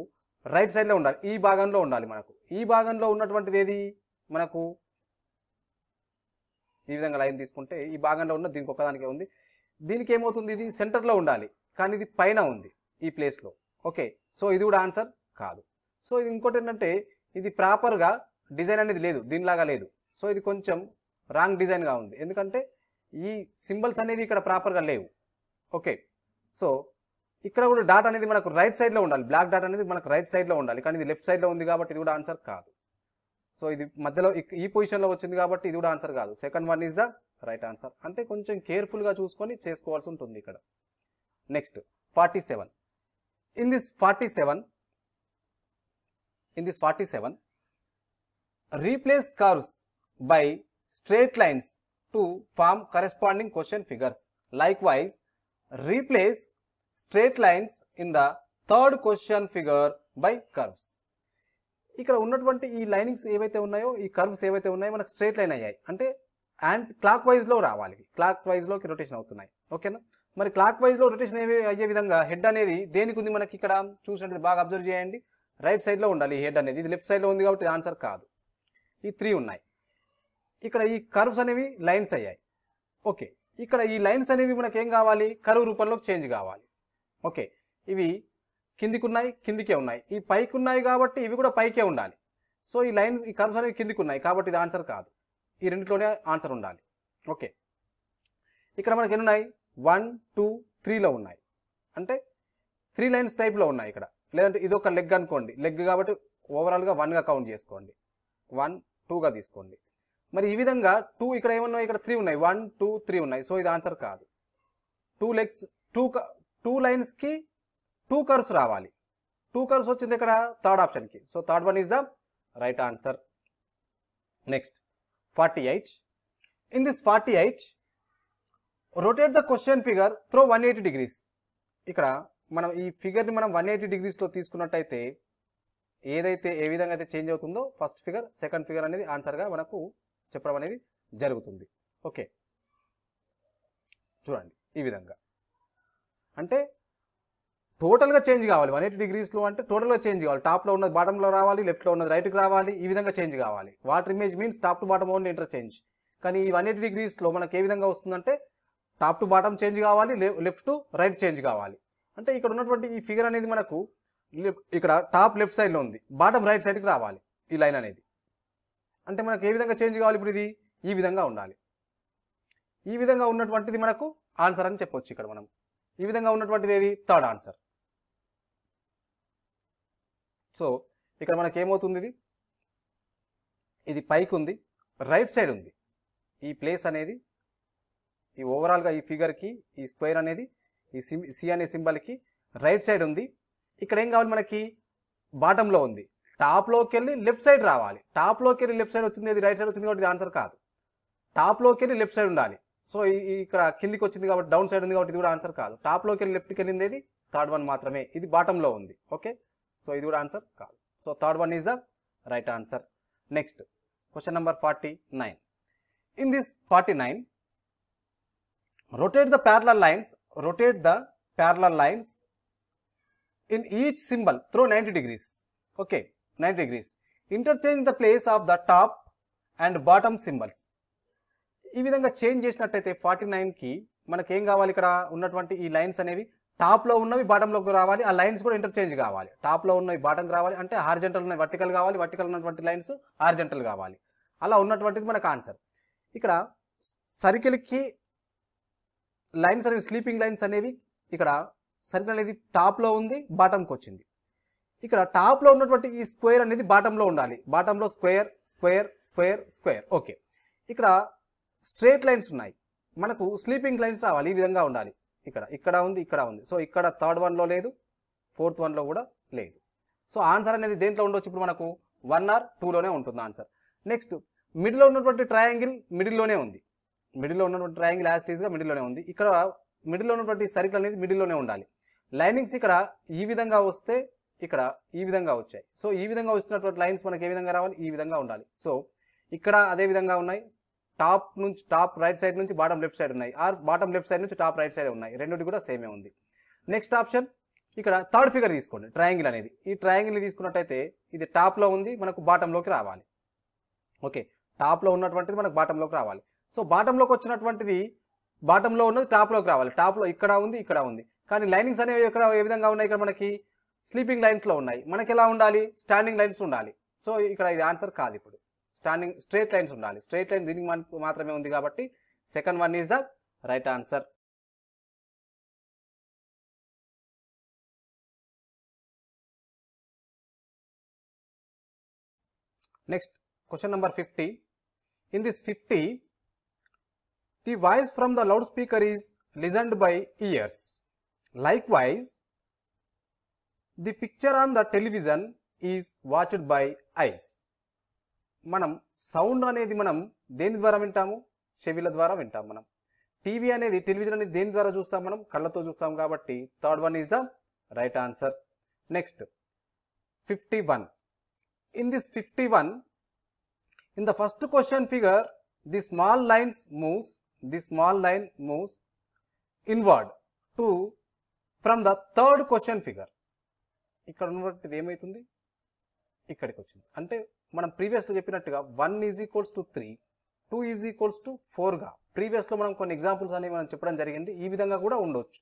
రైట్ సైడ్లో ఉండాలి ఈ భాగంలో ఉండాలి మనకు ఈ భాగంలో ఉన్నటువంటిది ఏది మనకు ఈ విధంగా లైన్ తీసుకుంటే ఈ భాగంలో ఉన్న దీనికి ఒకదానికే ఉంది దీనికి ఏమవుతుంది ఇది సెంటర్లో ఉండాలి కానీ ఇది పైన ఉంది ఈ ప్లేస్లో ఓకే సో ఇది కూడా ఆన్సర్ కాదు సో ఇది ఇంకోటి ఏంటంటే ఇది ప్రాపర్గా డిజైన్ అనేది లేదు దీనిలాగా లేదు సో ఇది కొంచెం రాంగ్ డిజైన్గా ఉంది ఎందుకంటే ఈ సింబల్స్ అనేవి ఇక్కడ ప్రాపర్గా లేవు ఓకే సో ఇక్కడ కూడా డాట్ అనేది మనకు రైట్ సైడ్లో ఉండాలి బ్లాక్ డాట్ అనేది మనకు రైట్ సైడ్లో ఉండాలి కానీ ఇది లెఫ్ట్ సైడ్లో ఉంది కాబట్టి ఇది కూడా ఆన్సర్ కాదు సో ఇది మధ్యలో ఈ పొజిషన్లో వచ్చింది కాబట్టి ఇది కూడా ఆన్సర్ కాదు second one is the right answer అంటే కొంచెం కేర్ఫుల్గా చూసుకొని చేసుకోవాల్సి ఉంటుంది ఇక్కడ next forty seven in this 47 in this 47 replace curves by straight lines to form corresponding question figures likewise replace straight lines in the third question figure by curves ఇక్కడ ఉన్నటువంటి ఈ లైనింగ్స్ ఏవైతే ఉన్నాయో ఈ కర్వ్స్ ఏవైతే ఉన్నాయో మనకు స్ట్రేట్ లైన్ అయ్యాయి అంటే అండ్ క్లాక్ వైజ్లో రావాలి క్లాక్ వైజ్లోకి రొటేషన్ అవుతున్నాయి ఓకేనా మరి క్లాక్ వైజ్లో రొటేషన్ ఏవి అయ్యే విధంగా హెడ్ అనేది దేనికి ఉంది మనకి ఇక్కడ చూసినట్టు బాగా అబ్జర్వ్ చేయండి రైట్ సైడ్లో ఉండాలి ఈ హెడ్ అనేది ఇది లెఫ్ట్ సైడ్లో ఉంది కాబట్టి ఆన్సర్ కాదు ఈ త్రీ ఉన్నాయి ఇక్కడ ఈ కర్వ్స్ అనేవి లైన్స్ అయ్యాయి ఓకే ఇక్కడ ఈ లైన్స్ అనేవి మనకి ఏం కావాలి కరువు రూపంలో చేంజ్ కావాలి ఓకే ఇవి కిందికి ఉన్నాయి కిందికే ఉన్నాయి ఈ పైకి ఉన్నాయి కాబట్టి ఇవి కూడా పైకే ఉండాలి సో ఈ లైన్స్ ఈ కర్వ్స్ అనేవి కిందికి ఉన్నాయి కాబట్టి ఇది ఆన్సర్ కాదు ఈ రెండిలోనే ఆన్సర్ ఉండాలి ఓకే ఇక్కడ మనకి ఎన్ని వన్ టూ త్రీలో ఉన్నాయి అంటే త్రీ లైన్స్ టైప్లో ఉన్నాయి ఇక్కడ లేదంటే ఇది ఒక లెగ్ అనుకోండి లెగ్ కాబట్టి ఓవరాల్గా వన్గా కౌంట్ చేసుకోండి వన్ టూగా తీసుకోండి మరి ఈ విధంగా టూ ఇక్కడ ఏమన్నా ఇక్కడ త్రీ ఉన్నాయి వన్ టూ త్రీ ఉన్నాయి సో ఇది ఆన్సర్ కాదు టూ లెగ్స్ టూ టూ లైన్స్కి టూ కర్స్ రావాలి టూ కర్స్ వచ్చింది ఇక్కడ థర్డ్ ఆప్షన్కి so third one is the right answer next forty eight in this forty eight rotate the question figure through one eighty degrees ఇక్కడ మనం ఈ ఫిగర్ని మనం వన్ ఎయిటీ డిగ్రీస్లో తీసుకున్నట్టయితే ఏదైతే ఏ విధంగా అయితే చేంజ్ అవుతుందో ఫస్ట్ ఫిగర్ సెకండ్ ఫిగర్ అనేది ఆన్సర్గా మనకు చెప్పడం అనేది జరుగుతుంది ఓకే చూడండి ఈ విధంగా అంటే టోటల్గా చేంజ్ కావాలి వన్ ఎయిటీ డిగ్రీస్లో అంటే టోటల్గా చేంజ్ కావాలి టాప్లో ఉన్నది బాటంలో రావాలి లెఫ్ట్లో ఉన్నది రైట్కి రావాలి ఈ విధంగా చేంజ్ కావాలి water image means top to bottom only change కానీ ఈ వన్ ఎయిటీ డిగ్రీస్లో మనకు ఏ విధంగా వస్తుందంటే టాప్ టు బాటమ్ చేంజ్ కావాలి లెఫ్ట్ టు రైట్ చేంజ్ కావాలి అంటే ఇక్కడ ఉన్నటువంటి ఈ ఫిగర్ అనేది మనకు ఇక్కడ టాప్ లెఫ్ట్ సైడ్లో ఉంది బాటమ్ రైట్ సైడ్కి రావాలి ఈ లైన్ అనేది అంటే మనకు ఏ విధంగా చేంజ్ కావాలి ఇప్పుడు ఇది ఈ విధంగా ఉండాలి ఈ విధంగా ఉన్నటువంటిది మనకు ఆన్సర్ అని చెప్పొచ్చు ఇక్కడ మనం ఈ విధంగా ఉన్నటువంటిది ఏది థర్డ్ ఆన్సర్ సో ఇక్కడ మనకి ఏమవుతుంది ఇది ఇది పైకి ఉంది రైట్ సైడ్ ఉంది ఈ ప్లేస్ అనేది ఈ ఓవరాల్గా ఈ ఫిగర్కి ఈ స్క్వేర్ అనేది ఈ సి అనే సింబల్కి రైట్ సైడ్ ఉంది ఇక్కడ ఏం కావాలి మనకి బాటంలో ఉంది టాప్లోకి వెళ్ళి లెఫ్ట్ సైడ్ రావాలి టాప్లోకి వెళ్ళి లెఫ్ట్ సైడ్ వచ్చింది అది రైట్ సైడ్ వచ్చింది కాబట్టి ఆన్సర్ కాదు టాప్లోకి వెళ్ళి లెఫ్ట్ సైడ్ ఉండాలి సో ఇక్కడ కిందికి వచ్చింది కాబట్టి డౌన్ సైడ్ ఉంది కాబట్టి ఇది కూడా ఆన్సర్ కాదు టాప్లోకి వెళ్ళి లెఫ్ట్కి వెళ్ళింది ఇది థర్డ్ వన్ మాత్రమే ఇది బాటంలో ఉంది ఓకే సో ఇది కూడా ఆన్సర్ కాదు so third one is the right answer next question number forty nine in this forty nine rotate the parallel lines rotate the parallel lines in each symbol through 90 degrees okay 90 degrees interchange the place of the top and bottom symbols ఈ విధంగా change చేసినట్టయితే forty నైన్కి మనకేం కావాలి ఇక్కడ ఉన్నటువంటి ఈ lines అనేవి టాప్లో ఉన్నవి బాటంలోకి రావాలి ఆ లైన్స్ కూడా ఇంటర్చేంజ్ కావాలి టాప్లో ఉన్నవి బాటంకి రావాలి అంటే హార్జెంటల్ ఉన్నవి వర్టికల్ కావాలి వర్టికల్ ఉన్నటువంటి లైన్స్ హార్జెంటల్ కావాలి అలా ఉన్నటువంటిది మనకు ఆన్సర్ ఇక్కడ సర్కిల్కి లైన్స్ అనేవి స్లీపింగ్ లైన్స్ అనేవి ఇక్కడ సర్కిల్ అనేది టాప్లో ఉంది బాటంకి వచ్చింది ఇక్కడ టాప్లో ఉన్నటువంటి ఈ స్క్వేర్ అనేది బాటంలో ఉండాలి బాటంలో square square square square okay ఇక్కడ స్ట్రేట్ లైన్స్ ఉన్నాయి మనకు స్లీపింగ్ లైన్స్ రావాలి ఈ విధంగా ఉండాలి ఇక్కడ ఇక్కడ ఉంది ఇక్కడ ఉంది సో ఇక్కడ థర్డ్ వన్లో లేదు ఫోర్త్ వన్లో కూడా లేదు సో ఆన్సర్ అనేది దేంట్లో ఉండొచ్చు ఇప్పుడు మనకు వన్ ఆర్ టూలోనే ఉంటుంది ఆన్సర్ నెక్స్ట్ మిడిల్లో ఉన్నటువంటి ట్రయాంగిల్ మిడిల్లోనే ఉంది మిడిల్లో ఉన్నటువంటి ట్రయాంగిల్ టీజ్గా మిడిల్లోనే ఉంది ఇక్కడ మిడిల్లో ఉన్నటువంటి సర్కిల్ అనేది మిడిల్లోనే ఉండాలి లైనింగ్స్ ఇక్కడ ఈ విధంగా వస్తే ఇక్కడ ఈ విధంగా వచ్చాయి సో ఈ విధంగా వచ్చినటువంటి లైన్స్ మనకి ఏ విధంగా రావాలి ఈ విధంగా ఉండాలి సో ఇక్కడ అదే విధంగా ఉన్నాయి టాప్ నుంచి టాప్ రైట్ సైడ్ నుంచి బాటం లెఫ్ట్ సైడ్ ఉన్నాయి ఆర్ బాటం లెఫ్ట్ సైడ్ నుంచి టాప్ రైట్ సైడ్ ఉన్నాయి రెండింటి కూడా సేమే ఉంది నెక్స్ట్ ఆప్షన్ ఇక్కడ థర్డ్ ఫిగర్ తీసుకోండి ట్రయాంగిల్ అనేది ఈ ట్రయాంగిల్ని తీసుకున్నట్టయితే ఇది టాప్లో ఉంది మనకు బాటంలోకి రావాలి ఓకే టాప్లో ఉన్నటువంటిది మనకు బాటంలోకి రావాలి సో బాటంలోకి వచ్చినటువంటిది బాటంలో ఉన్నది టాప్లోకి రావాలి టాప్లో ఇక్కడ ఉంది ఇక్కడ ఉంది కానీ లైనింగ్స్ అనేవి ఇక్కడ ఏ విధంగా ఉన్నాయి ఇక్కడ మనకి స్లీపింగ్ లైన్స్లో ఉన్నాయి మనకి ఎలా ఉండాలి స్టాండింగ్ లైన్స్ ఉండాలి సో ఇక్కడ ఇది ఆన్సర్ కాదు ఇప్పుడు స్టాండింగ్ స్ట్రేట్ లైన్స్ ఉండాలి స్ట్రేట్ లైన్ దీనికి మాత్రమే ఉంది కాబట్టి second one is the right answer next question number fifty in this fifty the voice from the loudspeaker is listened by ears. Likewise, the picture on the television is watched by eyes. మనం sound అనేది మనం దేని ద్వారా వింటాము చెవిల ద్వారా వింటాం మనం TV అనేది టెలివిజన్ అనేది దేని ద్వారా చూస్తాం మనం కళ్ళతో చూస్తాం కాబట్టి third one is the right answer next fifty one in this fifty one in the first question figure the small lines moves the small line moves inward to from the third question figure. ఇక్కడ ఉన్నటువంటిది ఏమవుతుంది ఇక్కడికి వచ్చింది అంటే మనం ప్రీవియస్లో చెప్పినట్టుగా one is equals to three two is equals to ఫోర్గా ప్రీవియస్లో మనం కొన్ని ఎగ్జాంపుల్స్ అనేవి మనం చెప్పడం జరిగింది ఈ విధంగా కూడా ఉండొచ్చు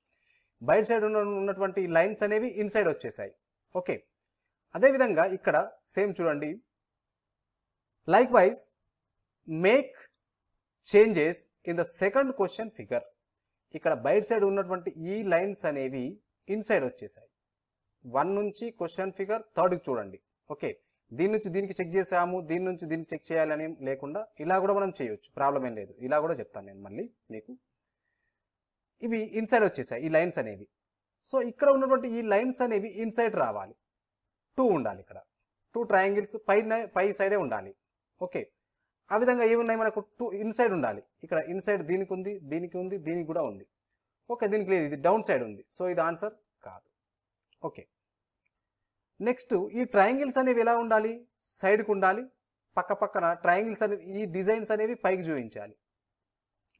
బయట సైడ్ ఉన్న ఉన్నటువంటి లైన్స్ అనేవి ఇన్సైడ్ వచ్చేసాయి ఓకే అదేవిధంగా ఇక్కడ సేమ్ చూడండి likewise make changes in the second question figure ఇక్కడ బయట సైడ్ ఉన్నటువంటి ఈ లైన్స్ అనేవి ఇన్సైడ్ వచ్చేసాయి వన్ నుంచి క్వశ్చన్ ఫిగర్ థర్డ్కి చూడండి ఓకే దీని నుంచి దీనికి చెక్ చేసాము దీని నుంచి దీనికి చెక్ చేయాలని లేకుండా ఇలా కూడా మనం చేయొచ్చు ప్రాబ్లం ఏం లేదు ఇలా కూడా చెప్తాను నేను మళ్ళీ మీకు ఇవి ఇన్సైడ్ వచ్చేసాయి ఈ లైన్స్ అనేవి సో ఇక్కడ ఉన్నటువంటి ఈ లైన్స్ అనేవి ఇన్సైడ్ రావాలి టూ ఉండాలి ఇక్కడ టూ ట్రయాంగిల్స్ పై పై సైడే ఉండాలి ఓకే ఆ విధంగా ఏమి ఉన్నాయి మనకు టూ ఇన్సైడ్ ఉండాలి ఇక్కడ ఇన్సైడ్ దీనికి ఉంది దీనికి ఉంది దీనికి కూడా ఉంది ఓకే దీనికి లేదు ఇది డౌన్ సైడ్ ఉంది సో ఇది ఆన్సర్ కాదు ఓకే నెక్స్ట్ ఈ ట్రయాంగిల్స్ అనేవి ఎలా ఉండాలి సైడ్కు ఉండాలి పక్క పక్కన ట్రయాంగిల్స్ అనేది ఈ డిజైన్స్ అనేవి పైకి చూపించాలి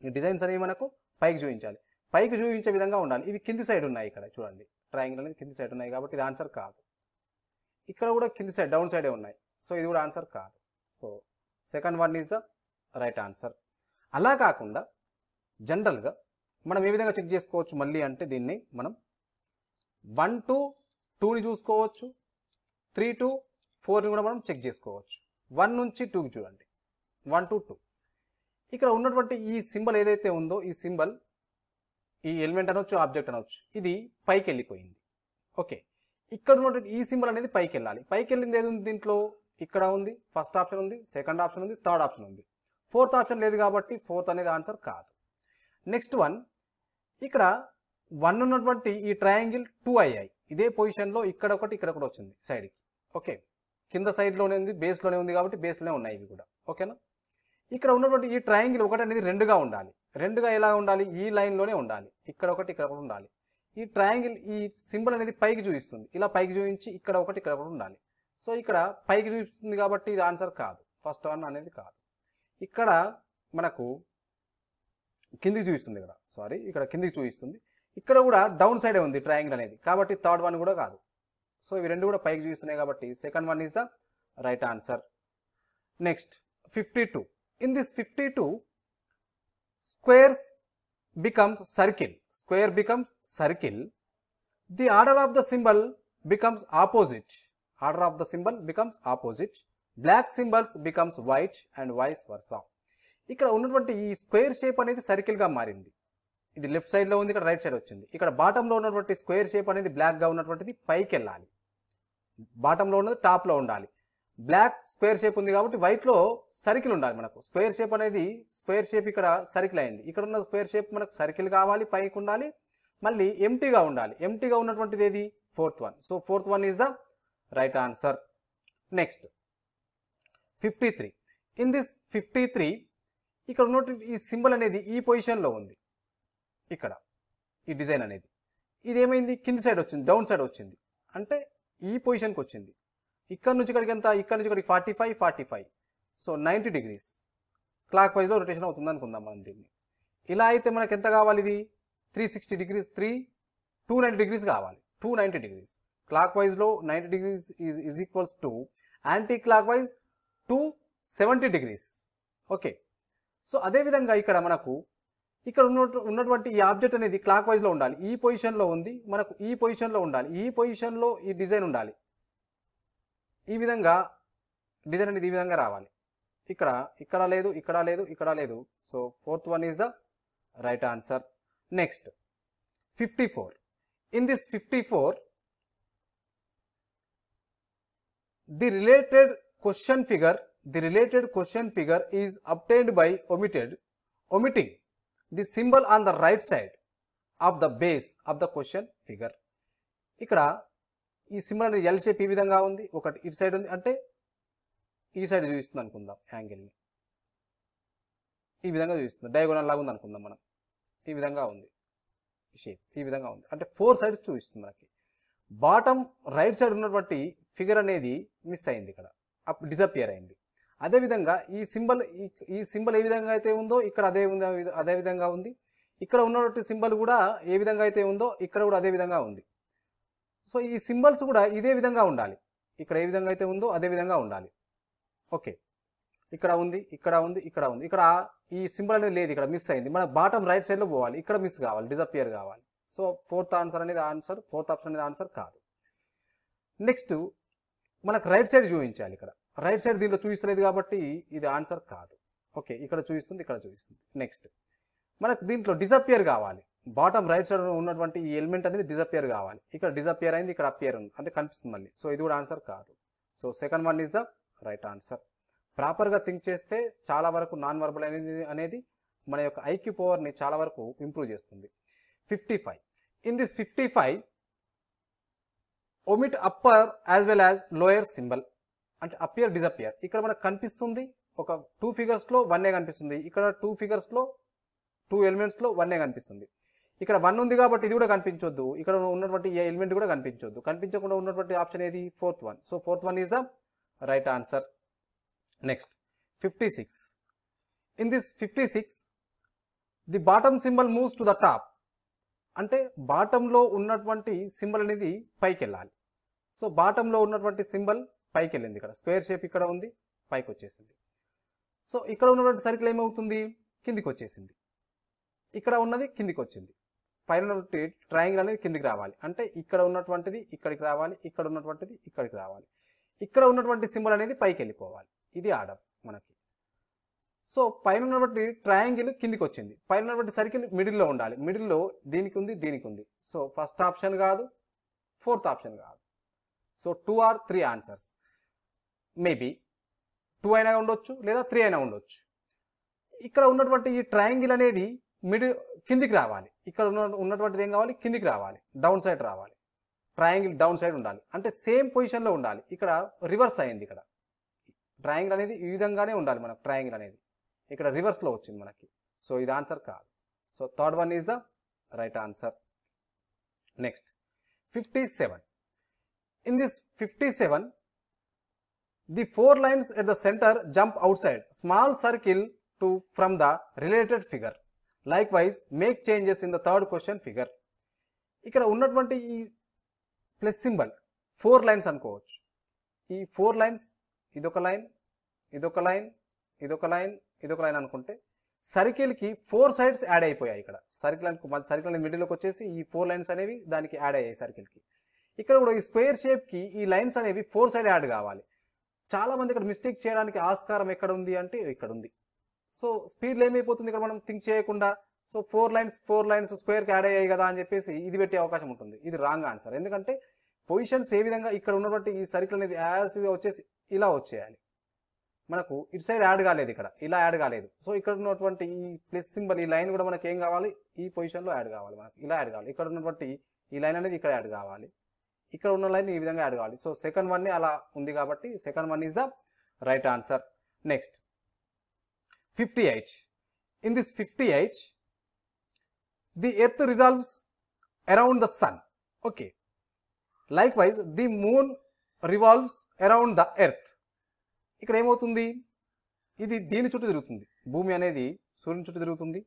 ఈ డిజైన్స్ అనేవి మనకు పైకి చూపించాలి పైకి చూపించే విధంగా ఉండాలి ఇవి కింది సైడ్ ఉన్నాయి ఇక్కడ చూడండి ట్రయాంగిల్ అనేది కింది సైడ్ ఉన్నాయి కాబట్టి ఇది ఆన్సర్ కాదు ఇక్కడ కూడా కింది సైడ్ డౌన్ సైడే ఉన్నాయి సో ఇది కూడా ఆన్సర్ కాదు so second one is the right answer అలా కాకుండా జనరల్గా మనం ఏ విధంగా చెక్ చేసుకోవచ్చు మళ్ళీ అంటే దీన్ని మనం వన్ టు టూని చూసుకోవచ్చు త్రీ టు ఫోర్ని కూడా మనం చెక్ చేసుకోవచ్చు వన్ నుంచి టూకి చూడండి వన్ టు టూ ఇక్కడ ఉన్నటువంటి ఈ సింబల్ ఏదైతే ఉందో ఈ సింబల్ ఈ ఎలిమెంట్ అనొచ్చు ఆబ్జెక్ట్ అనొచ్చు ఇది పైకి వెళ్ళిపోయింది ఓకే ఇక్కడ ఉన్నటువంటి ఈ సింబల్ అనేది పైకి వెళ్ళాలి పైకి వెళ్ళింది ఏది ఉంది దీంట్లో ఇక్కడ ఉంది ఫస్ట్ ఆప్షన్ ఉంది సెకండ్ ఆప్షన్ ఉంది థర్డ్ ఆప్షన్ ఉంది ఫోర్త్ ఆప్షన్ లేదు కాబట్టి ఫోర్త్ అనేది ఆన్సర్ కాదు నెక్స్ట్ వన్ ఇక్కడ వన్ ఉన్నటువంటి ఈ ట్రయాంగిల్ టూ ఐఐ ఇదే పొజిషన్లో ఇక్కడ ఒకటి ఇక్కడ ఒకటి వచ్చింది సైడ్కి ఓకే కింద సైడ్లోనే ఉంది బేస్లోనే ఉంది కాబట్టి బేస్లోనే ఉన్నాయి ఇవి కూడా ఓకేనా ఇక్కడ ఉన్నటువంటి ఈ ట్రయాంగిల్ ఒకటి అనేది రెండుగా ఉండాలి రెండుగా ఎలా ఉండాలి ఈ లైన్లోనే ఉండాలి ఇక్కడ ఒకటి ఇక్కడ ఒకటి ఉండాలి ఈ ట్రయాంగిల్ ఈ సింబల్ అనేది పైకి చూపిస్తుంది ఇలా పైకి చూపించి ఇక్కడ ఒకటి ఇక్కడ ఒకటి ఉండాలి సో ఇక్కడ పైకి చూపిస్తుంది కాబట్టి ఇది ఆన్సర్ కాదు ఫస్ట్ వన్ అనేది కాదు ఇక్కడ మనకు కిందికి చూపిస్తుంది ఇక్కడ సారీ ఇక్కడ కిందికి చూపిస్తుంది ఇక్కడ కూడా డౌన్ సైడే ఉంది ట్రయాంగిల్ అనేది కాబట్టి థర్డ్ వన్ కూడా కాదు సో ఇవి రెండు కూడా పైకి చూపిస్తున్నాయి కాబట్టి second one is the right answer next fifty two in this fifty two squares becomes circle square becomes circle the order of the symbol becomes opposite order of the symbol becomes opposite black symbols becomes white and vice versa ఇక్కడ ఉన్నటువంటి ఈ square shape అనేది సర్కిల్గా మారింది ఇది left సైడ్లో ఉంది ఇక్కడ right side వచ్చింది ఇక్కడ బాటంలో ఉన్నటువంటి స్క్వేర్ షేప్ అనేది బ్లాక్గా ఉన్నటువంటిది పైకి వెళ్ళాలి బాటంలో ఉన్నది టాప్లో ఉండాలి బ్లాక్ స్క్వేర్ షేప్ ఉంది కాబట్టి వైట్లో సర్కిల్ ఉండాలి మనకు స్క్వేర్ షేప్ అనేది స్క్వేర్ షేప్ ఇక్కడ సర్కిల్ అయింది ఇక్కడ ఉన్న స్క్వేర్ షేప్ మనకు సర్కిల్ కావాలి పైకి ఉండాలి మళ్ళీ ఎంటీగా ఉండాలి ఎంటీగా ఉన్నటువంటిది ఏది fourth one so fourth one is the right answer. Next, 53. In this fifty three ఇక్కడ ఉన్నటువంటి ఈ సింబల్ అనేది ఈ పొజిషన్లో ఉంది ఇక్కడ ఈ డిజైన్ అనేది ఇదేమైంది కింది సైడ్ వచ్చింది డౌన్ సైడ్ వచ్చింది అంటే ఈ పొజిషన్కి వచ్చింది ఇక్కడ నుంచి ఇక్కడికి ఎంత ఇక్కడ నుంచి ఇక్కడికి forty five forty five so ninety degrees క్లాక్ వైజ్లో రొటేషన్ అవుతుంది అనుకుందాం మనం దీన్ని ఇలా అయితే మనకు ఎంత కావాలి ఇది three sixty degrees three two ninety degrees కావాలి టూ నైంటీ డిగ్రీస్ క్లాక్ లో ninety degrees is is equals to anticlockwise to seventy degrees okay so అదేవిధంగా ఇక్కడ మనకు ఇక్కడ ఉన్న ఉన్నటువంటి ఈ ఆబ్జెక్ట్ అనేది క్లాక్ వైజ్లో ఉండాలి ఈ పొజిషన్లో ఉంది మనకు ఈ పొజిషన్లో ఉండాలి ఈ పొజిషన్లో ఈ డిజైన్ ఉండాలి ఈ విధంగా డిజైన్ అనేది ఈ విధంగా రావాలి ఇక్కడ ఇక్కడ లేదు ఇక్కడ లేదు ఇక్కడ లేదు so fourth one is the right answer next fifty in this fifty The related question figure, the related question figure is obtained by omitted, omitting the symbol on the right side of the base of the question figure. ఇక్కడ ఈ symbol అనేది L shape ఈ విధంగా ఉంది ఒకటి ఇటు side ఉంది అంటే ఈ సైడ్ చూపిస్తుంది అనుకుందాం యాంగిల్ని ఈ విధంగా చూపిస్తుంది డయాగోనల్ లాగా ఉంది అనుకుందాం మనం ఈ విధంగా ఉంది షేప్ ఈ విధంగా ఉంది అంటే ఫోర్ సైడ్స్ చూపిస్తుంది మనకి బాటమ్ రైట్ సైడ్ ఉన్నటువంటి ఫిగర్ అనేది మిస్ అయింది ఇక్కడ అప్ డిజపియర్ అయింది అదేవిధంగా ఈ సింబల్ ఈ సింబల్ ఏ విధంగా అయితే ఉందో ఇక్కడ అదే అదే విధంగా ఉంది ఇక్కడ ఉన్నటువంటి సింబల్ కూడా ఏ విధంగా అయితే ఉందో ఇక్కడ కూడా అదే విధంగా ఉంది సో ఈ సింబల్స్ కూడా ఇదే విధంగా ఉండాలి ఇక్కడ ఏ విధంగా అయితే ఉందో అదే విధంగా ఉండాలి ఓకే ఇక్కడ ఉంది ఇక్కడ ఉంది ఇక్కడ ఉంది ఇక్కడ ఈ సింబల్ అనేది లేదు ఇక్కడ మిస్ అయింది మన బాటం రైట్ సైడ్లో పోవాలి ఇక్కడ మిస్ కావాలి డిజపియర్ కావాలి సో ఫోర్త్ ఆన్సర్ అనేది ఆన్సర్ ఫోర్త్ ఆప్షన్ అనేది ఆన్సర్ కాదు నెక్స్ట్ మనకు రైట్ సైడ్ చూపించాలి ఇక్కడ రైట్ సైడ్ దీంట్లో చూపిస్తలేదు కాబట్టి ఇది ఆన్సర్ కాదు ఓకే ఇక్కడ చూపిస్తుంది ఇక్కడ చూపిస్తుంది నెక్స్ట్ మనకు దీంట్లో డిసపియర్ కావాలి బాటమ్ రైట్ సైడ్ ఉన్నటువంటి ఈ ఎలిమెంట్ అనేది డిసపియర్ కావాలి ఇక్కడ డిసపియర్ అయింది ఇక్కడ అప్పియర్ ఉంది అంటే కనిపిస్తుంది మళ్ళీ సో ఇది కూడా ఆన్సర్ కాదు so second one is the right answer ప్రాపర్గా థింక్ చేస్తే చాలా వరకు నాన్ వర్బల్ అనేది మన యొక్క ఐక్యూ పవర్ని చాలా వరకు ఇంప్రూవ్ చేస్తుంది fifty five in this fifty five omit upper as well as lower symbol అంటే అప్పియర్ డిజపియర్ ఇక్కడ మనకు కనిపిస్తుంది ఒక టూ ఫిగర్స్లో వన్నే కనిపిస్తుంది ఇక్కడ టూ ఫిగర్స్లో టూ ఎలిమెంట్స్లో వన్నే కనిపిస్తుంది ఇక్కడ వన్ ఉంది కాబట్టి ఇది కూడా కనిపించొద్దు ఇక్కడ ఉన్నటువంటి ఏ ఎలిమెంట్ కూడా కనిపించొద్దు కనిపించకుండా ఉన్నటువంటి ఆప్షన్ ఏది fourth one so fourth one is the right answer next fifty six in this fifty six the bottom symbol moves to the top అంటే బాటంలో ఉన్నటువంటి సింబల్ అనేది పైకి వెళ్ళాలి సో బాటంలో ఉన్నటువంటి సింబల్ పైకి వెళ్ళింది ఇక్కడ స్క్వేర్ షేప్ ఇక్కడ ఉంది పైకి వచ్చేసింది సో ఇక్కడ ఉన్నటువంటి సర్కిల్ ఏమవుతుంది కిందికి వచ్చేసింది ఇక్కడ ఉన్నది కిందికి వచ్చింది పైన ఉన్నటువంటి ట్రయాంగిల్ అనేది కిందికి రావాలి అంటే ఇక్కడ ఉన్నటువంటిది ఇక్కడికి రావాలి ఇక్కడ ఉన్నటువంటిది ఇక్కడికి రావాలి ఇక్కడ ఉన్నటువంటి సింబల్ అనేది పైకి వెళ్ళిపోవాలి ఇది ఆర్డర్ మనకి సో పైన ఉన్నటువంటి ట్రయాంగిల్ కిందికి వచ్చింది పైన ఉన్నటువంటి సర్కిల్ మిడిల్లో ఉండాలి మిడిల్లో దీనికి ఉంది దీనికి ఉంది సో ఫస్ట్ ఆప్షన్ కాదు ఫోర్త్ ఆప్షన్ కాదు so two or three answers maybe two అయినా ఉండొచ్చు లేదా త్రీ అయినా ఉండొచ్చు ఇక్కడ ఉన్నటువంటి ఈ ట్రయాంగిల్ అనేది మిడిల్ కిందికి రావాలి ఇక్కడ ఉన్న ఉన్నటువంటిది ఏం కావాలి కిందికి రావాలి డౌన్ సైడ్ రావాలి ట్రయాంగిల్ డౌన్ సైడ్ ఉండాలి అంటే సేమ్ పొజిషన్లో ఉండాలి ఇక్కడ రివర్స్ అయింది ఇక్కడ ట్రయాంగిల్ అనేది ఈ విధంగానే ఉండాలి మనకు ట్రయాంగిల్ అనేది ఇక్కడ రివర్స్లో వచ్చింది మనకి సో ఇది ఆన్సర్ కాదు so third one is the right answer next fifty seven In this 57, the four lines at the center jump outside small circle to from the related figure. Likewise, make changes in the third question figure. ఇక్కడ ఉన్నటువంటి ఈ plus symbol four lines అనుకోవచ్చు ఈ four lines ఇదొక line ఇదొక line ఇదొక line ఇదొక line అనుకుంటే సర్కిల్కి ఫోర్ సైడ్స్ యాడ్ అయిపోయాయి ఇక్కడ సర్కిల్ అనుకో సర్కిల్ అనేది మిడిల్లోకి వచ్చేసి ఈ ఫోర్ లైన్స్ అనేవి దానికి యాడ్ అయ్యాయి సర్కిల్కి ఇక్కడ కూడా ఈ స్క్వేర్ షేప్కి ఈ లైన్స్ అనేవి ఫోర్ సైడ్ యాడ్ కావాలి చాలామంది ఇక్కడ మిస్టేక్ చేయడానికి ఆస్కారం ఎక్కడ ఉంది అంటే ఇక్కడ ఉంది సో స్పీడ్లో ఏమైపోతుంది ఇక్కడ మనం థింక్ చేయకుండా so four lines four lines స్క్వేర్కి యాడ్ అయ్యాయి కదా అని చెప్పేసి ఇది పెట్టే అవకాశం ఉంటుంది ఇది రాంగ్ ఆన్సర్ ఎందుకంటే పొజిషన్స్ ఏ విధంగా ఇక్కడ ఉన్నటువంటి ఈ సర్కిల్ అనేది యాజ్ వచ్చేసి ఇలా వచ్చేయాలి మనకు ఇటు సైడ్ యాడ్ కాలేదు ఇక్కడ ఇలా యాడ్ కాలేదు సో ఇక్కడ ఉన్నటువంటి ఈ ప్లస్ సింబల్ ఈ లైన్ కూడా మనకి ఏం కావాలి ఈ పొజిషన్లో యాడ్ కావాలి మనకి ఇలా యాడ్ కావాలి ఇక్కడ ఉన్నటువంటి ఈ లైన్ అనేది ఇక్కడ యాడ్ కావాలి ఇక్కడ ఉన్న లైన్ ఈ విధంగా యాడ్ కావాలి సో సెకండ్ వన్ అలా ఉంది కాబట్టి second one is the right answer next fifty eight in this fifty eight the earth revolves around the sun okay likewise the moon revolves around the earth ఇక్కడ ఏమవుతుంది ఇది దీని చుట్టూ తిరుగుతుంది భూమి అనేది సూర్యుని చుట్టూ తిరుగుతుంది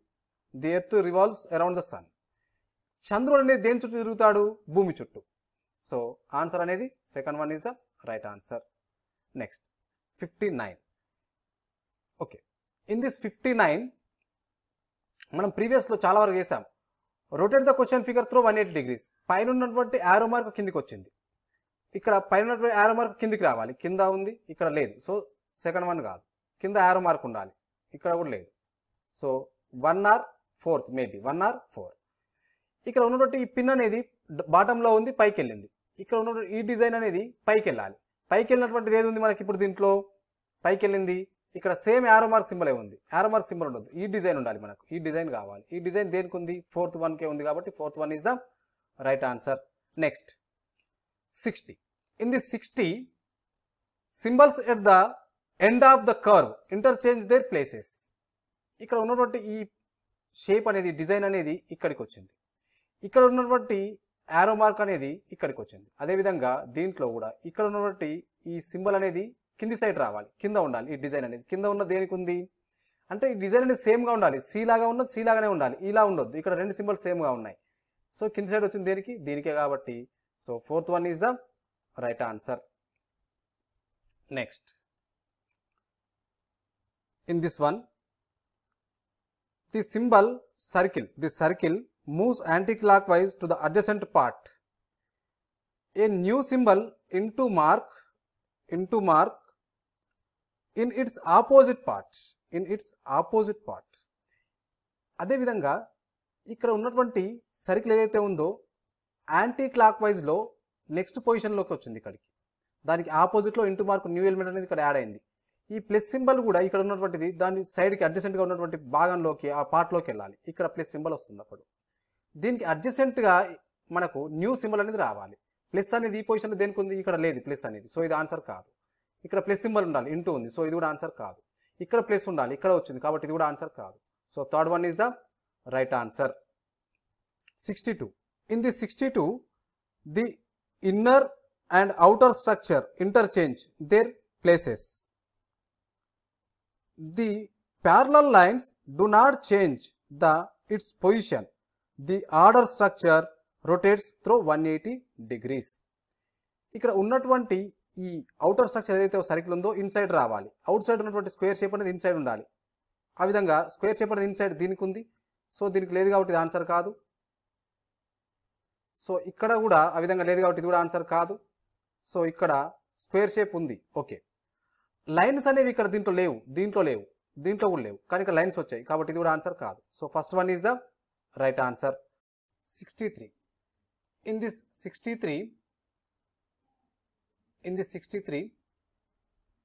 the earth revolves around the sun చంద్రుడు అనేది దేని చుట్టూ తిరుగుతాడు భూమి చుట్టూ సో ఆన్సర్ అనేది second one is the right answer next fifty nine okay in this fifty nine మనం ప్రీవియస్లో చాలా వరకు చేసాం rotate the question figure through one eighty degrees పైన ఉన్నటువంటి యారో మార్క్ కిందికి వచ్చింది ఇక్కడ పైన ఉన్నటువంటి యారో మార్క్ కిందికి రావాలి కింద ఉంది ఇక్కడ లేదు సో సెకండ్ వన్ కాదు కింద యారో మార్క్ ఉండాలి ఇక్కడ కూడా లేదు so one or fourth maybe one or four ఇక్కడ ఉన్నటువంటి ఈ పిన్ అనేది బాటంలో ఉంది పైకి వెళ్ళింది ఇక్కడ ఉన్న ఈ డిజైన్ అనేది పైకి వెళ్ళాలి పైకి వెళ్ళినటువంటిది ఏది ఉంది మనకి ఇప్పుడు దీంట్లో పైకి వెళ్ళింది ఇక్కడ సేమ్ యారో మార్క్ సింబల్ ఉంది యారో మార్క్ సింబల్ ఉండదు ఈ డిజైన్ ఉండాలి మనకు ఈ డిజైన్ కావాలి ఈ డిజైన్ దేనికి ఉంది ఫోర్త్ వన్కే ఉంది కాబట్టి fourth one is the right answer next sixty in the sixty symbols at the end of the curve interchange their places ఇక్కడ ఉన్నటువంటి ఈ షేప్ అనేది డిజైన్ అనేది ఇక్కడికి వచ్చింది ఇక్కడ ఉన్నటువంటి యారో మార్క్ అనేది ఇక్కడికి వచ్చింది అదేవిధంగా దీంట్లో కూడా ఇక్కడ ఉన్నటువంటి ఈ సింబల్ అనేది కింది సైడ్ రావాలి కింద ఉండాలి ఈ డిజైన్ అనేది కింద ఉన్న దేనికి ఉంది అంటే ఈ డిజైన్ అనేది సేమ్గా ఉండాలి సీ లాగా ఉన్నది సీ లాగానే ఉండాలి ఇలా ఉండొద్దు ఇక్కడ రెండు సింబల్స్ సేమ్గా ఉన్నాయి సో కింది సైడ్ వచ్చింది దేనికి దీనికే కాబట్టి so fourth one is the right answer next in this one the symbol circle the circle moves anticlockwise to the adjacent part. A new symbol into mark into mark in its opposite part in its opposite part. అదేవిధంగా ఇక్కడ ఉన్నటువంటి circle ఏదైతే ఉందో యాంటీ clock వైజ్లో next పొజిషన్లోకి వచ్చింది ఇక్కడికి దానికి ఆపోజిట్లో ఇంటూ మార్క్ న్యూ ఎలిమెంట్ అనేది ఇక్కడ యాడ్ అయింది ఈ ప్లస్ సింబల్ కూడా ఇక్కడ ఉన్నటువంటిది దాని సైడ్కి అడ్జసెంట్గా ఉన్నటువంటి భాగంలోకి ఆ పార్ట్లోకి వెళ్ళాలి ఇక్కడ ప్లస్ సింబల్ వస్తుంది అప్పుడు దీనికి అడ్జసెంట్గా మనకు న్యూ సింబల్ అనేది రావాలి ప్లస్ అనేది ఈ పొజిషన్లో దేనికి ఉంది ఇక్కడ లేదు ప్లస్ అనేది సో ఇది ఆన్సర్ కాదు ఇక్కడ ప్లస్ సింబల్ ఉండాలి ఇంటూ ఉంది సో ఇది కూడా ఆన్సర్ కాదు ఇక్కడ ప్లస్ ఉండాలి ఇక్కడ వచ్చింది కాబట్టి ఇది కూడా ఆన్సర్ కాదు so third one is the right answer sixty two in the sixty two the inner and outer structure interchange their places the parallel lines do not change the its position the order structure rotates through one eighty degrees ఇక్కడ ఉన్నటువంటి ఈ outer structure ఏదైతే circle ఉందో inside రావాలి outside ఉన్నటువంటి square shape అనేది inside ఉండాలి ఆ విధంగా స్క్వేర్ షేప్ అనేది ఇన్సైడ్ దీనికి ఉంది సో దీనికి లేదు కాబట్టి ఇది ఆన్సర్ కాదు సో ఇక్కడ కూడా ఆ విధంగా లేదు కాబట్టి ఇది కూడా ఆన్సర్ కాదు సో ఇక్కడ స్క్వేర్ షేప్ ఉంది ఓకే లైన్స్ అనేవి ఇక్కడ దీంట్లో లేవు దీంట్లో లేవు దీంట్లో కూడా లేవు కానీ ఇక్కడ లైన్స్ వచ్చాయి కాబట్టి ఇది కూడా ఆన్సర్ కాదు so first one is the right answer 63 in this 63 in this 63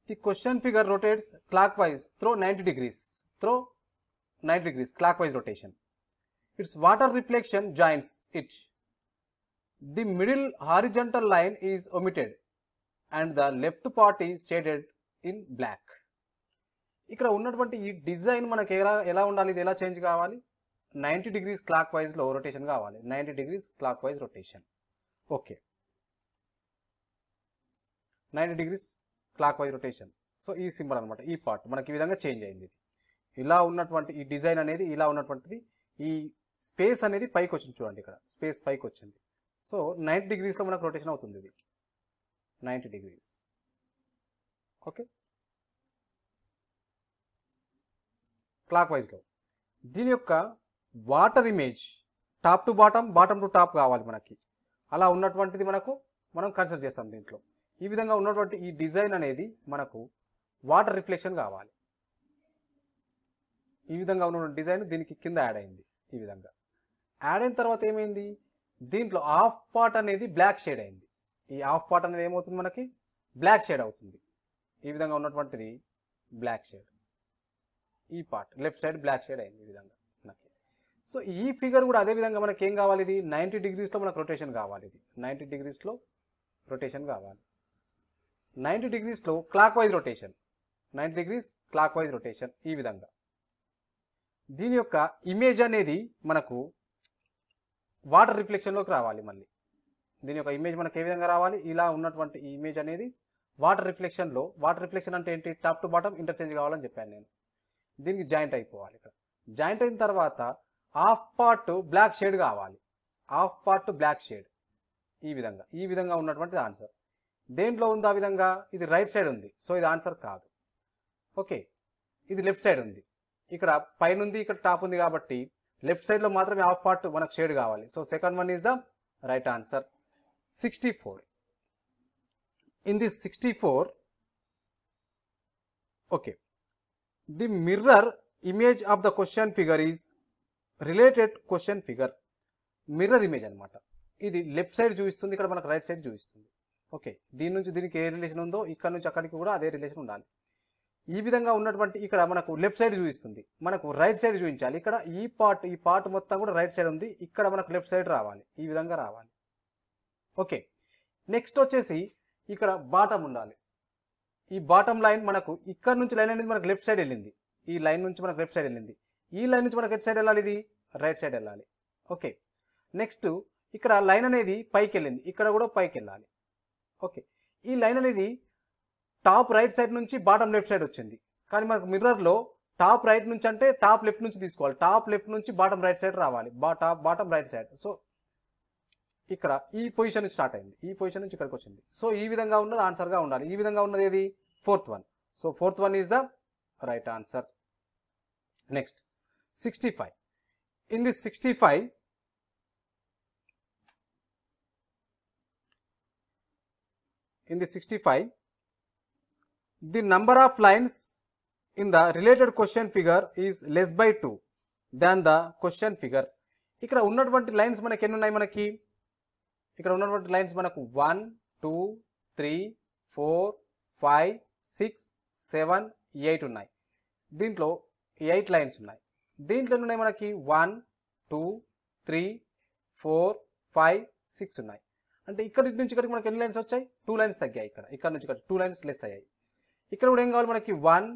the question figure rotates clockwise through 90 degrees through 90 degrees clockwise rotation its water reflection joins it the middle horizontal line is omitted and the left part is shaded in black ఇక్కడ ఉన్నటువంటి ఈ design మనకి ఎలా ఎలా ఉండాలి ఇది ఎలా change కావాలి నైంటీ డిగ్రీస్ క్లాక్ వైజ్లో రొటేషన్ కావాలి ninety degrees clock wise rotation okay ninety degrees clock wise rotation so ఈ సింబల్ అనమాట ఈ పార్ట్ మనకి ఈ విధంగా చేంజ్ అయింది ఇలా ఉన్నటువంటి ఈ డిజైన్ అనేది ఇలా ఉన్నటువంటిది ఈ స్పేస్ అనేది పైకి వచ్చింది చూడండి ఇక్కడ స్పేస్ పైకి వచ్చింది సో నైంటీ డిగ్రీస్లో మనకు రొటేషన్ అవుతుంది ఇది నైంటీ డిగ్రీస్ ఓకే క్లాక్ వైజ్లో దీని యొక్క water image top to bottom bottom to top కావాలి మనకి అలా ఉన్నటువంటిది మనకు మనం కన్సిడర్ చేస్తాం దీంట్లో ఈ విధంగా ఉన్నటువంటి ఈ డిజైన్ అనేది మనకు వాటర్ రిఫ్లెక్షన్ కావాలి ఈ విధంగా ఉన్నటువంటి డిజైన్ దీనికి కింద యాడ్ అయింది ఈ విధంగా యాడ్ అయిన తర్వాత ఏమైంది దీంట్లో హాఫ్ పార్ట్ అనేది బ్లాక్ షేడ్ అయింది ఈ హాఫ్ పార్ట్ అనేది ఏమవుతుంది మనకి బ్లాక్ షేడ్ అవుతుంది ఈ విధంగా ఉన్నటువంటిది బ్లాక్ షేడ్ ఈ part left side black shade అయింది ఈ విధంగా సో ఈ ఫిగర్ కూడా అదేవిధంగా మనకి ఏం కావాలి ఇది నైంటీ డిగ్రీస్లో మనకు రొటేషన్ కావాలి ఇది నైంటీ డిగ్రీస్లో రొటేషన్ కావాలి నైంటీ డిగ్రీస్లో clock wise rotation ninety degrees clock wise rotation ఈ విధంగా దీని యొక్క ఇమేజ్ అనేది మనకు వాటర్ రిఫ్లెక్షన్లోకి రావాలి మళ్ళీ దీని యొక్క ఇమేజ్ మనకు ఏ విధంగా రావాలి ఇలా ఉన్నటువంటి ఈ ఇమేజ్ అనేది వాటర్ రిఫ్లెక్షన్లో వాటర్ రిఫ్లెక్షన్ అంటే ఏంటి టాప్ టు బాటమ్ ఇంటర్చేంజ్ కావాలని చెప్పాను నేను దీనికి జాయింట్ అయిపోవాలి ఇక్కడ జాయింట్ అయిన తర్వాత హాఫ్ పార్ట్ బ్లాక్ షేడ్ కావాలి హాఫ్ పార్ట్ బ్లాక్ షేడ్ ఈ విధంగా ఈ విధంగా ఉన్నటువంటిది ఆన్సర్ దేంట్లో ఉంది ఆ విధంగా ఇది రైట్ సైడ్ ఉంది సో ఇది ఆన్సర్ కాదు ఓకే ఇది లెఫ్ట్ సైడ్ ఉంది ఇక్కడ పైన ఉంది ఇక్కడ టాప్ ఉంది కాబట్టి లెఫ్ట్ సైడ్లో మాత్రమే హాఫ్ పార్ట్ మనకు షేడ్ కావాలి so second one is the right answer sixty four in the sixty four okay the mirror image of the question figure is related question figure mirror image అనమాట ఇది left side చూపిస్తుంది ఇక్కడ మనకు right side చూపిస్తుంది okay దీని నుంచి దీనికి ఏ relation ఉందో ఇక్కడ నుంచి అక్కడికి కూడా అదే రిలేషన్ ఉండాలి ఈ విధంగా ఉన్నటువంటి ఇక్కడ మనకు లెఫ్ట్ సైడ్ చూపిస్తుంది మనకు రైట్ సైడ్ చూపించాలి ఇక్కడ ఈ పార్ట్ ఈ పార్ట్ మొత్తం కూడా రైట్ సైడ్ ఉంది ఇక్కడ మనకు లెఫ్ట్ సైడ్ రావాలి ఈ విధంగా రావాలి ఓకే నెక్స్ట్ వచ్చేసి ఇక్కడ బాటం ఉండాలి ఈ బాటం లైన్ మనకు ఇక్కడ నుంచి లైన్ అనేది మనకు లెఫ్ట్ సైడ్ వెళ్ళింది ఈ లైన్ నుంచి మనకు లెఫ్ట్ సైడ్ వెళ్ళింది ఈ లైన్ నుంచి మనకు ఎట్ సైడ్ వెళ్ళాలి ఇది రైట్ సైడ్ వెళ్ళాలి ఓకే నెక్స్ట్ ఇక్కడ లైన్ అనేది పైకి వెళ్ళింది ఇక్కడ కూడా పైకి వెళ్ళాలి ఓకే ఈ లైన్ అనేది టాప్ రైట్ సైడ్ నుంచి బాటం లెఫ్ట్ సైడ్ వచ్చింది కానీ మనకు మిర్రర్లో టాప్ రైట్ నుంచి అంటే టాప్ లెఫ్ట్ నుంచి తీసుకోవాలి టాప్ లెఫ్ట్ నుంచి బాటం రైట్ సైడ్ రావాలి బా top bottom right side so ఇక్కడ ఈ పొజిషన్ నుంచి స్టార్ట్ అయింది ఈ పొజిషన్ నుంచి ఇక్కడికి వచ్చింది సో ఈ విధంగా ఉన్నది ఆన్సర్గా ఉండాలి ఈ విధంగా ఉన్నది ఏది fourth one so fourth one is the right answer next 65. In this 65, in the 65, the number of lines in the related question figure is less by 2 than the question figure. ఇక్కడ ఉన్నటువంటి లైన్స్ మనకి ఎన్ని ఉన్నాయి మనకి ఇక్కడ ఉన్నటువంటి lines మనకు one two three four five six seven eight ఉన్నాయి దీంట్లో ఎయిట్ లైన్స్ ఉన్నాయి దీంట్లో ఉన్నాయి మనకి one two three four five six ఉన్నాయి అంటే ఇక్కడ నుంచి ఇక్కడికి మనకి ఎన్ని లైన్స్ వచ్చాయి టూ లైన్స్ తగ్గాయి ఇక్కడ ఇక్కడ నుంచి ఇక్కడ టూ లైన్స్ లెస్ అయ్యాయి ఇక్కడ కూడా ఏం కావాలి మనకి వన్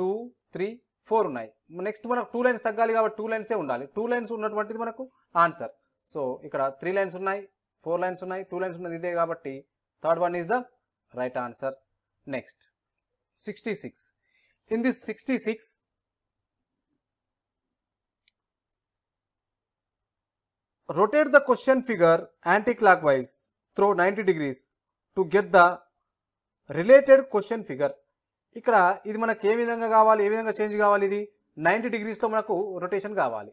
టూ త్రీ ఫోర్ ఉన్నాయి నెక్స్ట్ మనకు టూ లైన్స్ తగ్గాలి కాబట్టి టూ లైన్సే ఉండాలి టూ లైన్స్ ఉన్నటువంటిది మనకు ఆన్సర్ సో ఇక్కడ త్రీ లైన్స్ ఉన్నాయి ఫోర్ లైన్స్ ఉన్నాయి టూ లైన్స్ ఉన్నది ఇదే కాబట్టి third one is the right answer next sixty six in this sixty six rotate the question figure anti-clockwise through 90 degrees to get the related question figure ఇక్కడ ఇది మనకు ఏ విధంగా కావాలి ఏ విధంగా చేంజ్ కావాలి ఇది నైంటీ డిగ్రీస్లో మనకు రొటేషన్ కావాలి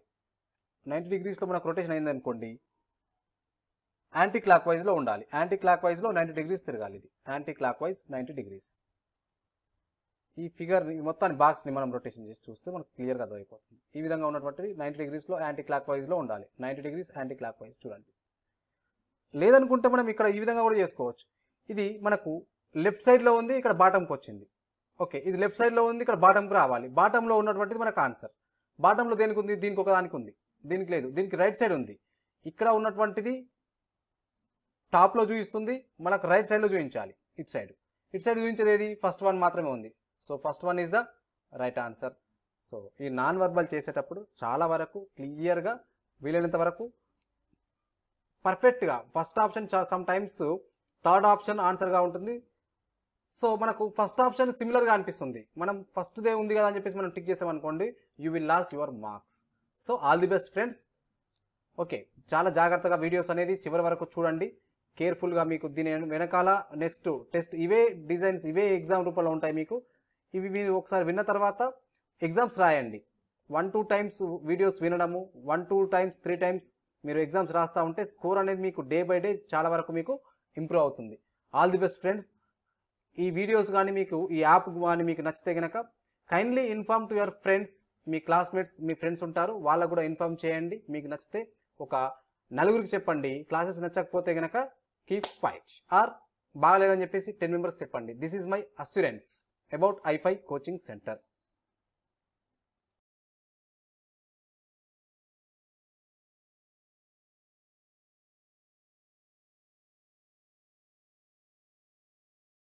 నైంటీ డిగ్రీస్లో మనకు రొటేషన్ అయిందనుకోండి అనుకోండి యాంటీ క్లాక్ వైజ్లో ఉండాలి యాంటీ క్లాక్ వైజ్లో నైంటీ డిగ్రీస్ తిరగాలి ఇది anti clockwise ninety degrees ఈ ఫిగర్ మొత్తాన్ని బాక్స్ని మనం రొటేషన్ చేసి చూస్తే మనకు క్లియర్గా అర్థమైపోతుంది ఈ విధంగా ఉన్నటువంటిది నైంటీ డిగ్రీస్లో యాంటీ క్లాక్ వైజ్లో ఉండాలి ninety degrees anti clockwise చూడండి లేదనుకుంటే మనం ఇక్కడ ఈ విధంగా కూడా చేసుకోవచ్చు ఇది మనకు లెఫ్ట్ సైడ్లో ఉంది ఇక్కడ బాటంకి వచ్చింది ఓకే ఇది లెఫ్ట్ సైడ్లో ఉంది ఇక్కడ బాటంకి రావాలి బాటంలో ఉన్నటువంటిది మనకు ఆన్సర్ బాటంలో దేనికి ఉంది దీనికి ఒక దానికి ఉంది దీనికి లేదు దీనికి రైట్ సైడ్ ఉంది ఇక్కడ ఉన్నటువంటిది టాప్లో చూపిస్తుంది మనకు రైట్ సైడ్లో చూపించాలి ఇటు సైడ్ ఇటు సైడ్ చూపించేది ఫస్ట్ వన్ మాత్రమే ఉంది so first one is the right answer so ఈ నాన్ వర్బల్ చేసేటప్పుడు చాలా వరకు క్లియర్గా వీలైనంత వరకు పర్ఫెక్ట్గా first option sometimes third option ఆన్సర్గా ఉంటుంది సో మనకు ఫస్ట్ ఆప్షన్ సిమిలర్గా అనిపిస్తుంది మనం ఫస్ట్దే ఉంది కదా అని చెప్పేసి మనం టిక్ చేసామనుకోండి you will lose your marks so all the best friends okay చాలా జాగ్రత్తగా వీడియోస్ అనేది చివరి వరకు చూడండి కేర్ఫుల్గా మీకు దీని వెనకాల నెక్స్ట్ టెస్ట్ ఇవే డిజైన్స్ ఇవే ఎగ్జామ్ రూపంలో ఉంటాయి మీకు ఇవి మీరు ఒకసారి విన్న తర్వాత ఎగ్జామ్స్ రాయండి వన్ టూ టైమ్స్ వీడియోస్ వినడము one two times three times మీరు ఎగ్జామ్స్ రాస్తూ ఉంటే స్కోర్ అనేది మీకు డే బై డే చాలా వరకు మీకు ఇంప్రూవ్ అవుతుంది ఆల్ ది బెస్ట్ ఫ్రెండ్స్ ఈ వీడియోస్ కానీ మీకు ఈ యాప్ కానీ మీకు నచ్చితే కనుక kindly inform to your friends మీ క్లాస్మేట్స్ మీ ఫ్రెండ్స్ ఉంటారు వాళ్ళకు కూడా ఇన్ఫార్మ్ చేయండి మీకు నచ్చితే ఒక నలుగురికి చెప్పండి క్లాసెస్ నచ్చకపోతే కనుక కీప్ ఫైట్ ఆర్ బాగాలేదని చెప్పేసి టెన్ మెంబర్స్ చెప్పండి this is my assurance about i5 coaching center.